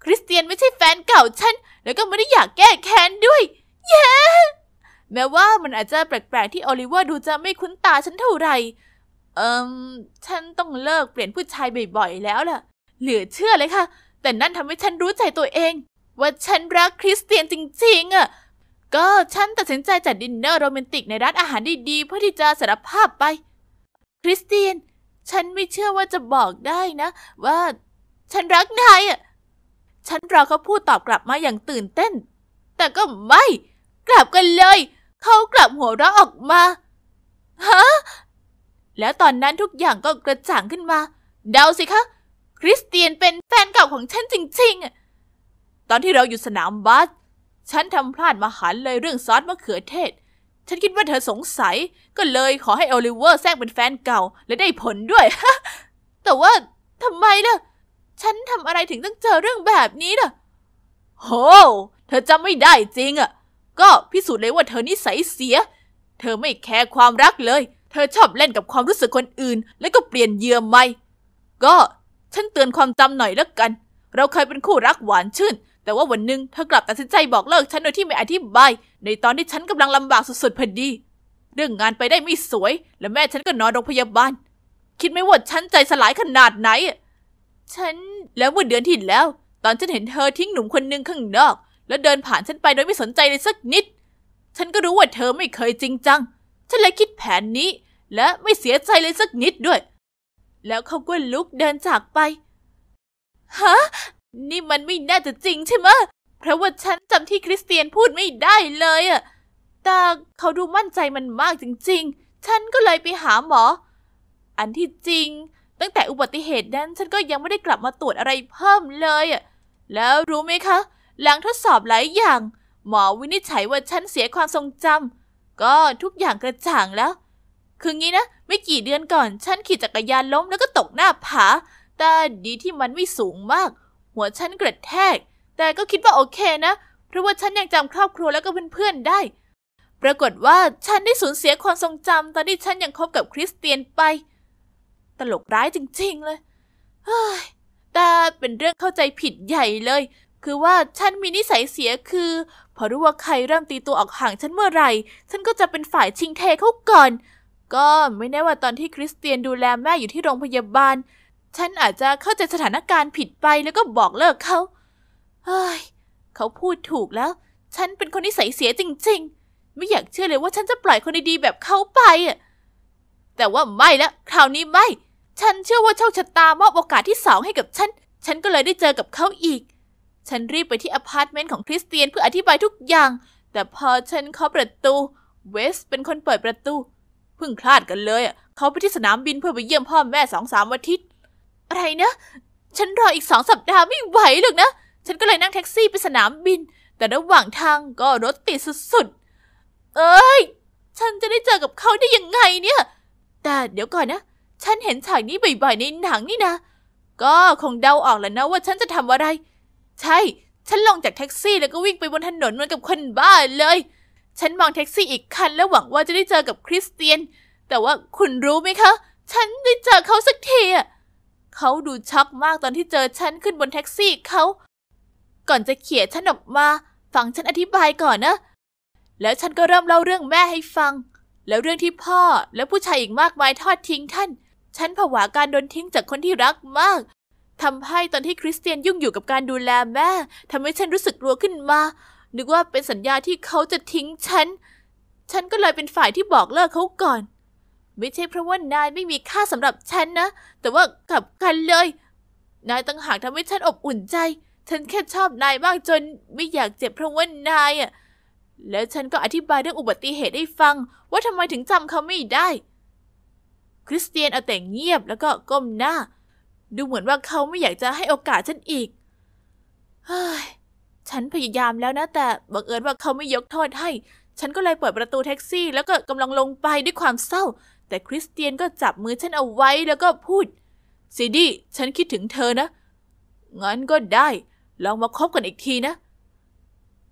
S3: คริสเตียนไม่ใช่แฟนเก่าฉัน แล้วก็ไม่ได้อยากแก้แค้นด้วย เย้ yeah! แม้ว่ามันอาจจะแปลกๆ ที่โอลิเวอร์ดูจะไม่คุ้นตาฉันเท่าไหร่เอิมฉันต้องเลิกเปลี่ยนผู้ชายบ่อยๆแล้วล่ะเหลือเชื่อเลยค่ะ แต่นั่นทำให้ฉันรู้ใจตัวเองว่าฉันรักคริสเตียนจริงๆอ่ะก็ฉันตัดสินใจจัดดินเนอร์โรแมนติกในร้านอาหารดีๆ เพื่อที่จะสารภาพไป คริสเตียน ฉันไม่เชื่อว่าจะบอกได้นะ ว่า ฉันรักนายอ่ะฉันรอเขาพูดตอบกลับมาอย่างตื่นเต้น แต่ก็ไม่ กลับกันเลย เขากลับหัวเราะออกมาฮะแล้วตอนนั้นทุกอย่างก็กระจ่างขึ้นมา เดาสิคะ คริสเตียนเป็นแฟนเก่าของฉันจริงๆอตอนที่เราอยู่สนามบาสฉันทำพลาดมาหันเลยเรื่องซอสมะเขือเทศ ฉันคิดว่าเธอสงสัย ก็เลยขอให้โอลิเวอร์แทรกเป็นแฟนเก่า และได้ผลด้วย แต่ว่าทำไมล่ะ ฉันทำอะไรถึงต้องเจอเรื่องแบบนี้ล่ะโหเธอจำไม่ได้จริงอะ่ะ ก็พิสูจน์เลยว่าเธอนิสัยเสีย เธอไม่แคร์ความรักเลย เธอชอบเล่นกับความรู้สึกคนอื่น แล้วก็เปลี่ยนเยื่อใหม่ก็ ฉันเตือนความจำหน่อยละกัน เราเคยเป็นคู่รักหวานชื่นแต่ว่าวันหนึ่งเธอกลับตัดสินใจบอกเลิกฉันโดยที่ไม่อธิบาย ในตอนที่ฉันกำลังลำบากสุดๆพอดีเรื่องงานไปได้ไม่สวย และแม่ฉันก็นอนโรงพยาบาล คิดไม่ว่าฉันใจสลายขนาดไหน ฉันแล้วเมื่อเดือนที่แล้ว ตอนฉันเห็นเธอทิ้งหนุ่มคนหนึ่งข้างนอก แล้วเดินผ่านฉันไปโดยไม่สนใจเลยสักนิด ฉันก็รู้ว่าเธอไม่เคยจริงจัง ฉันเลยคิดแผนนี้ และไม่เสียใจเลยสักนิดด้วย แล้วเขาก็ลุกเดินจากไป ฮะนี่มันไม่น่าจะจริงใช่ไหมเพราะว่าฉันจำที่คริสเตียนพูดไม่ได้เลยอะแต่เขาดูมั่นใจมันมากจริงๆ ฉันก็เลยไปหาหมอ อันที่จริง ตั้งแต่อุบัติเหตุนั้นฉันก็ยังไม่ได้กลับมาตรวจอะไรเพิ่มเลยอะแล้วรู้ไหมคะ หลังทดสอบหลายอย่าง หมอวินิจฉัยว่าฉันเสียความทรงจำ ก็ทุกอย่างกระจ่างแล้ว คืองี้นะไม่กี่เดือนก่อนฉันขี่จักรยานล้มแล้วก็ตกหน้าผา แต่ดีที่มันไม่สูงมากหัวฉันกระแทก แต่ก็คิดว่าโอเคนะ เพราะว่าฉันยังจำครอบครัวแล้วก็เพื่อนๆได้ ปรากฏว่าฉันได้สูญเสียความทรงจำตอนที่ฉันยังคบกับคริสเตียนไป ตลกร้ายจริงๆเลย เฮ้ย แต่เป็นเรื่องเข้าใจผิดใหญ่เลย คือว่าฉันมีนิสัยเสียคือ พอรู้ว่าใครเริ่มตีตัวออกห่างฉันเมื่อไหร่ ฉันก็จะเป็นฝ่ายชิงเทเขาก่อน ก็ไม่แน่ว่าตอนที่คริสเตียนดูแลแม่อยู่ที่โรงพยาบาลฉันอาจจะเข้าใจสถานการณ์ผิดไปแล้วก็บอกเลิกเขาเฮ้ย เขาพูดถูกแล้ว ฉันเป็นคนนิสัยเสียจริงๆ ไม่อยากเชื่อเลยว่าฉันจะปล่อยคนดีๆแบบเขาไปอ่ะแต่ว่าไม่ละ คราวนี้ไม่ ฉันเชื่อว่าโชคชะตามอบโอกาสที่สองให้กับฉัน ฉันก็เลยได้เจอกับเขาอีก ฉันรีบไปที่อพาร์ตเมนต์ของคริสเตียนเพื่ออธิบายทุกอย่าง แต่พอฉันเคาะประตู เวสเป็นคนเปิดประตูเพิ่งคลาดกันเลยอ่ะเขาไปที่สนามบินเพื่อไปเยี่ยมพ่อแม่สองสามอาทิตยอะไรนะ ฉันรออีกสองสัปดาห์ไม่ไหวหรอกนะ ฉันก็เลยนั่งแท็กซี่ไปสนามบิน แต่ระหว่างทางก็รถติดสุดๆ เอ้ย ฉันจะได้เจอกับเขาได้ยังไงเนี่ย แต่เดี๋ยวก่อนนะ ฉันเห็นฉากนี้บ่อยๆ ในหนังนี่นะ ก็คงเดาออกแล้วนะว่าฉันจะทำอะไร ใช่ ฉันลงจากแท็กซี่แล้วก็วิ่งไปบนถนนเหมือนกับคนบ้าเลย ฉันมองแท็กซี่อีกคันแล้วหวังว่าจะได้เจอกับคริสเตียน แต่ว่าคุณรู้ไหมคะ ฉันได้เจอเขาสักทีอะเขาดูช็อกมากตอนที่เจอฉันขึ้นบนแท็กซี่เขา ก่อนจะเขี่ยฉันออกมาฟังฉันอธิบายก่อนนะ แล้วฉันก็เริ่มเล่าเรื่องแม่ให้ฟัง แล้วเรื่องที่พ่อและผู้ชายอีกมากมายทอดทิ้งท่าน ฉันผวาการโดนทิ้งจากคนที่รักมากทำให้ตอนที่คริสเตียนยุ่งอยู่กับการดูแลแม่ทำให้ฉันรู้สึกกลัวขึ้นมานึกว่าเป็นสัญญาที่เขาจะทิ้งฉันฉันก็เลยเป็นฝ่ายที่บอกเลิกเขาก่อนไม่ใช่เพราะว่านายไม่มีค่าสำหรับฉันนะ แต่ว่ากับกันเลย นายต่างหากทำให้ฉันอบอุ่นใจ ฉันแค่ชอบนายมากจน ไม่อยากเจ็บเพราะว่านายอ่ะแล้วฉันก็อธิบายเรื่องอุบัติเหตุให้ฟัง ว่าทำไมถึงจำเขาไม่ได้ คริสเตียนเอาแต่งเงียบแล้วก็ก้มหน้า ดูเหมือนว่าเขาไม่อยากจะให้โอกาสฉันอีก เฮ้ย ฉันพยายามแล้วนะแต่บังเอิญว่าเขาไม่ยกโทษให้ ฉันก็เลยเปิดประตูแท็กซี่ แล้วก็กำลังลงไปด้วยความเศร้าแต่คริสเตียนก็จับมือฉันเอาไว้แล้วก็พูดซีดี้ฉันคิดถึงเธอนะงั้นก็ได้ลองมาคบกันอีกทีนะ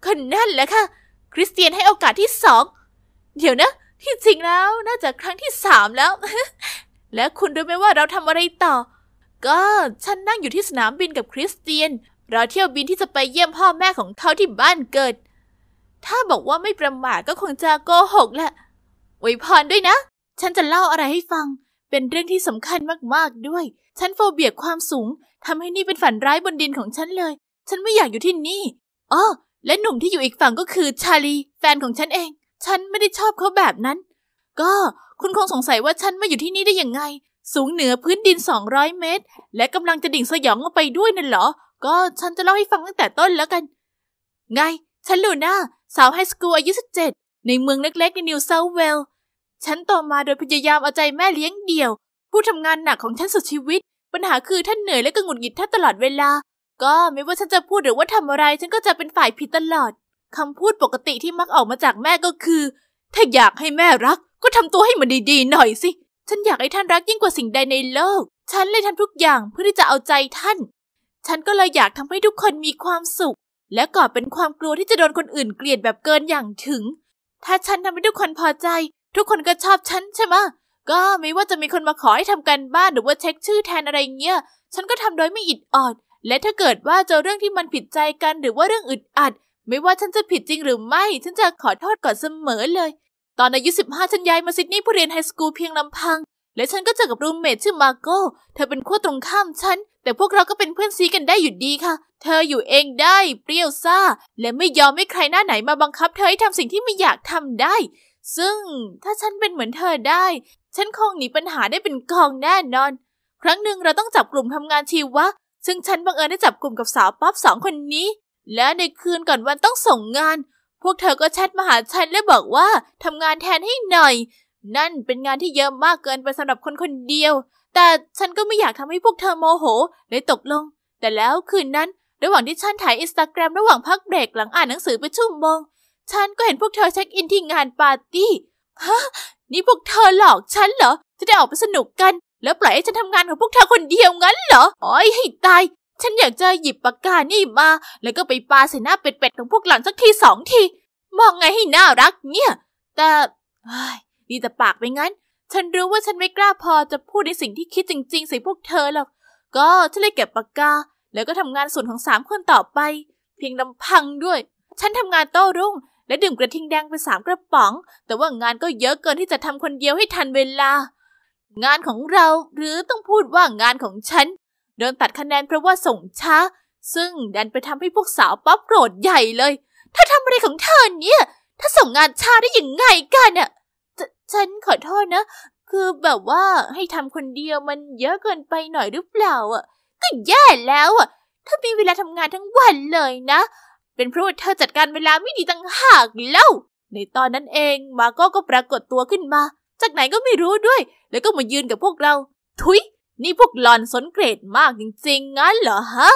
S3: ก็นั่นแหละค่ะคริสเตียนให้โอกาสที่สองเดี๋ยวนะ ที่จริงแล้วน่าจะครั้งที่สามแล้วและคุณรู้ไหมว่าเราทำอะไรต่อ ก็ฉันนั่งอยู่ที่สนามบินกับคริสเตียนรอเที่ยวบินที่จะไปเยี่ยมพ่อแม่ของเขาที่บ้านเกิด ถ้าบอกว่าไม่ประมาทก็คงจะโกหกแหละไว้พรด้วยนะฉันจะเล่าอะไรให้ฟัง เป็นเรื่องที่สำคัญมากๆด้วย ฉันโฟเบียความสูง ทำให้นี่เป็นฝันร้ายบนดินของฉันเลย ฉันไม่อยากอยู่ที่นี่ อ๋อ และหนุ่มที่อยู่อีกฝั่งก็คือชาลีแฟนของฉันเอง ฉันไม่ได้ชอบเขาแบบนั้น ก็คุณคงสงสัยว่าฉันมาอยู่ที่นี่ได้ยังไง สูงเหนือพื้นดิน 200 เมตร และกำลังจะดิ่งสยองลงไปด้วยนั่นเหรอ ก็ฉันจะเล่าให้ฟังตั้งแต่ต้นแล้วกัน ไง ฉันลูน่าสาวไฮสคูลอายุ17ในเมืองเล็กๆในนิวเซาท์เวลส์ฉันโตมาโดยพยายามเอาใจแม่เลี้ยงเดี่ยว ผู้ทำงานหนักของฉันสุดชีวิต ปัญหาคือท่านเหนื่อยและก็หงุดหงิดท่านตลอดเวลา ก็ไม่ว่าฉันจะพูดหรือว่าทำอะไรฉันก็จะเป็นฝ่ายผิดตลอด คำพูดปกติที่มักออกมาจากแม่ก็คือ ถ้าอยากให้แม่รัก ก็ทำตัวให้มันดีๆหน่อยสิ ฉันอยากให้ท่านรักยิ่งกว่าสิ่งใดในโลก ฉันเลยทำทุกอย่างเพื่อที่จะเอาใจท่าน ฉันก็เลยอยากทำให้ทุกคนมีความสุข และก่อเป็นความกลัวที่จะโดนคนอื่นเกลียดแบบเกินอย่างถึง ถ้าฉันทำให้ทุกคนพอใจทุกคนก็ชอบฉันใช่ไหม ก็ไม่ว่าจะมีคนมาขอให้ทำกันบ้านหรือว่าเช็คชื่อแทนอะไรเงี้ย ฉันก็ทำโดยไม่อิดออด และถ้าเกิดว่าเจอเรื่องที่มันผิดใจกัน หรือว่าเรื่องอึดอัด ไม่ว่าฉันจะผิดจริงหรือไม่ ฉันจะขอโทษก่อนเสมอเลย ตอนอายุ15ฉันย้ายมาซิดนีย์เพื่อเรียนไฮสคูลเพียงลำพัง และฉันก็เจอกับรูมเมทชื่อมาโก้เธอเป็นขั้วตรงข้ามฉัน แต่พวกเราก็เป็นเพื่อนซีกันได้อยู่ดีค่ะ เธออยู่เองได้ เปรี้ยวซ่า และไม่ยอมให้ใครหน้าไหนมาบังคับเธอให้ทำสิ่งที่ไม่อยากทำได้ซึ่งถ้าฉันเป็นเหมือนเธอได้ ฉันคงหนีปัญหาได้เป็นกองแน่นอน ครั้งหนึ่งเราต้องจับกลุ่มทำงานชีวะ ซึ่งฉันบังเอิญได้จับกลุ่มกับสาวป๊อปสองคนนี้ และในคืนก่อนวันต้องส่งงาน พวกเธอก็แชทมาหาฉันและบอกว่าทำงานแทนให้หน่อย นั่นเป็นงานที่เยอะมากเกินไปสำหรับคนคนเดียว แต่ฉันก็ไม่อยากทำให้พวกเธอโมโหเลยตกลง แต่แล้วคืนนั้นระหว่างที่ฉันถ่ายอินสตาแกรมระหว่างพักเบรกหลังอ่านหนังสือไปชั่วโมงฉันก็เห็นพวกเธอเช็คอินที่งานปาร์ตี้ ฮะ นี่พวกเธอหลอกฉันเหรอ จะได้ออกไปสนุกกัน แล้วปล่อยให้ฉันทำงานของพวกเธอคนเดียวงั้นเหรอโอ้ยให้ตาย ฉันอยากจะหยิบปากกานี่มา แล้วก็ไปปาใส่หน้าเป็ดๆ ของพวกหล่อนสักทีสองที มองไงให้น่ารักเนี่ย แต่ดีแต่ปากไปงั้น ฉันรู้ว่าฉันไม่กล้าพอจะพูดในสิ่งที่คิดจริงๆใส่พวกเธอหรอก ก็ฉันเลยเก็บปากกา แล้วก็ทำงานส่วนของสามคนต่อไป เพียงลำพังด้วย ฉันทำงานโต้รุ่งและดื่มกระทิงแดงไปสามกระป๋อง แต่ว่างานก็เยอะเกินที่จะทำคนเดียวให้ทันเวลา งานของเราหรือต้องพูดว่างานของฉันโดนตัดคะแนนเพราะว่าส่งช้า ซึ่งดันไปทำให้พวกสาวป๊อปโกรธใหญ่เลย ถ้าทำอะไรของเธอเนี่ยถ้าส่งงานช้าได้ยังไงกันอะฉันขอโทษนะ คือแบบว่าให้ทำคนเดียวมันเยอะเกินไปหน่อยหรือเปล่าอ่ะก็แย่แล้วอ่ะถ้ามีเวลาทำงานทั้งวันเลยนะเป็นเพราะว่าเธอจัดการเวลาไม่ดีต่างหากแล้ว ในตอนนั้นเองมาโก้ก็ปรากฏตัวขึ้นมา จากไหนก็ไม่รู้ด้วย แล้วก็มายืนกับพวกเรา ทุย นี่พวกหลอนสนเกรดมากจริงๆ งั้นเหรอฮะ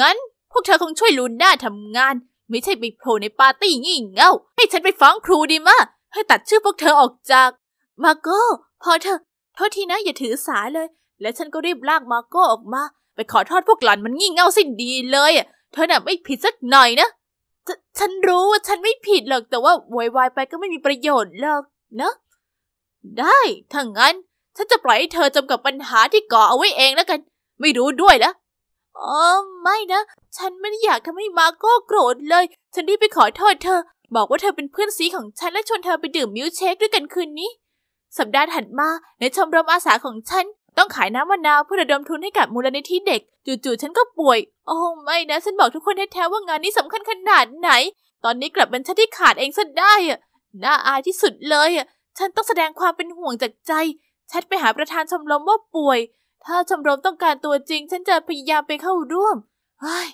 S3: งั้น พวกเธอคงช่วยลูน่าทำงาน ไม่ใช่ไปโผล่ในปาร์ตี้งี่เง่า ให้ฉันไปฟ้องครูดีมะให้ตัดชื่อพวกเธอออกจาก มาโก้พอเธอโทษทีนะอย่าถือสาเลย และฉันก็รีบลากมาโก้ออกมาไปขอโทษพวกหลอนมันงี่เง่าสิ้นดีเลยอ่ะเธอน่ะไม่ผิดสักหน่อยนะฉันรู้ว่าฉันไม่ผิดหรอก แต่ว่าโวยวายไปก็ไม่มีประโยชน์หรอกเนะ ได้ ถ้างั้นฉันจะปล่อยให้เธอจมกับปัญหาที่ก่อเอาไว้เองแล้วกัน ไม่รู้ด้วยนะอ๋อ ไม่นะ ฉันไม่ได้อยากทำให้มาโก้โกรธเลย ฉันรีบไปขอโทษเธอ บอกว่าเธอเป็นเพื่อนซีของฉันและชวนเธอไปดื่มมิลเชคด้วยกันคืนนี้ สัปดาห์ถัดมาในชมรมอาสาของฉันต้องขายน้ำมะนาวเพื่อระดมทุนให้กับมูลนิธิเด็ก จู่ๆฉันก็ป่วย โอ้ไม่นะฉันบอกทุกคนแท้ๆว่างานนี้สำคัญขนาดไหน ตอนนี้กลับเป็นฉันที่ขาดเองซะได้อะน่าอายที่สุดเลยอะฉันต้องแสดงความเป็นห่วงจากใจแชทไปหาประธานชมรมว่าป่วย ถ้าชมรมต้องการตัวจริง ฉันจะพยายามไปเข้าร่วมเฮ้ย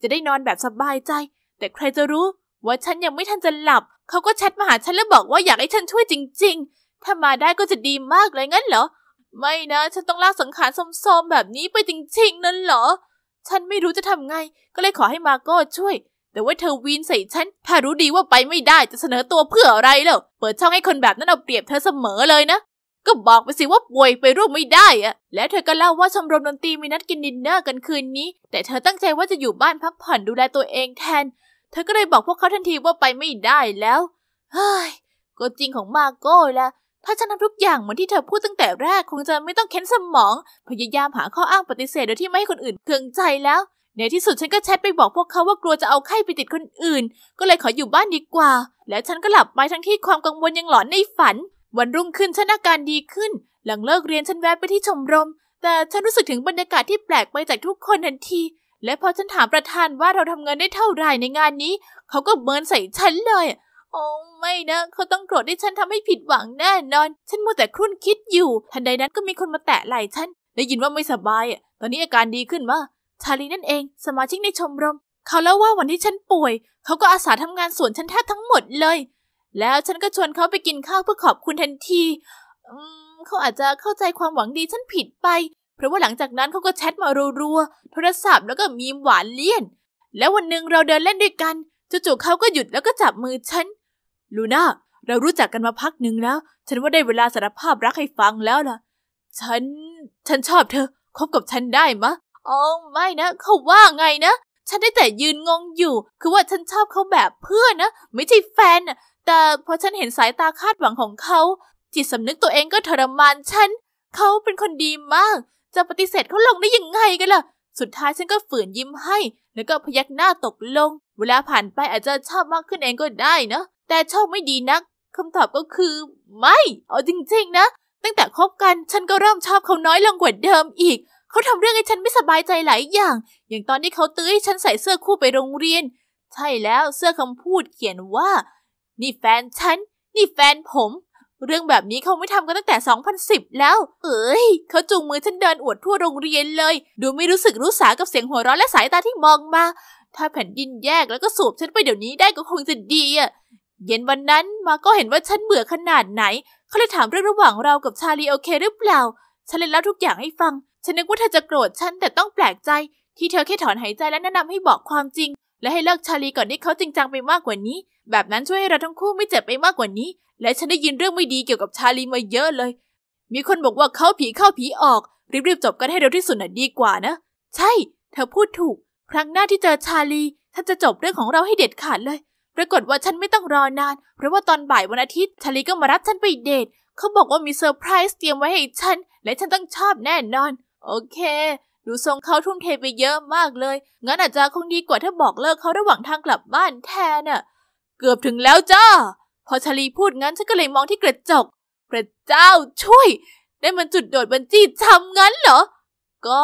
S3: จะได้นอนแบบสบายใจ แต่ใครจะรู้ ว่าฉันยังไม่ทันจะหลับเขาก็แชทมาหาฉันแล้วบอกว่าอยากให้ฉันช่วยจริง ๆ ถ้ามาได้ก็จะดีมากเลยงั้นเหรอไม่นะฉันต้องลากสังขารซอมๆแบบนี้ไปจริงๆนั่นเหรอ ฉันไม่รู้จะทำไง ก็เลยขอให้มาโก้ช่วย แต่ว่าเธอวีนใส่ฉันถ้ารู้ดีว่าไปไม่ได้จะเสนอตัวเพื่ออะไรเล่าเปิดช่องให้คนแบบนั้นเอาเปรียบเธอเสมอเลยนะ ก็บอกไปสิว่าป่วยไปร่วมไม่ได้อะแล้วเธอก็เล่าว่าชมรมดนตรีมีนัดกินดินเนอร์กันคืนนี้ แต่เธอตั้งใจว่าจะอยู่บ้านพักผ่อนดูแลตัวเองแทน เธอก็เลยบอกพวกเขาทันทีว่าไปไม่ได้แล้วเฮ้ยก็จริงของมาโก้ละถ้าฉันทำทุกอย่างเหมือนที่เธอพูดตั้งแต่แรกคงจะไม่ต้องเค้นสมอง พยายามหาข้ออ้างปฏิเสธโดยที่ไม่ให้คนอื่นเคืองใจแล้ว ในที่สุดฉันก็แชทไปบอกพวกเขาว่ากลัวจะเอาไข้ไปติดคนอื่น ก็เลยขออยู่บ้านดีกว่า แล้วฉันก็หลับไปทั้งที่ความกังวลยังหลอนในฝัน วันรุ่งขึ้นฉันอาการดีขึ้น หลังเลิกเรียนฉันแวะไปที่ชมรม แต่ฉันรู้สึกถึงบรรยากาศที่แปลกไปจากทุกคนทันที และพอฉันถามประธานว่าเราทำเงินได้เท่าไหร่ในงานนี้เขาก็เมินใส่ฉันเลยโอ้ไม่นะ เขาต้องโกรธที่ฉันทำให้ผิดหวังแน่นอน ฉันมัวแต่ครุ่นคิดอยู่ ทันใดนั้นก็มีคนมาแตะไหล่ฉัน ได้ยินว่าไม่สบายอ่ะตอนนี้อาการดีขึ้นมาชาลีนั่นเองสมาชิกในชมรม เขาเล่าว่าวันที่ฉันป่วย เขาก็อาสาทำงานสวนฉันแทบทั้งหมดเลย แล้วฉันก็ชวนเขาไปกินข้าวเพื่อขอบคุณทันทีอืมเขาอาจจะเข้าใจความหวังดีฉันผิดไป เพราะว่าหลังจากนั้นเขาก็แชทมารัวๆโทรศัพท์แล้วก็มีหวานเลี่ยน แล้ววันหนึ่งเราเดินเล่นด้วยกันจู่ๆเขาก็หยุดแล้วก็จับมือฉันลูน่าเรารู้จักกันมาพักหนึ่งแล้ว ฉันว่าได้เวลาสารภาพรักให้ฟังแล้วล่ะ ฉัน ฉันชอบเธอ คบกับฉันได้มะอ๋อไม่นะเขาว่าไงนะ ฉันได้แต่ยืนงงอยู่ คือว่าฉันชอบเขาแบบเพื่อนนะ ไม่ใช่แฟนนะแต่พอฉันเห็นสายตาคาดหวังของเขา จิตสำนึกตัวเองก็ทรมานฉัน เขาเป็นคนดีมากจะปฏิเสธเขาลงได้ยังไงกันล่ะสุดท้ายฉันก็ฝืนยิ้มให้ แล้วก็พยักหน้าตกลง เวลาผ่านไปอาจจะชอบมากขึ้นเองก็ได้นะแต่ชอบไม่ดีนักคำตอบก็คือ ไม่เอาจริง ๆ นะ ตั้งแต่คบกันฉันก็เริ่มชอบเขาน้อยลงกว่าเดิมอีก เขาทำเรื่องให้ฉันไม่สบายใจหลายอย่าง อย่างตอนที่เขาตื้อให้ฉันใส่เสื้อคู่ไปโรงเรียน ใช่แล้วเสื้อคำพูดเขียนว่านี่แฟนฉันนี่แฟนผมเรื่องแบบนี้เขาไม่ทำกันตั้งแต่ 2010 แล้ว เอ้ยเขาจูงมือฉันเดินอวดทั่วโรงเรียนเลยดูไม่รู้สึกรู้สากับเสียงหัวเราะและสายตาที่มองมาถ้าแผ่นดินแยกแล้วก็สูบฉันไปเดี๋ยวนี้ได้ก็คงจะดีอ่ะเย็นวันนั้นมาก็เห็นว่าฉันเบื่อขนาดไหน เขาเลยถามเรื่องระหว่างเรากับชาลีโอเคหรือเปล่า ฉันเลยเล่าทุกอย่างให้ฟัง ฉันนึกว่าเธอจะโกรธฉันแต่ต้องแปลกใจที่เธอแค่ถอนหายใจและแนะนำให้บอกความจริงและให้เลิกชาลีก่อนที่เขาจริงจังไปมากกว่านี้ แบบนั้นช่วยให้เราทั้งคู่ไม่เจ็บไปมากกว่านี้ และฉันได้ยินเรื่องไม่ดีเกี่ยวกับชาลีมาเยอะเลย มีคนบอกว่าเขาผีเข้าผีออก รีบๆจบกันให้เร็วที่สุดน่ะดีกว่านะ ใช่ เธอพูดถูก ครั้งหน้าที่เจอชาลีท่านจะจบเรื่องของเราให้เด็ดขาดเลยปรากฏว่าฉันไม่ต้องรอนาน เพราะว่าตอนบ่ายวันอาทิตย์ชาลีก็มารับฉันไปเดท เขาบอกว่ามีเซอร์ไพรส์เตรียมไว้ให้ฉัน และฉันต้องชอบแน่นอน โอเค ดูทรงเขาทุ่มเทไปเยอะมากเลย งั้นอาจจะคงดีกว่าถ้าบอกเลิกเขาระหว่างทางกลับบ้านแทนน่ะ เกือบถึงแล้วจ้า พอชาลีพูดงั้นฉันก็เลยมองที่กระจก พระเจ้าช่วย ได้มันจุดโดดบันจี้ทำงั้นเหรอ ก็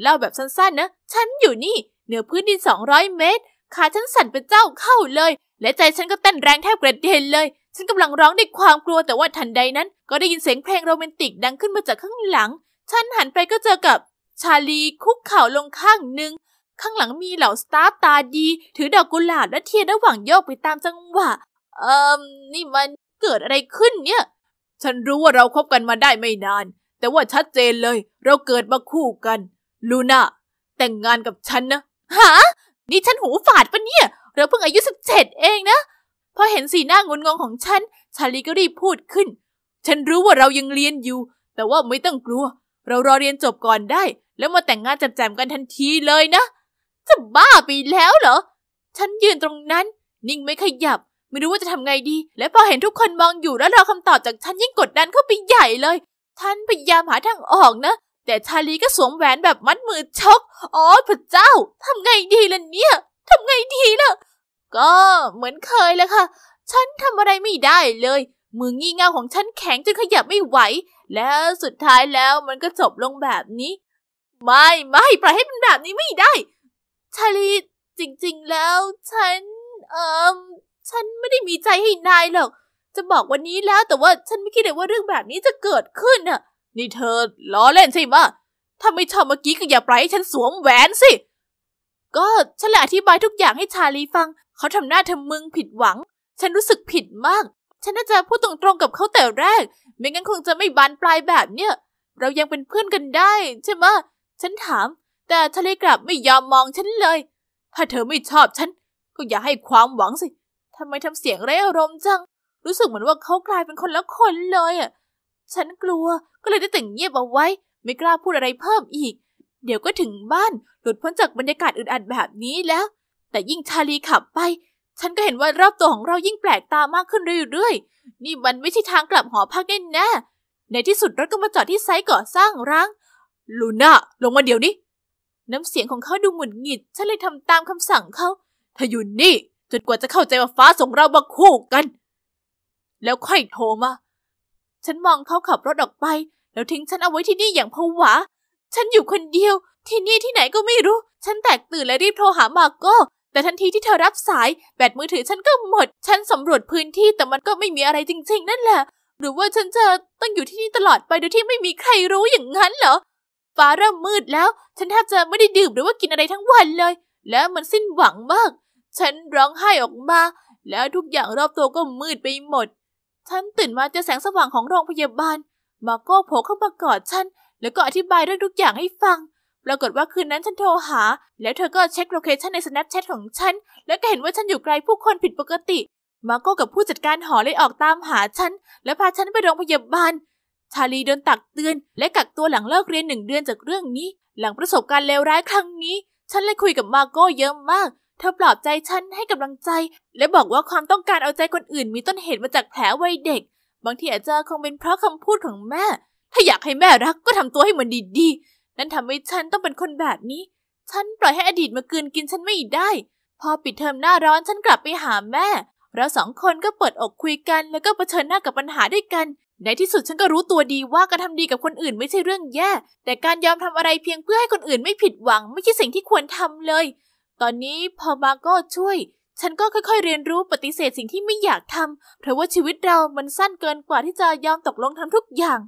S3: เล่าแบบสั้นๆนะ ฉันอยู่นี่ เหนือพื้นดินสองร้อยเมตร ขาฉันสั่นเป็นเจ้าเข้าเลยและใจฉันก็เต้นแรงแทบกระเด็นเลย ฉันกำลังร้องด้วยความกลัวแต่ว่าทันใดนั้น ก็ได้ยินเสียงเพลงโรแมนติกดังขึ้นมาจากข้างหลัง ฉันหันไปก็เจอกับชาลีคุกเข่าลงข้างหนึ่ง ข้างหลังมีเหล่าสตาร์ตาดีถือดอกกุหลาบและเทียนระหว่างโยกไปตามจังหวะเอ่อนี่มันเกิดอะไรขึ้นเนี่ย ฉันรู้ว่าเราคบกันมาได้ไม่นาน แต่ว่าชัดเจนเลย เราเกิดมาคู่กัน ลูน่าแต่งงานกับฉันนะ ฮะนี่ฉันหูฝาดปะเนี่ยเราเพิ่งอายุสิบเจ็ดเองนะ พอเห็นสีหน้างุนงงของฉัน ชาลีก็รีบพูดขึ้น ฉันรู้ว่าเรายังเรียนอยู่ แต่ว่าไม่ต้องกลัว เรารอเรียนจบก่อนได้ แล้วมาแต่งงานจับแจมกันทันทีเลยนะ จะบ้าไปแล้ว เหรอ ฉันยืนตรงนั้น นิ่งไม่ขยับ ไม่รู้ว่าจะทำไงดี และพอเห็นทุกคนมองอยู่แล้วรอคำตอบจากฉันยิ่งกดดันเข้าไปใหญ่เลย ฉันพยายามหาทางออกนะ แต่ชาลีก็สวมแหวนแบบมัดมือชกอ๋อพระเจ้า ทำไงดีล่ะเนี่ยทำไงดีล่ะก็เหมือนเคยแหละค่ะ ฉันทำอะไรไม่ได้เลย มืองี่เง่าของฉันแข็งจนขยับไม่ไหว แล้วสุดท้ายแล้วมันก็จบลงแบบนี้ไม่ไม่ปล่อยให้เป็นแบบนี้ไม่ได้ชาลีจริงๆแล้ว ฉันเออฉันไม่ได้มีใจให้นายหรอกจะบอกวันนี้แล้วแต่ว่าฉันไม่คิดเลยว่าเรื่องแบบนี้จะเกิดขึ้นน่ะ นี่เธอล้อเล่นใช่ไหมถ้าไม่ชอบเมื่อกี้ก็อย่าปล่อยให้ฉันสวมแหวนสิก็ฉันเลยอธิบายทุกอย่างให้ชาลีฟัง เขาทำหน้าทำมึงผิดหวัง ฉันรู้สึกผิดมาก ฉันน่าจะพูดตรงๆกับเขาแต่แรก ไม่งั้นคงจะไม่บานปลายแบบเนี้ยเรายังเป็นเพื่อนกันได้ ใช่ไหมฉันถาม แต่ชาลีกลับไม่ยอมมองฉันเลย ถ้าเธอไม่ชอบฉัน ก็อย่าให้ความหวังสิทำไมทำเสียงไร้อารมณ์จังรู้สึกเหมือนว่าเขากลายเป็นคนละคนเลยอ่ะฉันกลัวก็เลยได้แต่งเงียบเอาไว้ ไม่กล้าพูดอะไรเพิ่มอีกเดี๋ยวก็ถึงบ้าน หลุดพ้นจากบรรยากาศอึดอัดแบบนี้แล้ว แต่ยิ่งชาลีขับไป ฉันก็เห็นว่ารอบตัวของเรายิ่งแปลกตามากขึ้นเรื่อยๆ นี่มันไม่ใช่ทางกลับหอพักแน่ๆในที่สุดรถก็มาจอดที่ไซต์ก่อสร้างร้างลูน่าลงมาเดี๋ยวนี้น้ำเสียงของเขาดูหงุดหงิด ฉันเลยทำตามคำสั่งเขาเธออยู่นี่จนกว่าจะเข้าใจว่าฟ้าส่งเรามาคู่กัน แล้วค่อยโทรมา ฉันมองเขาขับรถออกไป แล้วทิ้งฉันเอาไว้ที่นี่อย่างผวาฉันอยู่คนเดียว ที่นี่ที่ไหนก็ไม่รู้ ฉันแตกตื่นและรีบโทรหามาโก้แต่ทันทีที่เธอรับสายแบตมือถือฉันก็หมด ฉันสำรวจพื้นที่แต่มันก็ไม่มีอะไรจริงๆ นั่นแหละ หรือว่าฉันจะต้องอยู่ที่นี่ตลอดไปโดยที่ไม่มีใครรู้อย่างนั้นเหรอฟ้าเริ่มมืดแล้ว ฉันแทบจะไม่ได้ดื่มหรือว่ากินอะไรทั้งวันเลย แล้วมันสิ้นหวังมาก ฉันร้องไห้ออกมาแล้วทุกอย่างรอบตัวก็มืดไปหมด ฉันตื่นมาเจอแสงสว่างของโรงพยาบาล มาโก้โผล่เข้ามากอดฉันแล้วก็อธิบายเรื่องทุกอย่างให้ฟัง ปรากฏว่าคืนนั้นฉันโทรหา แล้วเธอก็เช็คโลเคชันใน Snapchat ของฉัน แล้วก็เห็นว่าฉันอยู่ไกลผู้คนผิดปกติ มาโก้กับผู้จัดการหอเลยออกตามหาฉัน และพาฉันไปโรงพยาบาล ชาลีโดนตักเตือน และกักตัวหลังเลิกเรียนหนึ่งเดือนจากเรื่องนี้ หลังประสบการณ์เลวร้ายครั้งนี้ ฉันเลยคุยกับมาโก้เยอะมาก เธอปลอบใจฉันให้กำลังใจ และบอกว่าความต้องการเอาใจคนอื่น มีต้นเหตุมาจากแผลวัยเด็ก บางทีอาจจะคงเป็นเพราะคำพูดของแม่ถ้าอยากให้แม่รักก็ทำตัวให้มันดีๆนั่นทำให้ฉันต้องเป็นคนแบบนี้ ฉันปล่อยให้อดีตมากืนกินฉันไม่ได้พอปิดเทอมหน้าร้อนฉันกลับไปหาแม่ เราสองคนก็เปิดอกคุยกัน แล้วก็เผชิญหน้ากับปัญหาด้วยกัน ในที่สุดฉันก็รู้ตัวดีว่าการทำดีกับคนอื่นไม่ใช่เรื่องแย่ แต่การยอมทำอะไรเพียงเพื่อให้คนอื่นไม่ผิดหวัง ไม่ใช่สิ่งที่ควรทำเลย ตอนนี้พอมาก็ช่วย ฉันก็ค่อย ๆเรียนรู้ปฏิเสธสิ่งที่ไม่อยากทำเพราะว่าชีวิตเรามันสั้นเกินกว่าที่จะยอมตกลงทำทุกอย่าง